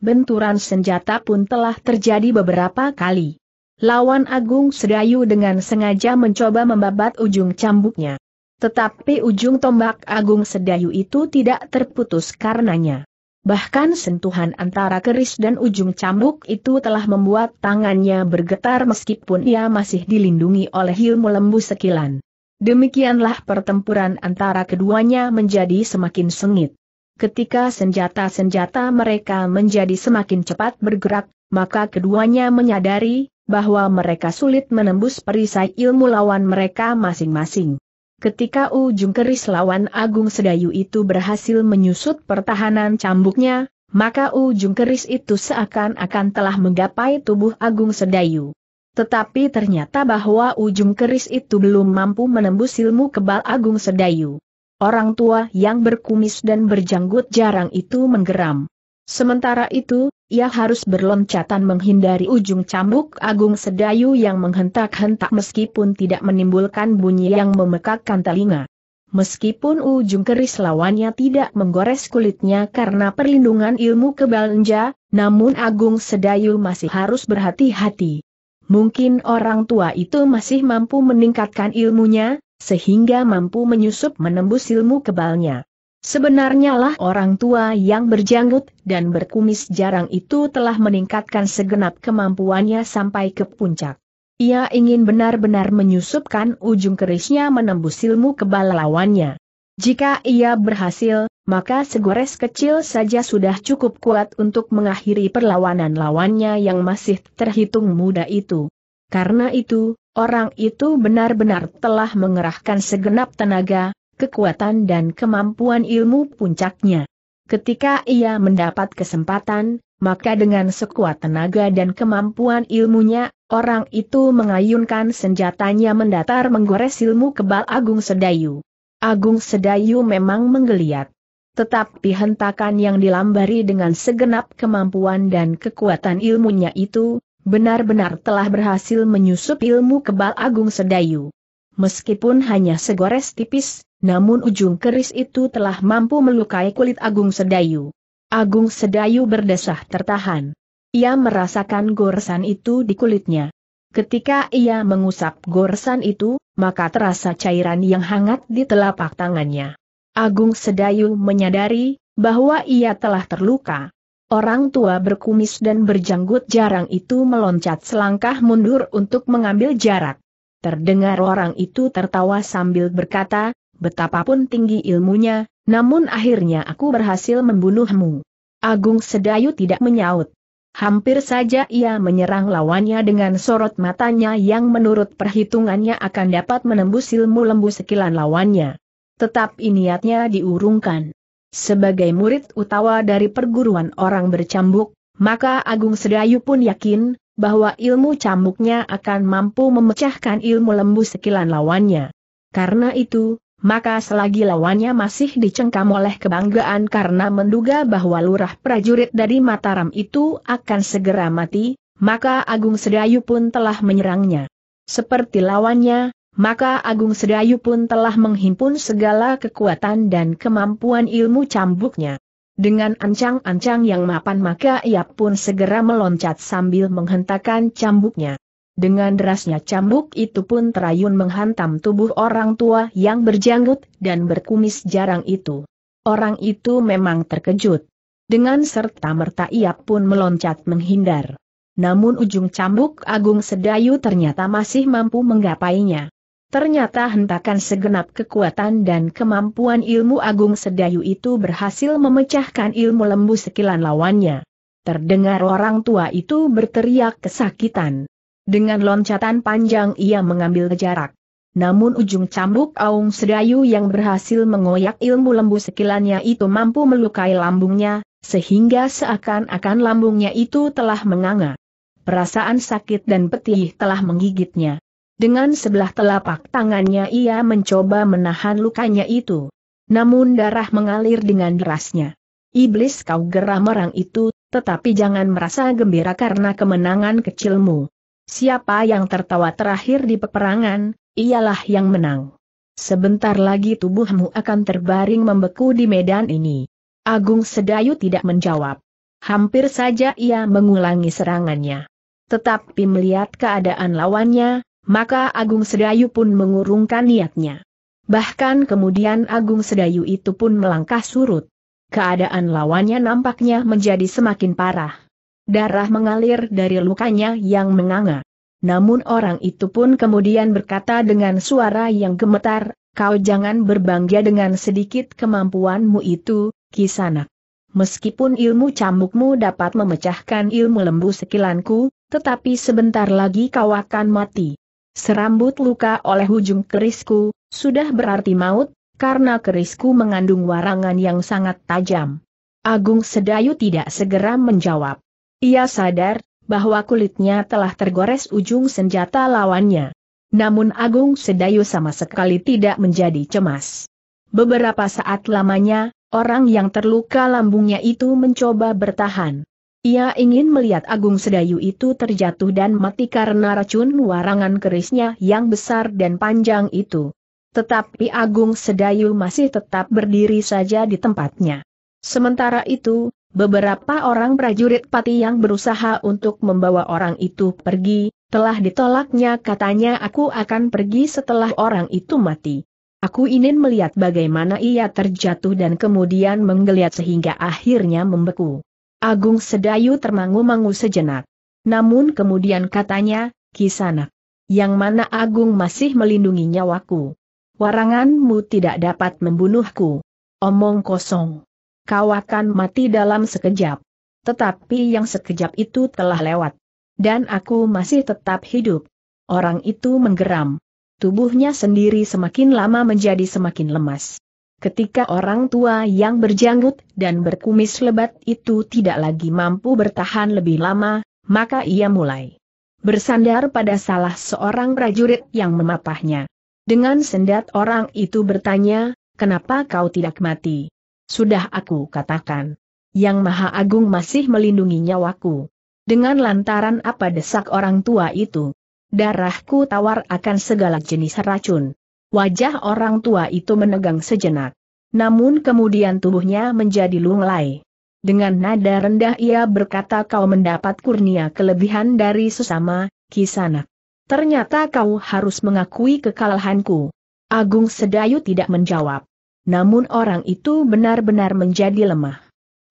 [SPEAKER 1] Benturan senjata pun telah terjadi beberapa kali. Lawan Agung Sedayu dengan sengaja mencoba membabat ujung cambuknya. Tetapi ujung tombak Agung Sedayu itu tidak terputus karenanya. Bahkan sentuhan antara keris dan ujung cambuk itu telah membuat tangannya bergetar meskipun ia masih dilindungi oleh ilmu lembu sekilan. Demikianlah pertempuran antara keduanya menjadi semakin sengit. Ketika senjata-senjata mereka menjadi semakin cepat bergerak, maka keduanya menyadari bahwa mereka sulit menembus perisai ilmu lawan mereka masing-masing. Ketika ujung keris lawan Agung Sedayu itu berhasil menyusut pertahanan cambuknya, maka ujung keris itu seakan-akan telah menggapai tubuh Agung Sedayu. Tetapi ternyata bahwa ujung keris itu belum mampu menembus ilmu kebal Agung Sedayu. Orang tua yang berkumis dan berjanggut jarang itu menggeram. Sementara itu, ia harus berloncatan menghindari ujung cambuk agung sedayu yang menghentak-hentak meskipun tidak menimbulkan bunyi yang memekakkan telinga. Meskipun ujung keris lawannya tidak menggores kulitnya karena perlindungan ilmu kebalanja, namun agung sedayu masih harus berhati-hati. Mungkin orang tua itu masih mampu meningkatkan ilmunya, sehingga mampu menyusup menembus ilmu kebalnya. Sebenarnya lah orang tua yang berjanggut dan berkumis jarang itu telah meningkatkan segenap kemampuannya sampai ke puncak. Ia ingin benar-benar menyusupkan ujung kerisnya menembus ilmu kebal lawannya. Jika ia berhasil, maka segores kecil saja sudah cukup kuat untuk mengakhiri perlawanan lawannya yang masih terhitung muda itu. Karena itu, orang itu benar-benar telah mengerahkan segenap tenaga, kekuatan dan kemampuan ilmu puncaknya. Ketika ia mendapat kesempatan, maka dengan sekuat tenaga dan kemampuan ilmunya, orang itu mengayunkan senjatanya mendatar menggores ilmu kebal Agung Sedayu. Agung Sedayu memang menggeliat. Tetapi hentakan yang dilambari dengan segenap kemampuan dan kekuatan ilmunya itu, benar-benar telah berhasil menyusup ilmu kebal Agung Sedayu. Meskipun hanya segores tipis, namun ujung keris itu telah mampu melukai kulit Agung Sedayu. Agung Sedayu berdesah tertahan. Ia merasakan goresan itu di kulitnya. Ketika ia mengusap goresan itu, maka terasa cairan yang hangat di telapak tangannya. Agung Sedayu menyadari bahwa ia telah terluka. Orang tua berkumis dan berjanggut jarang itu meloncat selangkah mundur untuk mengambil jarak. Terdengar orang itu tertawa sambil berkata, betapapun tinggi ilmunya, namun akhirnya aku berhasil membunuhmu. Agung Sedayu tidak menyaut. Hampir saja ia menyerang lawannya dengan sorot matanya yang menurut perhitungannya akan dapat menembus ilmu lembu sekilan lawannya. Tetap niatnya diurungkan. Sebagai murid utawa dari perguruan orang bercambuk, maka Agung Sedayu pun yakin, bahwa ilmu cambuknya akan mampu memecahkan ilmu lembu sekilan lawannya. Karena itu, maka selagi lawannya masih dicengkam oleh kebanggaan karena menduga bahwa lurah prajurit dari Mataram itu akan segera mati, maka Agung Sedayu pun telah menyerangnya. Seperti lawannya, maka Agung Sedayu pun telah menghimpun segala kekuatan dan kemampuan ilmu cambuknya. Dengan ancang-ancang yang mapan maka ia pun segera meloncat sambil menghentakkan cambuknya. Dengan derasnya cambuk itu pun terayun menghantam tubuh orang tua yang berjanggut dan berkumis jarang itu. Orang itu memang terkejut. Dengan serta-merta ia pun meloncat menghindar. Namun ujung cambuk Agung Sedayu ternyata masih mampu menggapainya. Ternyata hentakan segenap kekuatan dan kemampuan ilmu agung sedayu itu berhasil memecahkan ilmu lembu sekilan lawannya. Terdengar orang tua itu berteriak kesakitan. Dengan loncatan panjang ia mengambil jarak. Namun ujung cambuk Aung Sedayu yang berhasil mengoyak ilmu lembu sekilannya itu mampu melukai lambungnya, sehingga seakan-akan lambungnya itu telah menganga. Perasaan sakit dan petih telah menggigitnya. Dengan sebelah telapak tangannya ia mencoba menahan lukanya itu. Namun darah mengalir dengan derasnya. Iblis kau geram merang itu, tetapi jangan merasa gembira karena kemenangan kecilmu. Siapa yang tertawa terakhir di peperangan, ialah yang menang. Sebentar lagi tubuhmu akan terbaring membeku di medan ini. Agung Sedayu tidak menjawab. Hampir saja ia mengulangi serangannya. Tetapi melihat keadaan lawannya, maka Agung Sedayu pun mengurungkan niatnya. Bahkan kemudian Agung Sedayu itu pun melangkah surut. Keadaan lawannya nampaknya menjadi semakin parah. Darah mengalir dari lukanya yang menganga. Namun orang itu pun kemudian berkata dengan suara yang gemetar, kau jangan berbangga dengan sedikit kemampuanmu itu, kisanak. Meskipun ilmu cambukmu dapat memecahkan ilmu lembu sekilanku, tetapi sebentar lagi kau akan mati. Serambut luka oleh ujung kerisku, sudah berarti maut, karena kerisku mengandung warangan yang sangat tajam. Agung Sedayu tidak segera menjawab. Ia sadar, bahwa kulitnya telah tergores ujung senjata lawannya. Namun Agung Sedayu sama sekali tidak menjadi cemas. Beberapa saat lamanya, orang yang terluka lambungnya itu mencoba bertahan. Ia ingin melihat Agung Sedayu itu terjatuh dan mati karena racun warangan kerisnya yang besar dan panjang itu. Tetapi Agung Sedayu masih tetap berdiri saja di tempatnya. Sementara itu, beberapa orang prajurit pati yang berusaha untuk membawa orang itu pergi, telah ditolaknya katanya aku akan pergi setelah orang itu mati. Aku ingin melihat bagaimana ia terjatuh dan kemudian menggeliat sehingga akhirnya membeku. Agung Sedayu termangu-mangu sejenak. Namun kemudian katanya, Kisana, Yang mana Agung masih melindungi nyawaku. Waranganmu tidak dapat membunuhku. Omong kosong. Kau akan mati dalam sekejap. Tetapi yang sekejap itu telah lewat. Dan aku masih tetap hidup. Orang itu menggeram. Tubuhnya sendiri semakin lama menjadi semakin lemas. Ketika orang tua yang berjanggut dan berkumis lebat itu tidak lagi mampu bertahan lebih lama, maka ia mulai bersandar pada salah seorang prajurit yang memapahnya. Dengan sendat orang itu bertanya, kenapa kau tidak mati? Sudah aku katakan. Yang Maha Agung masih melindungi nyawaku. Dengan lantaran apa desak orang tua itu? Darahku tawar akan segala jenis racun. Wajah orang tua itu menegang sejenak. Namun kemudian tubuhnya menjadi lunglai. Dengan nada rendah ia berkata kau mendapat kurnia kelebihan dari sesama, kisanak. Ternyata kau harus mengakui kekalahanku. Agung Sedayu tidak menjawab. Namun orang itu benar-benar menjadi lemah.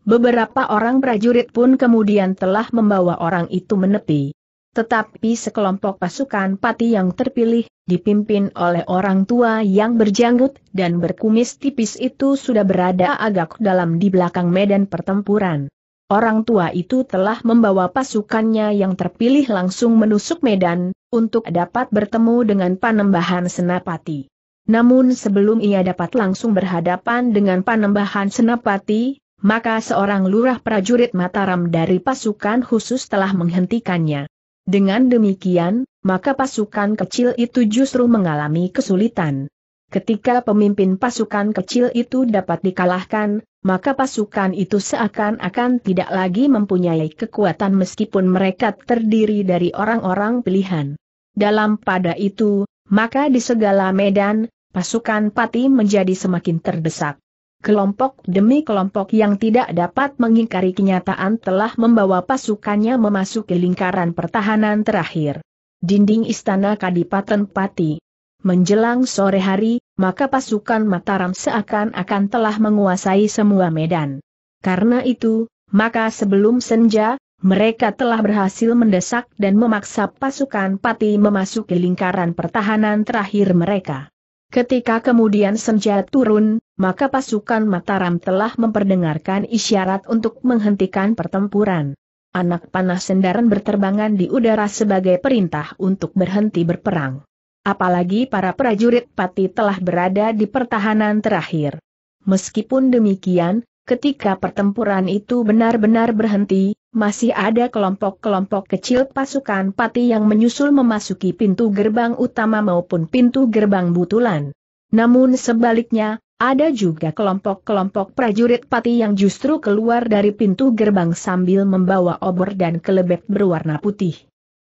[SPEAKER 1] Beberapa orang prajurit pun kemudian telah membawa orang itu menepi. Tetapi sekelompok pasukan pati yang terpilih, dipimpin oleh orang tua yang berjanggut dan berkumis tipis itu sudah berada agak dalam di belakang medan pertempuran. Orang tua itu telah membawa pasukannya yang terpilih langsung menusuk medan, untuk dapat bertemu dengan panembahan senapati. Namun sebelum ia dapat langsung berhadapan dengan panembahan senapati, maka seorang lurah prajurit Mataram dari pasukan khusus telah menghentikannya. Dengan demikian, maka pasukan kecil itu justru mengalami kesulitan. Ketika pemimpin pasukan kecil itu dapat dikalahkan, maka pasukan itu seakan-akan tidak lagi mempunyai kekuatan meskipun mereka terdiri dari orang-orang pilihan. Dalam pada itu, maka di segala medan, pasukan pati menjadi semakin terdesak. Kelompok demi kelompok yang tidak dapat mengingkari kenyataan telah membawa pasukannya memasuki lingkaran pertahanan terakhir. Dinding Istana Kadipaten Pati Menjelang sore hari, maka pasukan Mataram seakan-akan telah menguasai semua medan. Karena itu, maka sebelum senja, mereka telah berhasil mendesak dan memaksa pasukan Pati memasuki lingkaran pertahanan terakhir mereka. Ketika kemudian senja turun, maka pasukan Mataram telah memperdengarkan isyarat untuk menghentikan pertempuran. Anak panah sendaran berterbangan di udara sebagai perintah untuk berhenti berperang. Apalagi para prajurit pati telah berada di pertahanan terakhir. Meskipun demikian, Ketika pertempuran itu benar-benar berhenti, masih ada kelompok-kelompok kecil pasukan pati yang menyusul memasuki pintu gerbang utama maupun pintu gerbang butulan. Namun sebaliknya, ada juga kelompok-kelompok prajurit pati yang justru keluar dari pintu gerbang sambil membawa obor dan kelebek berwarna putih.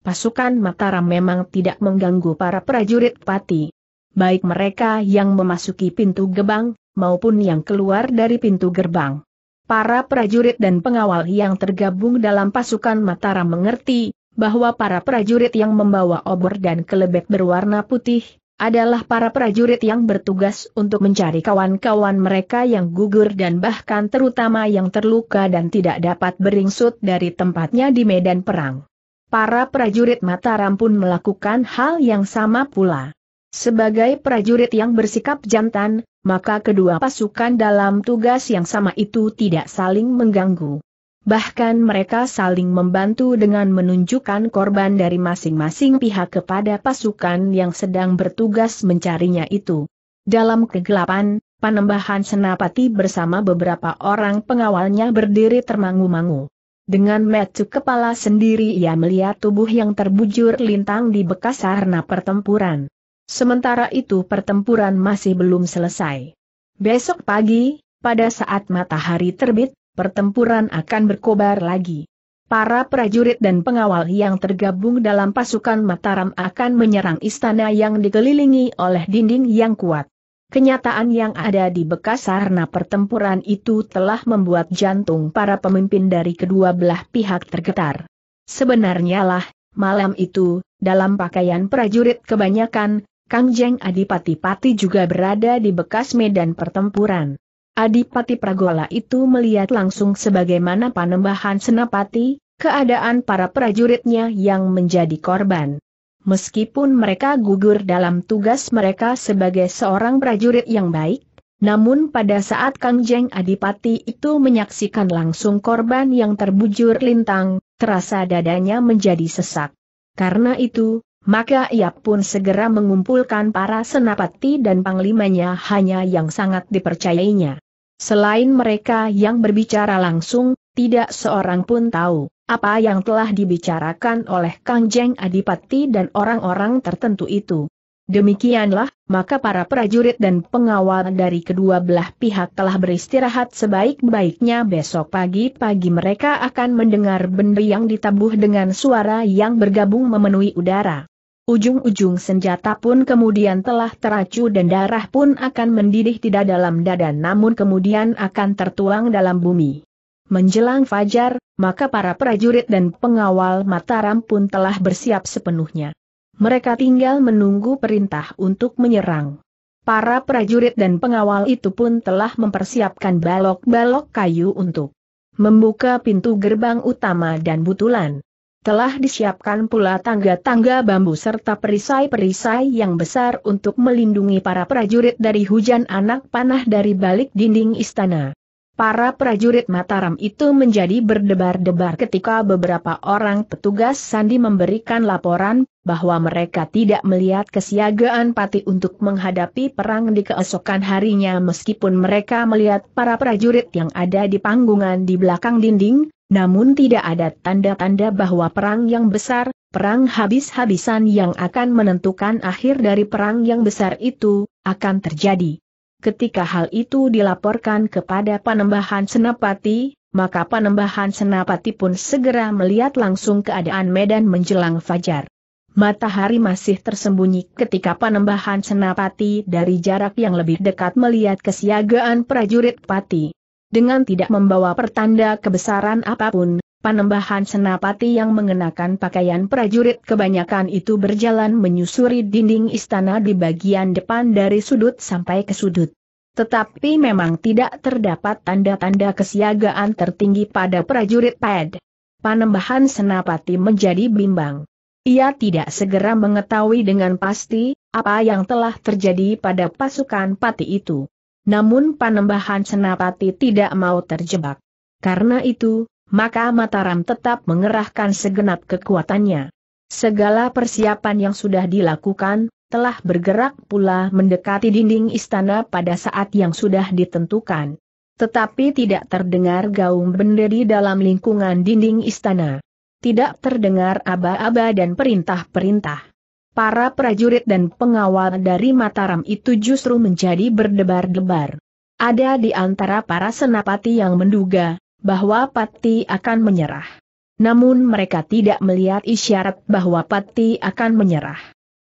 [SPEAKER 1] Pasukan Mataram memang tidak mengganggu para prajurit pati. Baik mereka yang memasuki pintu gerbang maupun yang keluar dari pintu gerbang. Para prajurit dan pengawal yang tergabung dalam pasukan Mataram mengerti, bahwa para prajurit yang membawa obor dan kelebek berwarna putih, adalah para prajurit yang bertugas untuk mencari kawan-kawan mereka yang gugur dan bahkan terutama yang terluka dan tidak dapat beringsut dari tempatnya di medan perang. Para prajurit Mataram pun melakukan hal yang sama pula. Sebagai prajurit yang bersikap jantan, maka kedua pasukan dalam tugas yang sama itu tidak saling mengganggu. Bahkan mereka saling membantu dengan menunjukkan korban dari masing-masing pihak kepada pasukan yang sedang bertugas mencarinya itu. Dalam kegelapan, Panembahan Senapati bersama beberapa orang pengawalnya berdiri termangu-mangu. Dengan metu kepala sendiri ia melihat tubuh yang terbujur lintang di bekas sarna pertempuran. Sementara itu pertempuran masih belum selesai. Besok pagi, pada saat matahari terbit, pertempuran akan berkobar lagi. Para prajurit dan pengawal yang tergabung dalam pasukan Mataram akan menyerang istana yang dikelilingi oleh dinding yang kuat. Kenyataan yang ada di bekas sarana pertempuran itu telah membuat jantung para pemimpin dari kedua belah pihak tergetar. Sebenarnya lah, malam itu, dalam pakaian prajurit kebanyakan, Kang Jeng Adipati Pati juga berada di bekas medan pertempuran. Adipati Pragola itu melihat langsung sebagaimana panembahan senapati, keadaan para prajuritnya yang menjadi korban. Meskipun mereka gugur dalam tugas mereka sebagai seorang prajurit yang baik, namun pada saat Kang Jeng Adipati itu menyaksikan langsung korban yang terbujur lintang, terasa dadanya menjadi sesak. Karena itu, maka ia pun segera mengumpulkan para senapati dan panglimanya hanya yang sangat dipercayainya. Selain mereka yang berbicara langsung, tidak seorang pun tahu apa yang telah dibicarakan oleh Kang Jeng Adipati dan orang-orang tertentu itu. Demikianlah, maka para prajurit dan pengawal dari kedua belah pihak telah beristirahat sebaik-baiknya besok pagi-pagi mereka akan mendengar benda yang ditabuh dengan suara yang bergabung memenuhi udara. Ujung-ujung senjata pun kemudian telah teracu dan darah pun akan mendidih tidak dalam dada namun kemudian akan tertuang dalam bumi. Menjelang fajar, maka para prajurit dan pengawal Mataram pun telah bersiap sepenuhnya. Mereka tinggal menunggu perintah untuk menyerang. Para prajurit dan pengawal itu pun telah mempersiapkan balok-balok kayu untuk membuka pintu gerbang utama dan butulan. Telah disiapkan pula tangga-tangga bambu serta perisai-perisai yang besar untuk melindungi para prajurit dari hujan anak panah dari balik dinding istana. Para prajurit Mataram itu menjadi berdebar-debar ketika beberapa orang petugas Sandi memberikan laporan bahwa mereka tidak melihat kesiagaan Pati untuk menghadapi perang di keesokan harinya meskipun mereka melihat para prajurit yang ada di panggungan di belakang dinding, namun tidak ada tanda-tanda bahwa perang yang besar, perang habis-habisan yang akan menentukan akhir dari perang yang besar itu, akan terjadi. Ketika hal itu dilaporkan kepada Panembahan Senapati, maka Panembahan Senapati pun segera melihat langsung keadaan medan menjelang fajar. Matahari masih tersembunyi ketika Panembahan Senapati dari jarak yang lebih dekat melihat kesiagaan prajurit Pati. Dengan tidak membawa pertanda kebesaran apapun, panembahan senapati yang mengenakan pakaian prajurit kebanyakan itu berjalan menyusuri dinding istana di bagian depan dari sudut sampai ke sudut. Tetapi memang tidak terdapat tanda-tanda kesiagaan tertinggi pada prajurit PED. Panembahan senapati menjadi bimbang. Ia tidak segera mengetahui dengan pasti, apa yang telah terjadi pada pasukan pati itu. Namun Panembahan Senapati tidak mau terjebak. Karena itu, maka Mataram tetap mengerahkan segenap kekuatannya. Segala persiapan yang sudah dilakukan, telah bergerak pula mendekati dinding istana pada saat yang sudah ditentukan. Tetapi tidak terdengar gaung benderi dalam lingkungan dinding istana. Tidak terdengar aba-aba dan perintah-perintah para prajurit dan pengawal dari Mataram itu justru menjadi berdebar-debar. Ada di antara para senapati yang menduga bahwa Pati akan menyerah. Namun mereka tidak melihat isyarat bahwa Pati akan menyerah.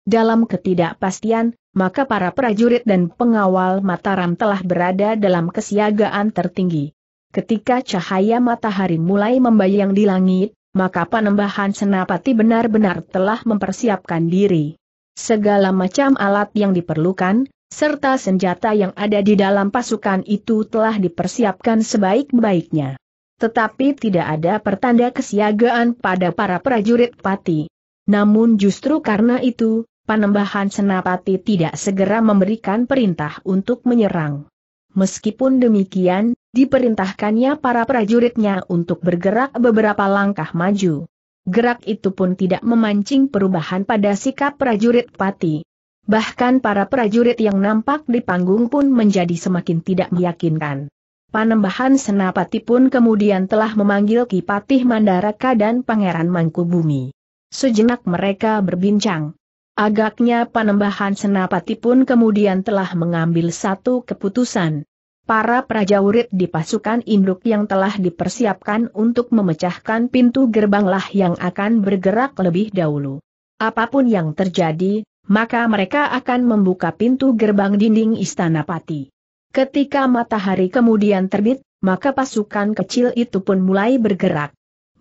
[SPEAKER 1] Dalam ketidakpastian, maka para prajurit dan pengawal Mataram telah berada dalam kesiagaan tertinggi. Ketika cahaya matahari mulai membayang di langit, maka Panembahan Senapati benar-benar telah mempersiapkan diri. Segala macam alat yang diperlukan, serta senjata yang ada di dalam pasukan itu telah dipersiapkan sebaik-baiknya. Tetapi tidak ada pertanda kesiagaan pada para prajurit pati. Namun justru karena itu, Panembahan Senapati tidak segera memberikan perintah untuk menyerang. Meskipun demikian, diperintahkannya para prajuritnya untuk bergerak beberapa langkah maju. Gerak itu pun tidak memancing perubahan pada sikap prajurit pati. Bahkan para prajurit yang nampak di panggung pun menjadi semakin tidak meyakinkan. Panembahan Senapati pun kemudian telah memanggil Kipatih Mandaraka dan Pangeran Mangkubumi. Sejenak mereka berbincang. Agaknya panembahan senapati pun kemudian telah mengambil satu keputusan. Para prajurit di pasukan induk yang telah dipersiapkan untuk memecahkan pintu gerbanglah yang akan bergerak lebih dahulu. Apapun yang terjadi, maka mereka akan membuka pintu gerbang dinding istana pati. Ketika matahari kemudian terbit, maka pasukan kecil itu pun mulai bergerak.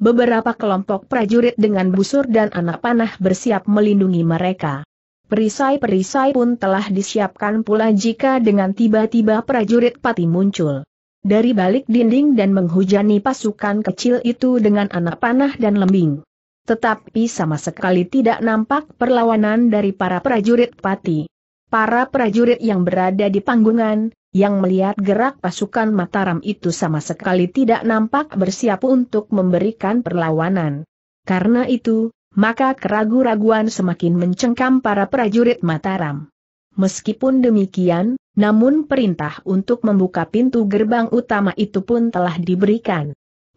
[SPEAKER 1] Beberapa kelompok prajurit dengan busur dan anak panah bersiap melindungi mereka. Perisai-perisai pun telah disiapkan pula jika dengan tiba-tiba prajurit pati muncul. Dari balik dinding dan menghujani pasukan kecil itu dengan anak panah dan lembing. Tetapi sama sekali tidak nampak perlawanan dari para prajurit pati. Para prajurit yang berada di panggungan, yang melihat gerak pasukan Mataram itu sama sekali tidak nampak bersiap untuk memberikan perlawanan. Karena itu, maka keraguan-raguan semakin mencengkam para prajurit Mataram. Meskipun demikian, namun perintah untuk membuka pintu gerbang utama itu pun telah diberikan.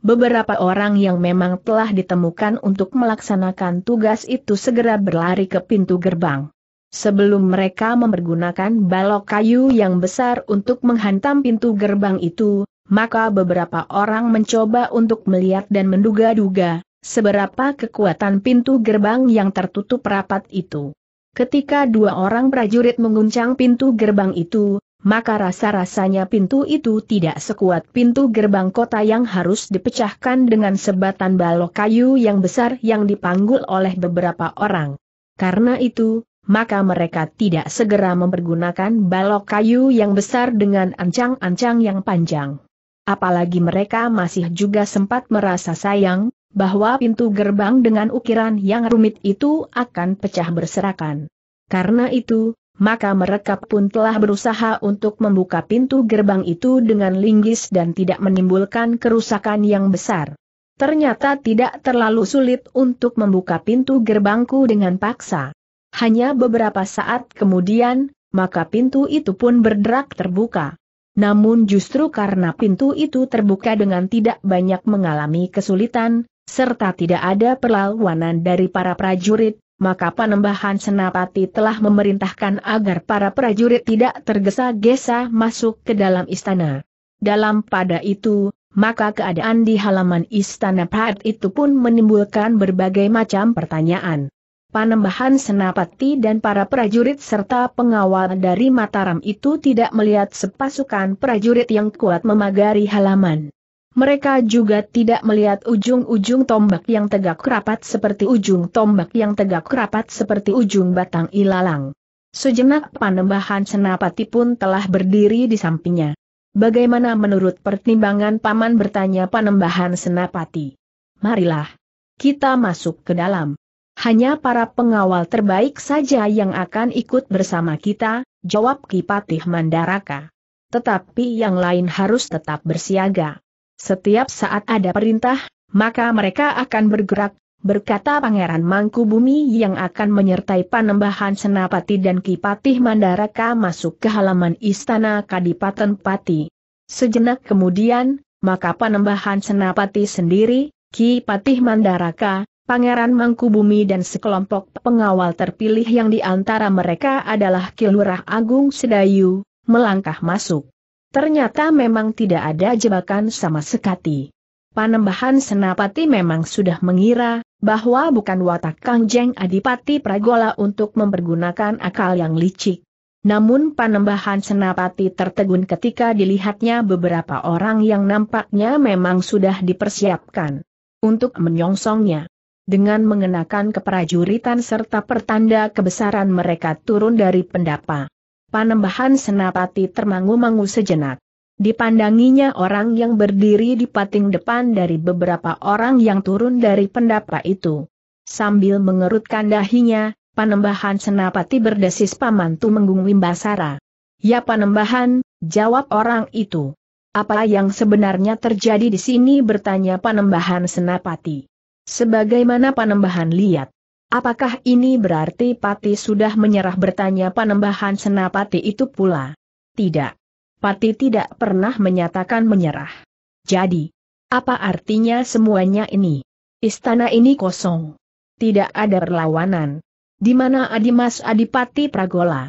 [SPEAKER 1] Beberapa orang yang memang telah ditemukan untuk melaksanakan tugas itu segera berlari ke pintu gerbang sebelum mereka mempergunakan balok kayu yang besar untuk menghantam pintu gerbang itu, maka beberapa orang mencoba untuk melihat dan menduga-duga, seberapa kekuatan pintu gerbang yang tertutup rapat itu. Ketika dua orang prajurit menguncang pintu gerbang itu, maka rasa-rasanya pintu itu tidak sekuat pintu gerbang kota yang harus dipecahkan dengan sebatan balok kayu yang besar yang dipanggul oleh beberapa orang. Karena itu, maka mereka tidak segera mempergunakan balok kayu yang besar dengan ancang-ancang yang panjang. Apalagi mereka masih juga sempat merasa sayang, bahwa pintu gerbang dengan ukiran yang rumit itu akan pecah berserakan. Karena itu, maka mereka pun telah berusaha untuk membuka pintu gerbang itu dengan linggis dan tidak menimbulkan kerusakan yang besar. Ternyata tidak terlalu sulit untuk membuka pintu gerbangku dengan paksa. Hanya beberapa saat kemudian, maka pintu itu pun berderak terbuka. Namun justru karena pintu itu terbuka dengan tidak banyak mengalami kesulitan, serta tidak ada perlawanan dari para prajurit, maka Panembahan Senapati telah memerintahkan agar para prajurit tidak tergesa-gesa masuk ke dalam istana. Dalam pada itu, maka keadaan di halaman istana Pahat itu pun menimbulkan berbagai macam pertanyaan. Panembahan Senapati dan para prajurit serta pengawal dari Mataram itu tidak melihat sepasukan prajurit yang kuat memagari halaman. Mereka juga tidak melihat ujung-ujung tombak yang tegak rapat seperti ujung tombak yang tegak rapat seperti ujung batang ilalang. Sejenak panembahan senapati pun telah berdiri di sampingnya. Bagaimana menurut pertimbangan paman bertanya panembahan senapati? Marilah. Kita masuk ke dalam. Hanya para pengawal terbaik saja yang akan ikut bersama kita, jawab Kipatih Mandaraka. Tetapi yang lain harus tetap bersiaga. Setiap saat ada perintah, maka mereka akan bergerak, berkata Pangeran Mangkubumi yang akan menyertai panembahan Senapati dan Kipatih Mandaraka masuk ke halaman istana Kadipaten Pati. Sejenak kemudian, maka panembahan Senapati sendiri, Ki Patih Mandaraka, Pangeran Mangkubumi dan sekelompok pengawal terpilih yang diantara mereka adalah Kilurah Agung Sedayu, melangkah masuk. Ternyata memang tidak ada jebakan sama sekali. Panembahan Senapati memang sudah mengira, bahwa bukan watak Kangjeng Adipati Pragola untuk mempergunakan akal yang licik. Namun panembahan senapati tertegun ketika dilihatnya beberapa orang yang nampaknya memang sudah dipersiapkan untuk menyongsongnya dengan mengenakan keprajuritan serta pertanda kebesaran mereka turun dari pendapa. Panembahan Senapati termangu-mangu sejenak. Dipandanginya orang yang berdiri di pating depan dari beberapa orang yang turun dari pendapa itu. Sambil mengerutkan dahinya, Panembahan Senapati berdesis pamantu menggung Wimbasara. Ya Panembahan, jawab orang itu. Apa yang sebenarnya terjadi di sini bertanya Panembahan Senapati. Sebagaimana panembahan lihat? Apakah ini berarti Pati sudah menyerah bertanya panembahan senapati itu pula? Tidak. Pati tidak pernah menyatakan menyerah. Jadi, apa artinya semuanya ini? Istana ini kosong. Tidak ada perlawanan. Di mana Adimas Adipati Pragola?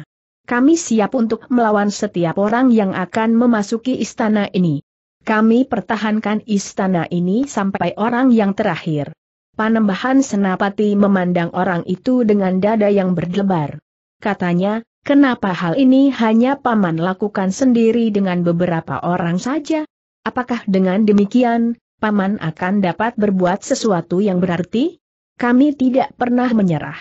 [SPEAKER 1] Kami siap untuk melawan setiap orang yang akan memasuki istana ini. Kami pertahankan istana ini sampai orang yang terakhir. Panembahan Senapati memandang orang itu dengan dada yang berdebar. Katanya, kenapa hal ini hanya Paman lakukan sendiri dengan beberapa orang saja? Apakah dengan demikian, Paman akan dapat berbuat sesuatu yang berarti? Kami tidak pernah menyerah.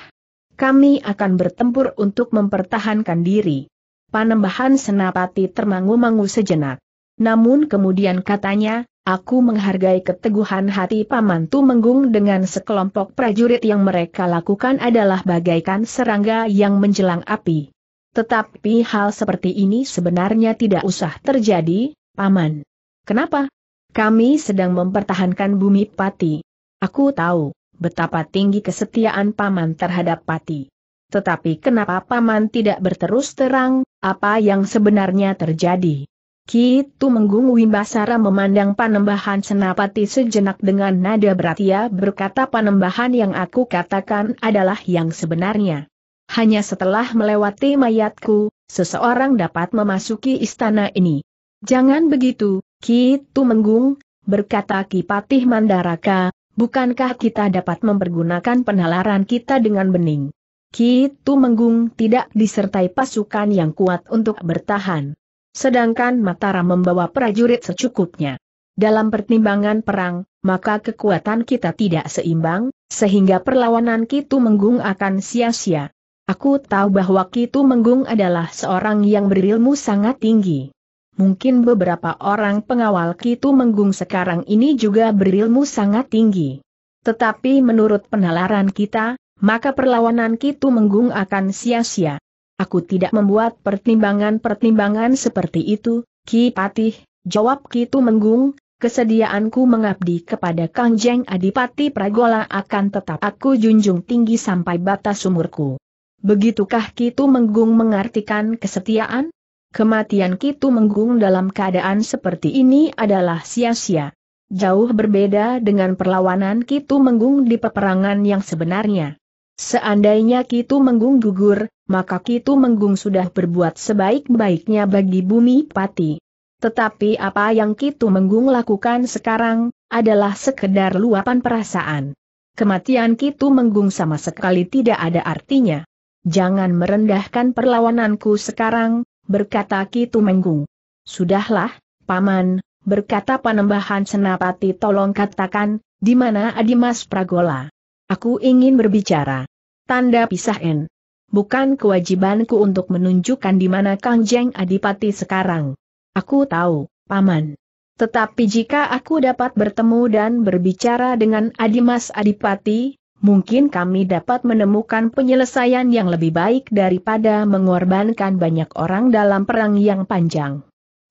[SPEAKER 1] Kami akan bertempur untuk mempertahankan diri. Panembahan Senapati termangu-mangu sejenak. Namun kemudian katanya, aku menghargai keteguhan hati Paman Tumenggung dengan sekelompok prajurit yang mereka lakukan adalah bagaikan serangga yang menjelang api. Tetapi hal seperti ini sebenarnya tidak usah terjadi, Paman. Kenapa? Kami sedang mempertahankan bumi Pati. Aku tahu, betapa tinggi kesetiaan Paman terhadap Pati. Tetapi kenapa Paman tidak berterus terang, apa yang sebenarnya terjadi? Kitu Menggung Wimbasara memandang panembahan senapati sejenak dengan nada berat ia berkata panembahan yang aku katakan adalah yang sebenarnya. Hanya setelah melewati mayatku, seseorang dapat memasuki istana ini. Jangan begitu, Kitu menggung, berkata Kipatih Mandaraka, bukankah kita dapat mempergunakan penalaran kita dengan bening? Kitu menggung tidak disertai pasukan yang kuat untuk bertahan sedangkan Mataram membawa prajurit secukupnya. Dalam pertimbangan perang, maka kekuatan kita tidak seimbang, sehingga perlawanan Kitu Menggung akan sia-sia. Aku tahu bahwa Kitu Menggung adalah seorang yang berilmu sangat tinggi. Mungkin beberapa orang pengawal Kitu Menggung sekarang ini juga berilmu sangat tinggi. Tetapi menurut penalaran kita, maka perlawanan Kitu Menggung akan sia-sia. Aku tidak membuat pertimbangan-pertimbangan seperti itu, Ki Patih, jawab Ki Tumenggung, kesediaanku mengabdi kepada Kang Jeng Adipati Pragola akan tetap aku junjung tinggi sampai batas umurku. Begitukah Ki Tumenggung mengartikan kesetiaan? Kematian Ki Tumenggung dalam keadaan seperti ini adalah sia-sia. Jauh berbeda dengan perlawanan Ki Tumenggung di peperangan yang sebenarnya. Seandainya Kitu Menggung gugur, maka Kitu Menggung sudah berbuat sebaik-baiknya bagi bumi pati. Tetapi apa yang Kitu Menggung lakukan sekarang, adalah sekedar luapan perasaan. Kematian Kitu Menggung sama sekali tidak ada artinya. Jangan merendahkan perlawananku sekarang, berkata Kitu Menggung. Sudahlah, Paman, berkata Panembahan Senapati tolong katakan, di mana Adimas Pragola. Aku ingin berbicara. Tanda pisah N. Bukan kewajibanku untuk menunjukkan di mana Kang Jeng Adipati sekarang. Aku tahu, Paman. Tetapi jika aku dapat bertemu dan berbicara dengan Adimas Adipati, mungkin kami dapat menemukan penyelesaian yang lebih baik daripada mengorbankan banyak orang dalam perang yang panjang.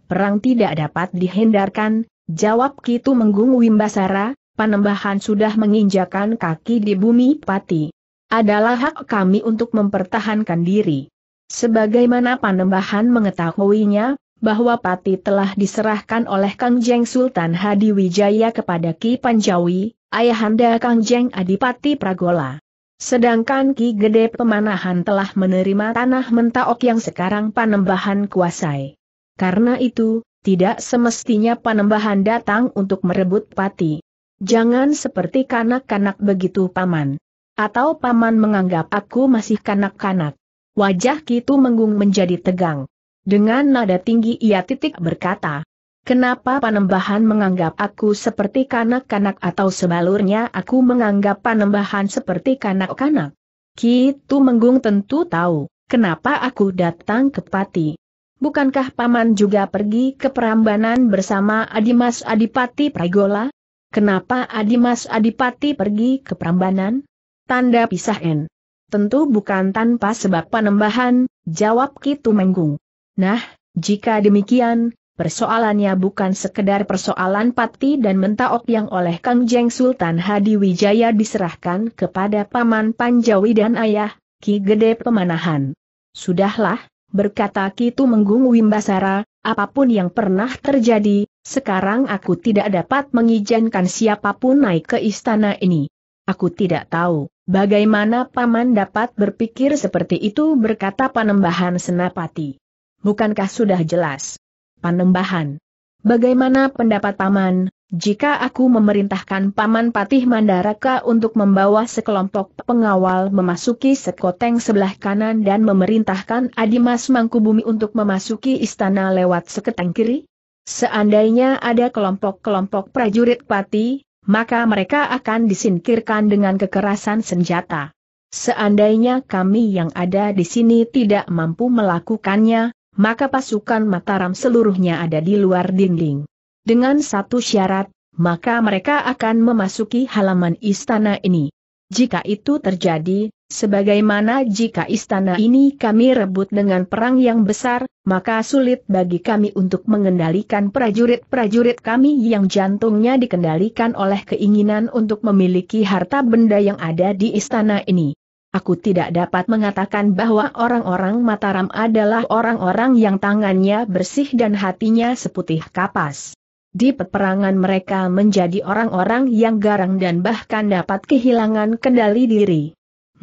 [SPEAKER 1] Perang tidak dapat dihindarkan, jawab Kitu Menggung Wimbasara, Panembahan sudah menginjakan kaki di bumi pati. Adalah hak kami untuk mempertahankan diri. Sebagaimana Panembahan mengetahuinya, bahwa pati telah diserahkan oleh Kang Jeng Sultan Hadi Wijaya kepada Ki Panjawi, ayahanda Kang Jeng Adipati Pragola. Sedangkan Ki Gede Pemanahan telah menerima tanah mentaok yang sekarang Panembahan kuasai. Karena itu, tidak semestinya Panembahan datang untuk merebut pati. Jangan seperti kanak-kanak begitu paman. Atau paman menganggap aku masih kanak-kanak. Wajah Kitu Menggung menjadi tegang. Dengan nada tinggi ia titik berkata, Kenapa Panembahan menganggap aku seperti kanak-kanak atau sebalurnya aku menganggap Panembahan seperti kanak-kanak? Kitu Menggung tentu tahu, kenapa aku datang ke Pati. Bukankah Paman juga pergi ke Perambanan bersama Adimas Adipati Pragola? Kenapa Adimas Adipati pergi ke Prambanan? Tanda pisah N. Tentu bukan tanpa sebab penembahan, jawab Kitu Menggung. Nah, jika demikian, persoalannya bukan sekedar persoalan Pati dan Mentaok yang oleh Kang Jeng Sultan Hadi Wijaya diserahkan kepada Paman Panjawi dan Ayah, Ki Gede Pemanahan. Sudahlah, berkata Kitu Menggung Wimbasara, apapun yang pernah terjadi, sekarang aku tidak dapat mengizinkan siapapun naik ke istana ini. Aku tidak tahu, bagaimana Paman dapat berpikir seperti itu berkata Panembahan Senapati. Bukankah sudah jelas? Panembahan. Bagaimana pendapat Paman, jika aku memerintahkan Paman Patih Mandaraka untuk membawa sekelompok pengawal memasuki sekoteng sebelah kanan dan memerintahkan Adimas Mangkubumi untuk memasuki istana lewat seketeng kiri? Seandainya ada kelompok-kelompok prajurit pati, maka mereka akan disingkirkan dengan kekerasan senjata. Seandainya kami yang ada di sini tidak mampu melakukannya, maka pasukan Mataram seluruhnya ada di luar dinding. Dengan satu syarat, maka mereka akan memasuki halaman istana ini. Jika itu terjadi, Sebagaimana jika istana ini kami rebut dengan perang yang besar, maka sulit bagi kami untuk mengendalikan prajurit-prajurit kami yang jantungnya dikendalikan oleh keinginan untuk memiliki harta benda yang ada di istana ini. Aku tidak dapat mengatakan bahwa orang-orang Mataram adalah orang-orang yang tangannya bersih dan hatinya seputih kapas. Di peperangan mereka menjadi orang-orang yang garang dan bahkan dapat kehilangan kendali diri.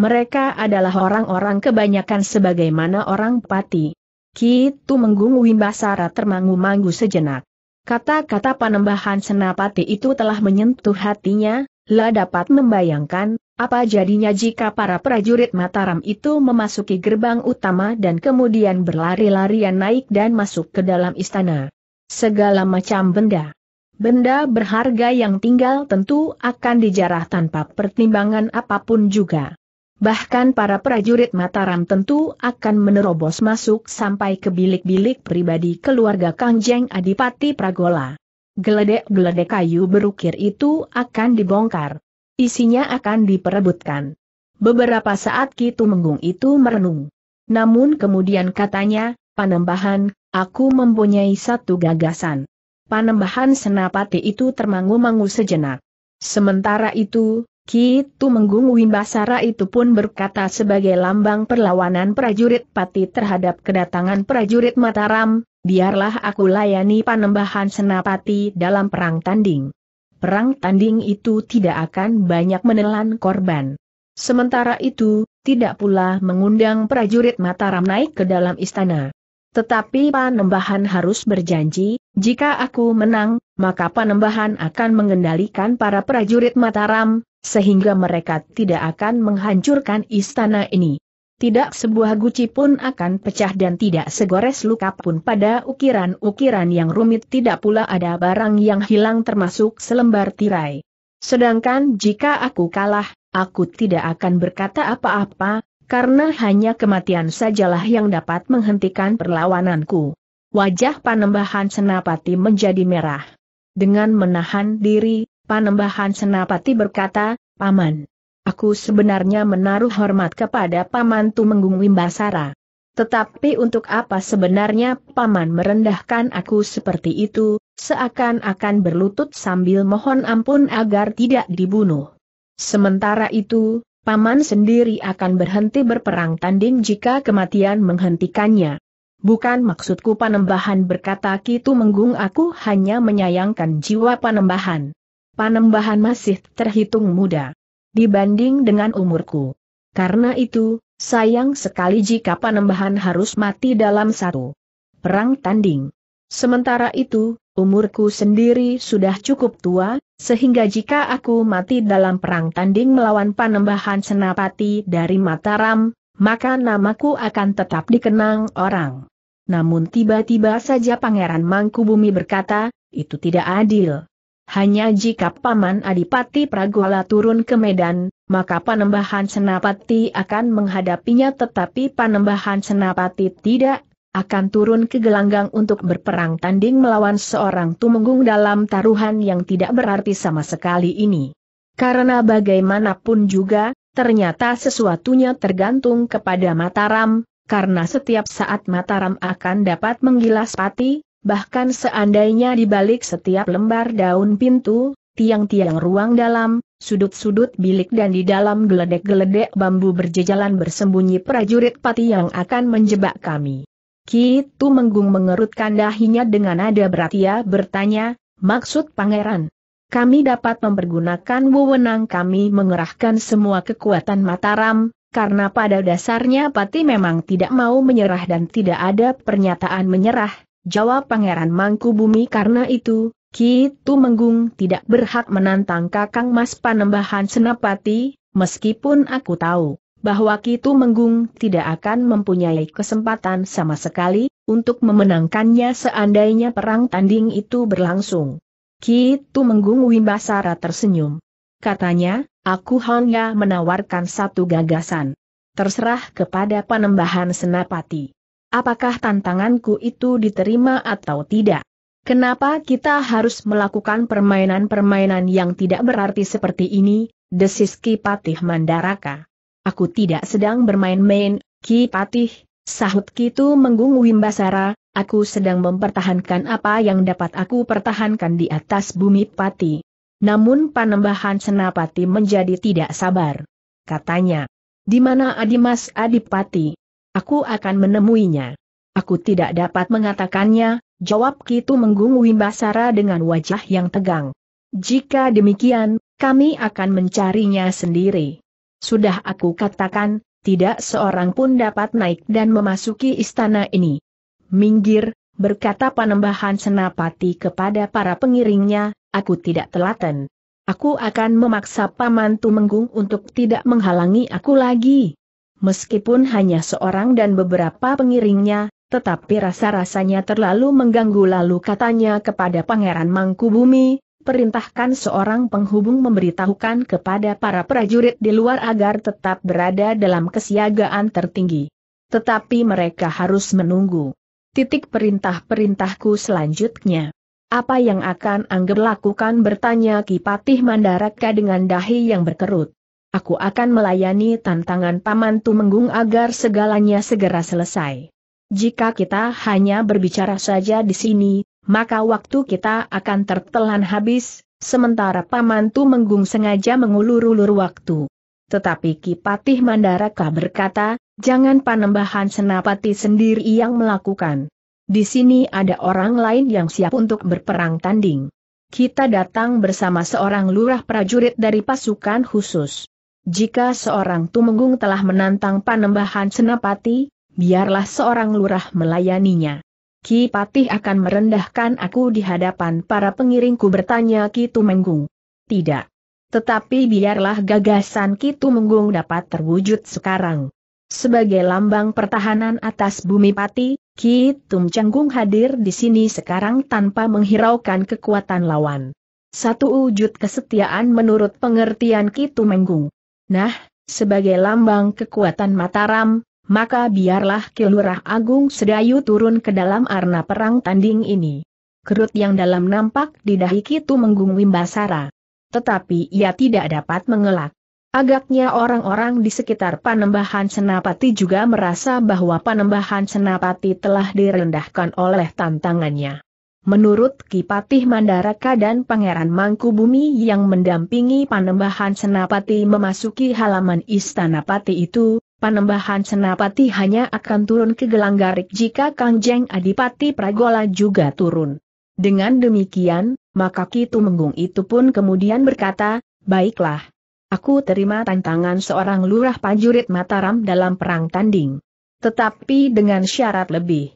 [SPEAKER 1] Mereka adalah orang-orang kebanyakan sebagaimana orang pati. Kitu Menggung Wimbasara termangu-mangu sejenak. Kata-kata panembahan senapati itu telah menyentuh hatinya, lah dapat membayangkan, apa jadinya jika para prajurit Mataram itu memasuki gerbang utama dan kemudian berlari-larian naik dan masuk ke dalam istana. Segala macam benda. Benda berharga yang tinggal tentu akan dijarah tanpa pertimbangan apapun juga. Bahkan para prajurit Mataram tentu akan menerobos masuk sampai ke bilik-bilik pribadi keluarga Kangjeng Adipati Pragola. Geledek-geledek kayu berukir itu akan dibongkar. Isinya akan diperebutkan. Beberapa saat Kitu Menggung itu merenung. Namun kemudian katanya, Panembahan, aku mempunyai satu gagasan. Panembahan senapati itu termangu-mangu sejenak. Sementara itu, Ki Tumenggung Wimbasara itu pun berkata sebagai lambang perlawanan prajurit pati terhadap kedatangan prajurit Mataram, biarlah aku layani panembahan senapati dalam perang tanding. Perang tanding itu tidak akan banyak menelan korban. Sementara itu, tidak pula mengundang prajurit Mataram naik ke dalam istana. Tetapi Panembahan harus berjanji, jika aku menang, maka Panembahan akan mengendalikan para prajurit Mataram, sehingga mereka tidak akan menghancurkan istana ini. Tidak sebuah guci pun akan pecah dan tidak segores luka pun pada ukiran-ukiran yang rumit tidak pula ada barang yang hilang termasuk selembar tirai. Sedangkan jika aku kalah, aku tidak akan berkata apa-apa, karena hanya kematian sajalah yang dapat menghentikan perlawananku. Wajah panembahan senapati menjadi merah. Dengan menahan diri, panembahan senapati berkata, Paman, aku sebenarnya menaruh hormat kepada Paman Tumenggung Wimbasara. Tetapi untuk apa sebenarnya Paman merendahkan aku seperti itu, seakan-akan berlutut sambil mohon ampun agar tidak dibunuh. Sementara itu, Paman sendiri akan berhenti berperang tanding jika kematian menghentikannya. Bukan maksudku panembahan berkata Kitu Menggung aku hanya menyayangkan jiwa panembahan. Panembahan masih terhitung muda. Dibanding dengan umurku. Karena itu, sayang sekali jika panembahan harus mati dalam satu perang tanding. Sementara itu, Umurku sendiri sudah cukup tua, sehingga jika aku mati dalam perang tanding melawan panembahan senapati dari Mataram, maka namaku akan tetap dikenang orang. Namun tiba-tiba saja Pangeran Mangkubumi berkata, itu tidak adil. Hanya jika Paman Adipati Pragola turun ke Medan, maka panembahan senapati akan menghadapinya tetapi panembahan senapati tidak akan turun ke gelanggang untuk berperang tanding melawan seorang tumenggung dalam taruhan yang tidak berarti sama sekali ini. Karena bagaimanapun juga, ternyata sesuatunya tergantung kepada Mataram, karena setiap saat Mataram akan dapat menggilas pati, bahkan seandainya di balik setiap lembar daun pintu, tiang-tiang ruang dalam, sudut-sudut bilik dan di dalam geledek-geledek bambu berjejalan bersembunyi prajurit pati yang akan menjebak kami. Kitu Menggung mengerutkan dahinya dengan nada berat ia bertanya, maksud pangeran. Kami dapat mempergunakan wewenang kami mengerahkan semua kekuatan Mataram, karena pada dasarnya Pati memang tidak mau menyerah dan tidak ada pernyataan menyerah, jawab pangeran Mangku Bumi. karena itu, Kitu Menggung tidak berhak menantang Kakang Mas Panembahan Senapati, meskipun aku tahu bahwa Kitu Menggung tidak akan mempunyai kesempatan sama sekali, untuk memenangkannya seandainya perang tanding itu berlangsung. Kitu Menggung Wimbasara tersenyum. Katanya, aku hanya menawarkan satu gagasan. Terserah kepada panembahan senapati. Apakah tantanganku itu diterima atau tidak? Kenapa kita harus melakukan permainan-permainan yang tidak berarti seperti ini, desis patih Mandaraka. Aku tidak sedang bermain-main, Ki Patih, sahut Kitu Menggung Wimbasara, aku sedang mempertahankan apa yang dapat aku pertahankan di atas bumi Pati. Namun panembahan Senapati menjadi tidak sabar. Katanya, di mana Adimas Adipati? Aku akan menemuinya. Aku tidak dapat mengatakannya, jawab Kitu Menggung Wimbasara dengan wajah yang tegang. Jika demikian, kami akan mencarinya sendiri. Sudah aku katakan, tidak seorang pun dapat naik dan memasuki istana ini. Minggir, berkata panembahan senapati kepada para pengiringnya, aku tidak telaten. Aku akan memaksa Paman Tumenggung untuk tidak menghalangi aku lagi. Meskipun hanya seorang dan beberapa pengiringnya, tetapi rasa-rasanya terlalu mengganggu lalu katanya kepada Pangeran Mangkubumi, perintahkan seorang penghubung memberitahukan kepada para prajurit di luar agar tetap berada dalam kesiagaan tertinggi. Tetapi mereka harus menunggu. Titik perintah-perintahku selanjutnya. Apa yang akan Angger lakukan bertanya Kipatih Mandaraka dengan dahi yang berkerut. Aku akan melayani tantangan Paman Tumenggung agar segalanya segera selesai. Jika kita hanya berbicara saja di sini, maka waktu kita akan tertelan habis, sementara paman tu Menggung sengaja mengulur-ulur waktu. Tetapi Kipatih Mandaraka berkata, jangan panembahan senapati sendiri yang melakukan. Di sini ada orang lain yang siap untuk berperang tanding. Kita datang bersama seorang lurah prajurit dari pasukan khusus. Jika seorang tumenggung telah menantang panembahan senapati, biarlah seorang lurah melayaninya. Ki Patih akan merendahkan aku di hadapan para pengiringku bertanya Ki Tumenggung. Tidak. Tetapi biarlah gagasan Ki Tumenggung dapat terwujud sekarang. Sebagai lambang pertahanan atas bumi pati, Ki Tumenggung hadir di sini sekarang tanpa menghiraukan kekuatan lawan. Satu wujud kesetiaan menurut pengertian Ki Tumenggung. Nah, sebagai lambang kekuatan Mataram, maka biarlah Kilurah Agung Sedayu turun ke dalam arena perang tanding ini. Kerut yang dalam nampak di dahi Kitu Menggung Wimbasara. Tetapi ia tidak dapat mengelak. Agaknya orang-orang di sekitar Panembahan Senapati juga merasa bahwa Panembahan Senapati telah direndahkan oleh tantangannya. Menurut Kipatih Mandaraka dan Pangeran Mangkubumi yang mendampingi Panembahan Senapati memasuki halaman Istana Pati itu, panembahan Senapati hanya akan turun ke Gelanggarik jika Kangjeng Adipati Pragola juga turun. Dengan demikian, maka Kitu Menggung itu pun kemudian berkata, baiklah. Aku terima tantangan seorang lurah pajurit Mataram dalam perang tanding. Tetapi dengan syarat lebih.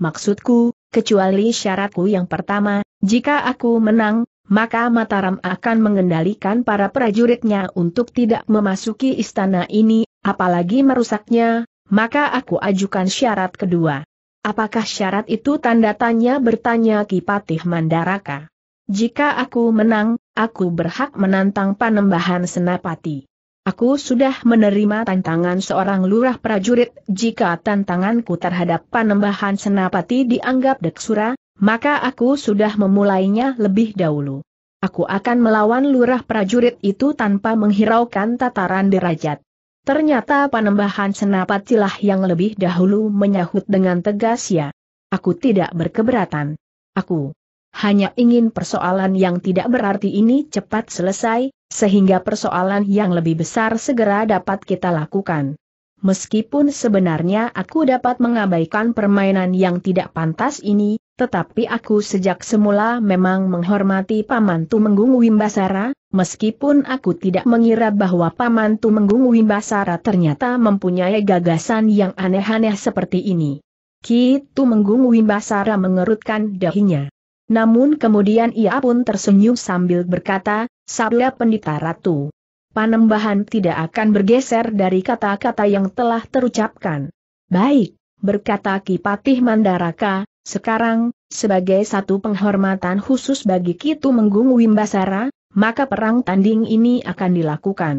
[SPEAKER 1] Maksudku, kecuali syaratku yang pertama, jika aku menang, maka Mataram akan mengendalikan para prajuritnya untuk tidak memasuki istana ini apalagi merusaknya, maka aku ajukan syarat kedua. Apakah syarat itu tanda tanya bertanya Kipatih Mandaraka? Jika aku menang, aku berhak menantang panembahan Senapati. Aku sudah menerima tantangan seorang lurah prajurit, jika tantanganku terhadap panembahan Senapati dianggap deksura, maka aku sudah memulainya lebih dahulu. Aku akan melawan lurah prajurit itu tanpa menghiraukan tataran derajat. Ternyata panembahan senapat cilah yang lebih dahulu menyahut dengan tegas ya. Aku tidak berkeberatan. Aku hanya ingin persoalan yang tidak berarti ini cepat selesai, sehingga persoalan yang lebih besar segera dapat kita lakukan. Meskipun sebenarnya aku dapat mengabaikan permainan yang tidak pantas ini, tetapi aku sejak semula memang menghormati Paman Tumenggung Wimbasara, Meskipun aku tidak mengira bahwa Paman Tumenggung Wimbasara ternyata mempunyai gagasan yang aneh-aneh seperti ini. Ki Tumenggung Wimbasara mengerutkan dahinya. Namun kemudian ia pun tersenyum sambil berkata, Sabda Pendita Ratu. Panembahan tidak akan bergeser dari kata-kata yang telah terucapkan. Baik, berkata Ki Patih Mandaraka, sekarang, sebagai satu penghormatan khusus bagi Kitu Menggung Wimbasara, maka perang tanding ini akan dilakukan.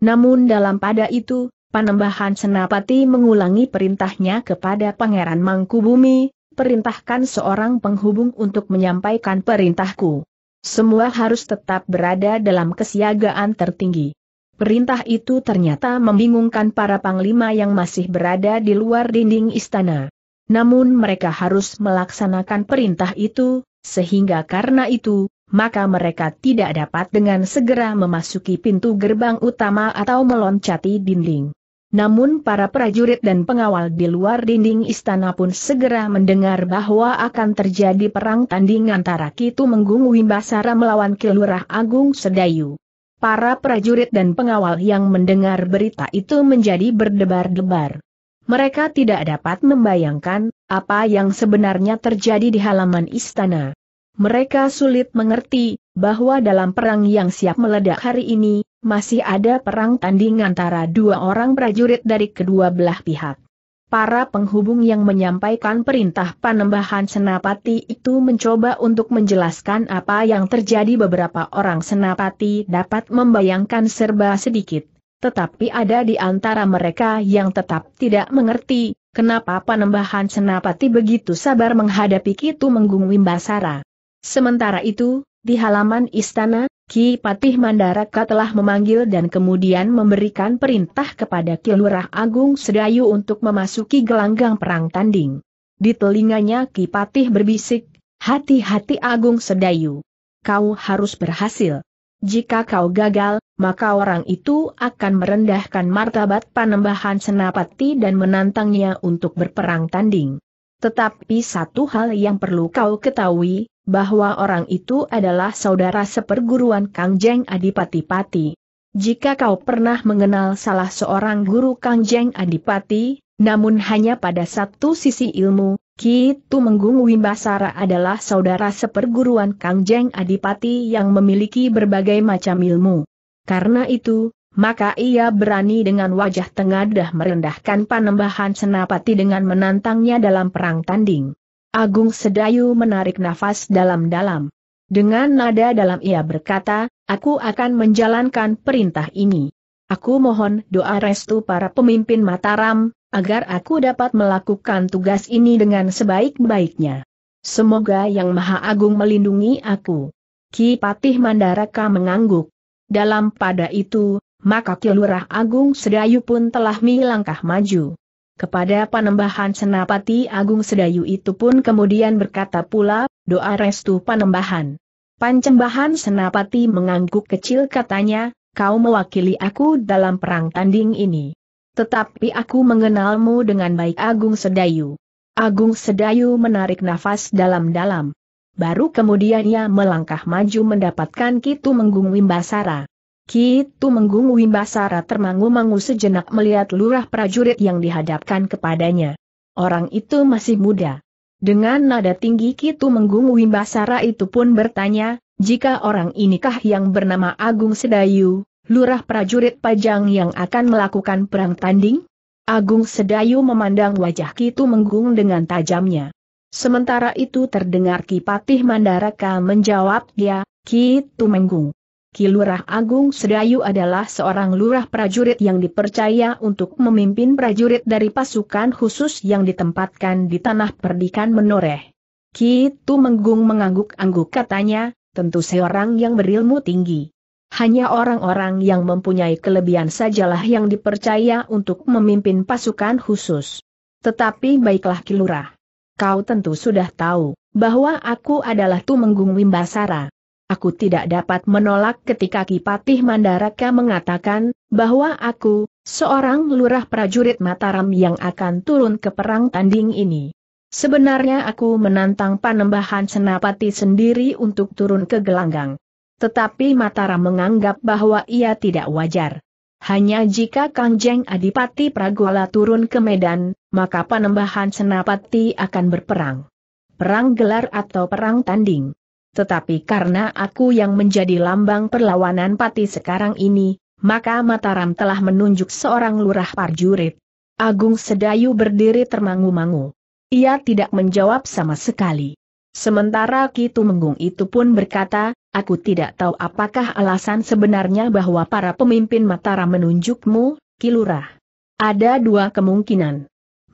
[SPEAKER 1] Namun dalam pada itu, Panembahan Senapati mengulangi perintahnya kepada Pangeran Mangkubumi, perintahkan seorang penghubung untuk menyampaikan perintahku. Semua harus tetap berada dalam kesiagaan tertinggi. Perintah itu ternyata membingungkan para panglima yang masih berada di luar dinding istana. Namun mereka harus melaksanakan perintah itu, sehingga karena itu, maka mereka tidak dapat dengan segera memasuki pintu gerbang utama atau meloncati dinding. Namun para prajurit dan pengawal di luar dinding istana pun segera mendengar bahwa akan terjadi perang tanding antara Kitu Menggung Wimbasara melawan Kilurah Agung Sedayu. Para prajurit dan pengawal yang mendengar berita itu menjadi berdebar-debar. Mereka tidak dapat membayangkan apa yang sebenarnya terjadi di halaman istana. Mereka sulit mengerti bahwa dalam perang yang siap meledak hari ini, masih ada perang tanding antara dua orang prajurit dari kedua belah pihak. Para penghubung yang menyampaikan perintah panembahan senapati itu mencoba untuk menjelaskan apa yang terjadi beberapa orang senapati dapat membayangkan serba sedikit. Tetapi ada di antara mereka yang tetap tidak mengerti, kenapa panembahan senapati begitu sabar menghadapi Kitu Menggung Wimbasara. Sementara itu, di halaman istana, Ki Patih Mandaraka telah memanggil dan kemudian memberikan perintah kepada Ki Agung Sedayu untuk memasuki gelanggang perang tanding. Di telinganya Ki Patih berbisik, hati-hati Agung Sedayu. Kau harus berhasil. Jika kau gagal, maka orang itu akan merendahkan martabat panembahan senapati dan menantangnya untuk berperang tanding. Tetapi satu hal yang perlu kau ketahui, bahwa orang itu adalah saudara seperguruan Kang Jeng Adipati Pati. Jika kau pernah mengenal salah seorang guru Kang Jeng Adipati, namun hanya pada satu sisi ilmu, Kitu Menggung Wimbasara adalah saudara seperguruan Kang Jeng Adipati yang memiliki berbagai macam ilmu. Karena itu, maka ia berani dengan wajah tengadah merendahkan panembahan senapati dengan menantangnya dalam perang tanding. Agung Sedayu menarik nafas dalam-dalam. Dengan nada dalam ia berkata, aku akan menjalankan perintah ini. Aku mohon doa restu para pemimpin Mataram, agar aku dapat melakukan tugas ini dengan sebaik-baiknya. Semoga Yang Maha Agung melindungi aku. Ki Patih Mandaraka mengangguk. Dalam pada itu, maka Kilurah Agung Sedayu pun telah melangkah maju. Kepada Panembahan Senapati Agung Sedayu itu pun kemudian berkata pula, doa restu Panembahan. Pancembahan Senapati mengangguk kecil katanya, kau mewakili aku dalam perang tanding ini. Tetapi aku mengenalmu dengan baik Agung Sedayu. Agung Sedayu menarik nafas dalam-dalam. Baru kemudian ia melangkah maju mendapatkan Kitu Menggung Wimbasara. Kitu Menggung Wimbasara termangu-mangu sejenak melihat lurah prajurit yang dihadapkan kepadanya. Orang itu masih muda. Dengan nada tinggi Kitu Menggung Wimbasara itu pun bertanya, jika orang inikah yang bernama Agung Sedayu, lurah prajurit pajang yang akan melakukan perang tanding? Agung Sedayu memandang wajah Kitu Menggung dengan tajamnya. Sementara itu terdengar Kipatih Mandaraka menjawab dia, ya, Kitu Menggung. Kilurah Agung Sedayu adalah seorang lurah prajurit yang dipercaya untuk memimpin prajurit dari pasukan khusus yang ditempatkan di tanah perdikan menoreh. Ki Tumenggung mengangguk-angguk katanya, tentu seorang yang berilmu tinggi. Hanya orang-orang yang mempunyai kelebihan sajalah yang dipercaya untuk memimpin pasukan khusus. Tetapi baiklah Kilurah, Kau tentu sudah tahu, bahwa aku adalah Tumenggung Wimbasara. Aku tidak dapat menolak ketika Kipatih Mandaraka mengatakan, bahwa aku, seorang lurah prajurit Mataram yang akan turun ke perang tanding ini. Sebenarnya aku menantang panembahan Senapati sendiri untuk turun ke gelanggang. Tetapi Mataram menganggap bahwa ia tidak wajar. Hanya jika Kangjeng Adipati Pragola turun ke Medan, maka panembahan Senapati akan berperang. Perang gelar atau perang tanding tetapi karena aku yang menjadi lambang perlawanan pati sekarang ini, maka Mataram telah menunjuk seorang lurah parjurit. Agung Sedayu berdiri termangu-mangu. Ia tidak menjawab sama sekali. Sementara Kitu Menggung itu pun berkata, aku tidak tahu apakah alasan sebenarnya bahwa para pemimpin Mataram menunjukmu, Kilurah. Ada dua kemungkinan.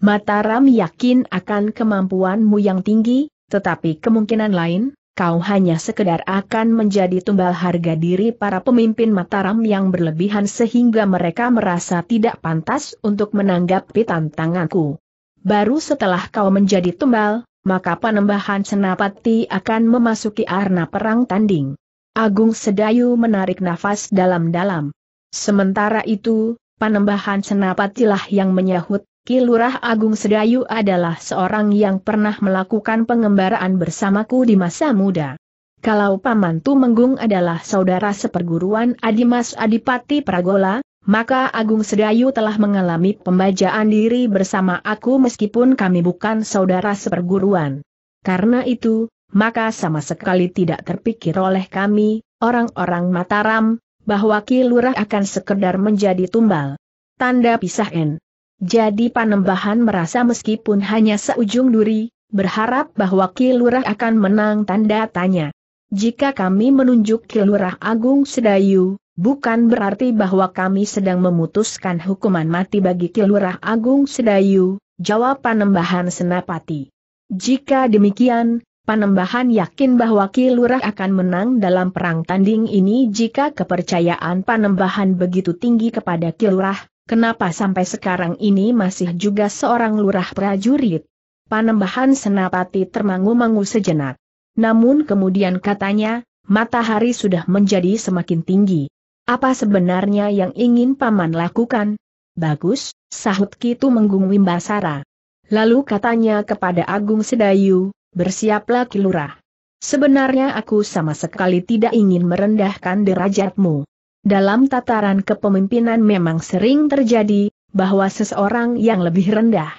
[SPEAKER 1] Mataram yakin akan kemampuanmu yang tinggi, tetapi kemungkinan lain, kau hanya sekedar akan menjadi tumbal harga diri para pemimpin Mataram yang berlebihan sehingga mereka merasa tidak pantas untuk menanggapi tantanganku. Baru setelah kau menjadi tumbal, maka penembahan Senapati akan memasuki arena perang tanding. Agung Sedayu menarik nafas dalam-dalam. Sementara itu, Panembahan Senapatilah yang menyahut, Kilurah Agung Sedayu adalah seorang yang pernah melakukan pengembaraan bersamaku di masa muda. Kalau Paman Tumenggung adalah saudara seperguruan Adimas Adipati Pragola, maka Agung Sedayu telah mengalami pembajaan diri bersama aku meskipun kami bukan saudara seperguruan. Karena itu, maka sama sekali tidak terpikir oleh kami, orang-orang Mataram, bahwa Kilurah akan sekedar menjadi tumbal. Tanda pisah N. Jadi Panembahan merasa meskipun hanya seujung duri, berharap bahwa Kilurah akan menang tanda tanya. Jika kami menunjuk Kilurah Agung Sedayu, bukan berarti bahwa kami sedang memutuskan hukuman mati bagi Kilurah Agung Sedayu, jawab Panembahan Senapati. Jika demikian, Panembahan yakin bahwa Kilurah akan menang dalam perang tanding ini jika kepercayaan Panembahan begitu tinggi kepada Kilurah, Kenapa sampai sekarang ini masih juga seorang lurah prajurit? Panembahan Senapati termangu-mangu sejenak. Namun kemudian katanya, matahari sudah menjadi semakin tinggi. Apa sebenarnya yang ingin paman lakukan? Bagus, sahut Kitu Menggung Wimbasara. Lalu katanya kepada Agung Sedayu, bersiaplah kilurah. Sebenarnya aku sama sekali tidak ingin merendahkan derajatmu. Dalam tataran kepemimpinan memang sering terjadi bahwa seseorang yang lebih rendah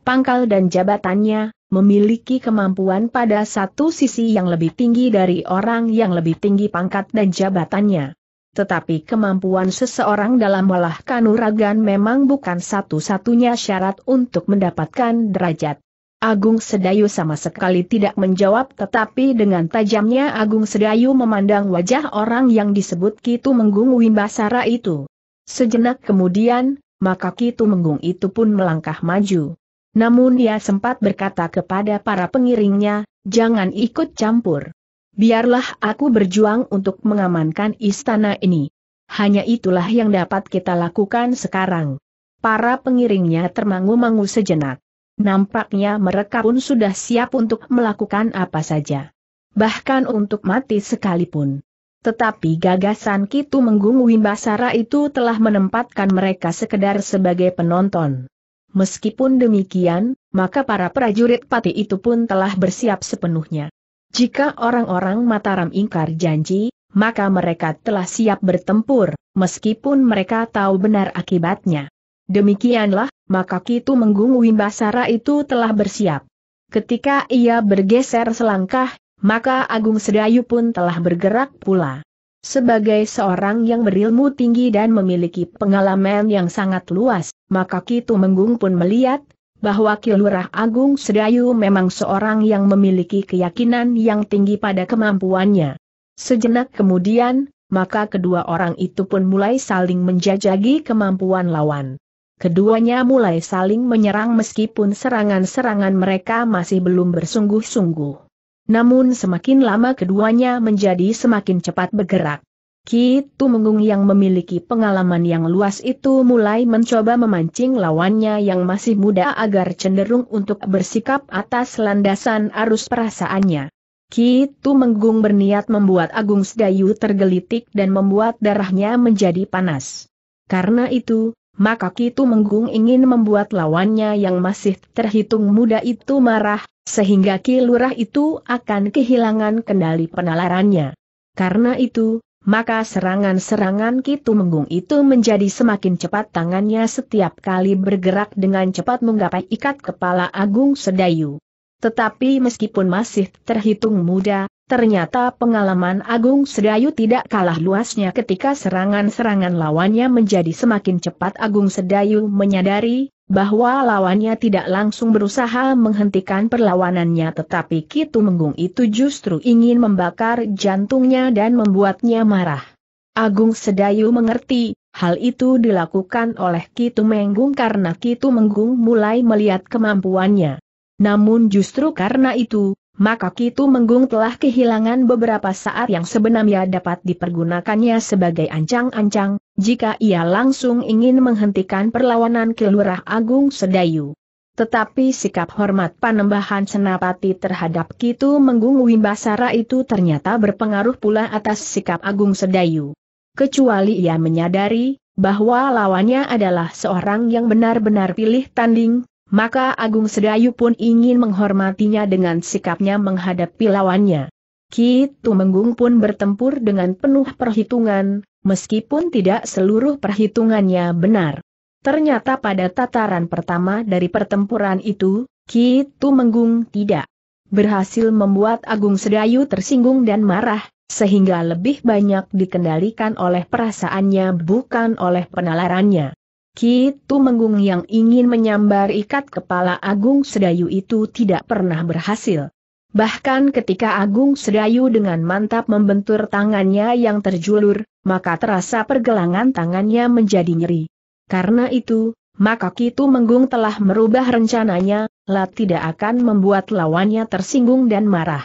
[SPEAKER 1] pangkal dan jabatannya memiliki kemampuan pada satu sisi yang lebih tinggi dari orang yang lebih tinggi pangkat dan jabatannya. Tetapi kemampuan seseorang dalam olah uragan memang bukan satu-satunya syarat untuk mendapatkan derajat. Agung Sedayu sama sekali tidak menjawab tetapi dengan tajamnya Agung Sedayu memandang wajah orang yang disebut Kitu Menggung Wimbasara itu. Sejenak kemudian, maka Kitu Menggung itu pun melangkah maju. Namun ia sempat berkata kepada para pengiringnya, jangan ikut campur. Biarlah aku berjuang untuk mengamankan istana ini. Hanya itulah yang dapat kita lakukan sekarang. Para pengiringnya termangu-mangu sejenak nampaknya mereka pun sudah siap untuk melakukan apa saja. Bahkan untuk mati sekalipun. Tetapi gagasan Kitu Menggung Wimbasara itu telah menempatkan mereka sekedar sebagai penonton. Meskipun demikian, maka para prajurit pati itu pun telah bersiap sepenuhnya. Jika orang-orang Mataram ingkar janji, maka mereka telah siap bertempur, meskipun mereka tahu benar akibatnya. Demikianlah, maka Kitu Menggung Wimbasara itu telah bersiap. Ketika ia bergeser selangkah, maka Agung Sedayu pun telah bergerak pula. Sebagai seorang yang berilmu tinggi dan memiliki pengalaman yang sangat luas, maka Kitu Menggung pun melihat, bahwa Kilurah Agung Sedayu memang seorang yang memiliki keyakinan yang tinggi pada kemampuannya. Sejenak kemudian, maka kedua orang itu pun mulai saling menjajagi kemampuan lawan. Keduanya mulai saling menyerang meskipun serangan-serangan mereka masih belum bersungguh-sungguh. Namun semakin lama keduanya menjadi semakin cepat bergerak. Ki Tumenggung yang memiliki pengalaman yang luas itu mulai mencoba memancing lawannya yang masih muda agar cenderung untuk bersikap atas landasan arus perasaannya. Ki Tumenggung berniat membuat Agung Sedayu tergelitik dan membuat darahnya menjadi panas. Karena itu, maka Kitu Menggung ingin membuat lawannya yang masih terhitung muda itu marah, sehingga Ki itu akan kehilangan kendali penalarannya. Karena itu, maka serangan-serangan Kitu Menggung itu menjadi semakin cepat tangannya setiap kali bergerak dengan cepat menggapai ikat kepala Agung Sedayu. Tetapi meskipun masih terhitung muda, Ternyata pengalaman Agung Sedayu tidak kalah luasnya ketika serangan-serangan lawannya menjadi semakin cepat Agung Sedayu menyadari bahwa lawannya tidak langsung berusaha menghentikan perlawanannya tetapi Kitu Menggung itu justru ingin membakar jantungnya dan membuatnya marah. Agung Sedayu mengerti, hal itu dilakukan oleh Kitu Menggung karena Kitu Menggung mulai melihat kemampuannya. Namun justru karena itu, maka Kitu Menggung telah kehilangan beberapa saat yang sebenarnya dapat dipergunakannya sebagai ancang-ancang, jika ia langsung ingin menghentikan perlawanan Kelurah Agung Sedayu. Tetapi sikap hormat panembahan Senapati terhadap Kitu Menggung Wimbasara itu ternyata berpengaruh pula atas sikap Agung Sedayu. Kecuali ia menyadari, bahwa lawannya adalah seorang yang benar-benar pilih tanding, maka Agung Sedayu pun ingin menghormatinya dengan sikapnya menghadapi lawannya. Kitu Menggung pun bertempur dengan penuh perhitungan, meskipun tidak seluruh perhitungannya benar. Ternyata pada tataran pertama dari pertempuran itu, Kitu Menggung tidak berhasil membuat Agung Sedayu tersinggung dan marah, sehingga lebih banyak dikendalikan oleh perasaannya bukan oleh penalarannya. Kitu Menggung yang ingin menyambar ikat kepala Agung Sedayu itu tidak pernah berhasil. Bahkan ketika Agung Sedayu dengan mantap membentur tangannya yang terjulur, maka terasa pergelangan tangannya menjadi nyeri. Karena itu, maka Kitu Menggung telah merubah rencananya, lah tidak akan membuat lawannya tersinggung dan marah.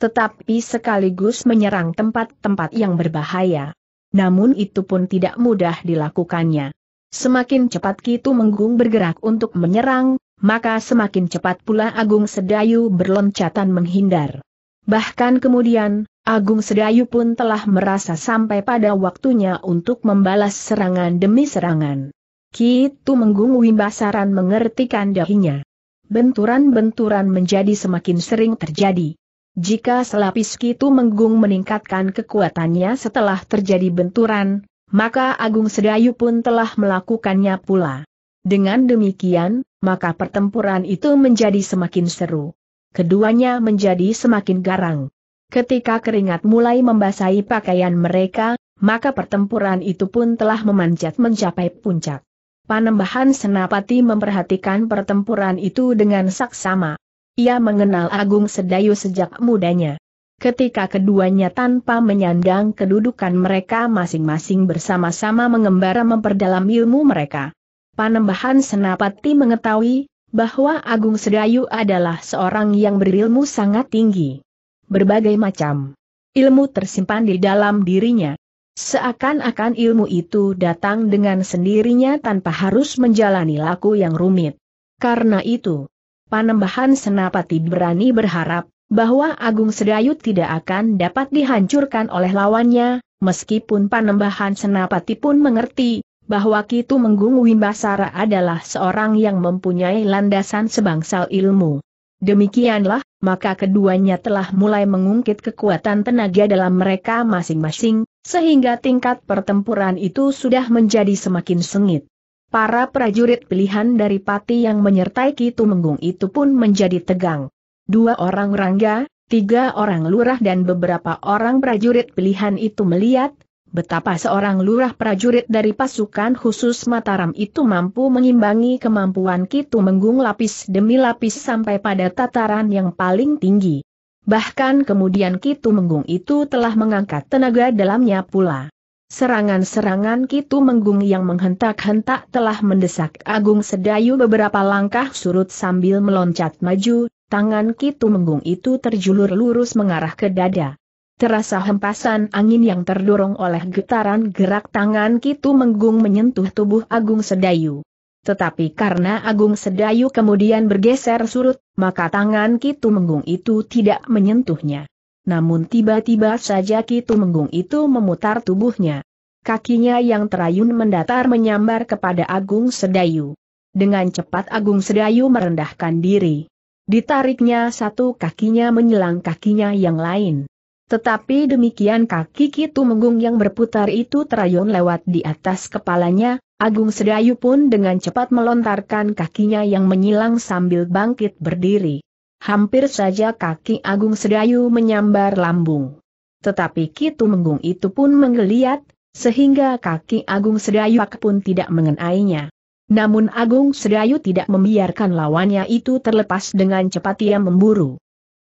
[SPEAKER 1] Tetapi sekaligus menyerang tempat-tempat yang berbahaya. Namun itu pun tidak mudah dilakukannya. Semakin cepat Kitu Menggung bergerak untuk menyerang, maka semakin cepat pula Agung Sedayu berloncatan menghindar. Bahkan kemudian, Agung Sedayu pun telah merasa sampai pada waktunya untuk membalas serangan demi serangan. Kitu Menggung Wimbasaran mengertikan dahinya. Benturan-benturan menjadi semakin sering terjadi. Jika selapis Kitu Menggung meningkatkan kekuatannya setelah terjadi benturan, maka Agung Sedayu pun telah melakukannya pula. Dengan demikian, maka pertempuran itu menjadi semakin seru. Keduanya menjadi semakin garang. Ketika keringat mulai membasahi pakaian mereka, maka pertempuran itu pun telah memanjat mencapai puncak. Panembahan Senapati memperhatikan pertempuran itu dengan saksama. Ia mengenal Agung Sedayu sejak mudanya. Ketika keduanya tanpa menyandang kedudukan mereka masing-masing bersama-sama mengembara memperdalam ilmu mereka. Panembahan Senapati mengetahui bahwa Agung Sedayu adalah seorang yang berilmu sangat tinggi. Berbagai macam ilmu tersimpan di dalam dirinya. Seakan-akan ilmu itu datang dengan sendirinya tanpa harus menjalani laku yang rumit. Karena itu, Panembahan Senapati berani berharap bahwa Agung Sedayu tidak akan dapat dihancurkan oleh lawannya, meskipun Panembahan Senapati pun mengerti bahwa Kitu Menggung Wimbasara adalah seorang yang mempunyai landasan sebangsal ilmu. Demikianlah, maka keduanya telah mulai mengungkit kekuatan tenaga dalam mereka masing-masing, sehingga tingkat pertempuran itu sudah menjadi semakin sengit. Para prajurit pilihan dari Pati yang menyertai Kitu Menggung itu pun menjadi tegang. Dua orang rangga, tiga orang lurah dan beberapa orang prajurit pilihan itu melihat, betapa seorang lurah prajurit dari pasukan khusus Mataram itu mampu mengimbangi kemampuan Kitu Menggung lapis demi lapis sampai pada tataran yang paling tinggi. Bahkan kemudian Kitu Menggung itu telah mengangkat tenaga dalamnya pula. Serangan-serangan Kitu Menggung yang menghentak-hentak telah mendesak Agung Sedayu beberapa langkah surut sambil meloncat maju, Tangan kitu menggung itu terjulur lurus mengarah ke dada. Terasa hempasan angin yang terdorong oleh getaran gerak tangan kitu menggung menyentuh tubuh Agung Sedayu. Tetapi karena Agung Sedayu kemudian bergeser surut, maka tangan kitu menggung itu tidak menyentuhnya. Namun tiba-tiba saja kitu menggung itu memutar tubuhnya. Kakinya yang terayun mendatar menyambar kepada Agung Sedayu. Dengan cepat Agung Sedayu merendahkan diri. Ditariknya satu kakinya menyelang kakinya yang lain. Tetapi demikian kaki Kitu Menggung yang berputar itu terayun lewat di atas kepalanya, Agung Sedayu pun dengan cepat melontarkan kakinya yang menyilang sambil bangkit berdiri. Hampir saja kaki Agung Sedayu menyambar lambung. Tetapi Kitu Menggung itu pun menggeliat, sehingga kaki Agung Sedayu pun tidak mengenainya. Namun Agung Sedayu tidak membiarkan lawannya itu terlepas dengan cepat ia memburu.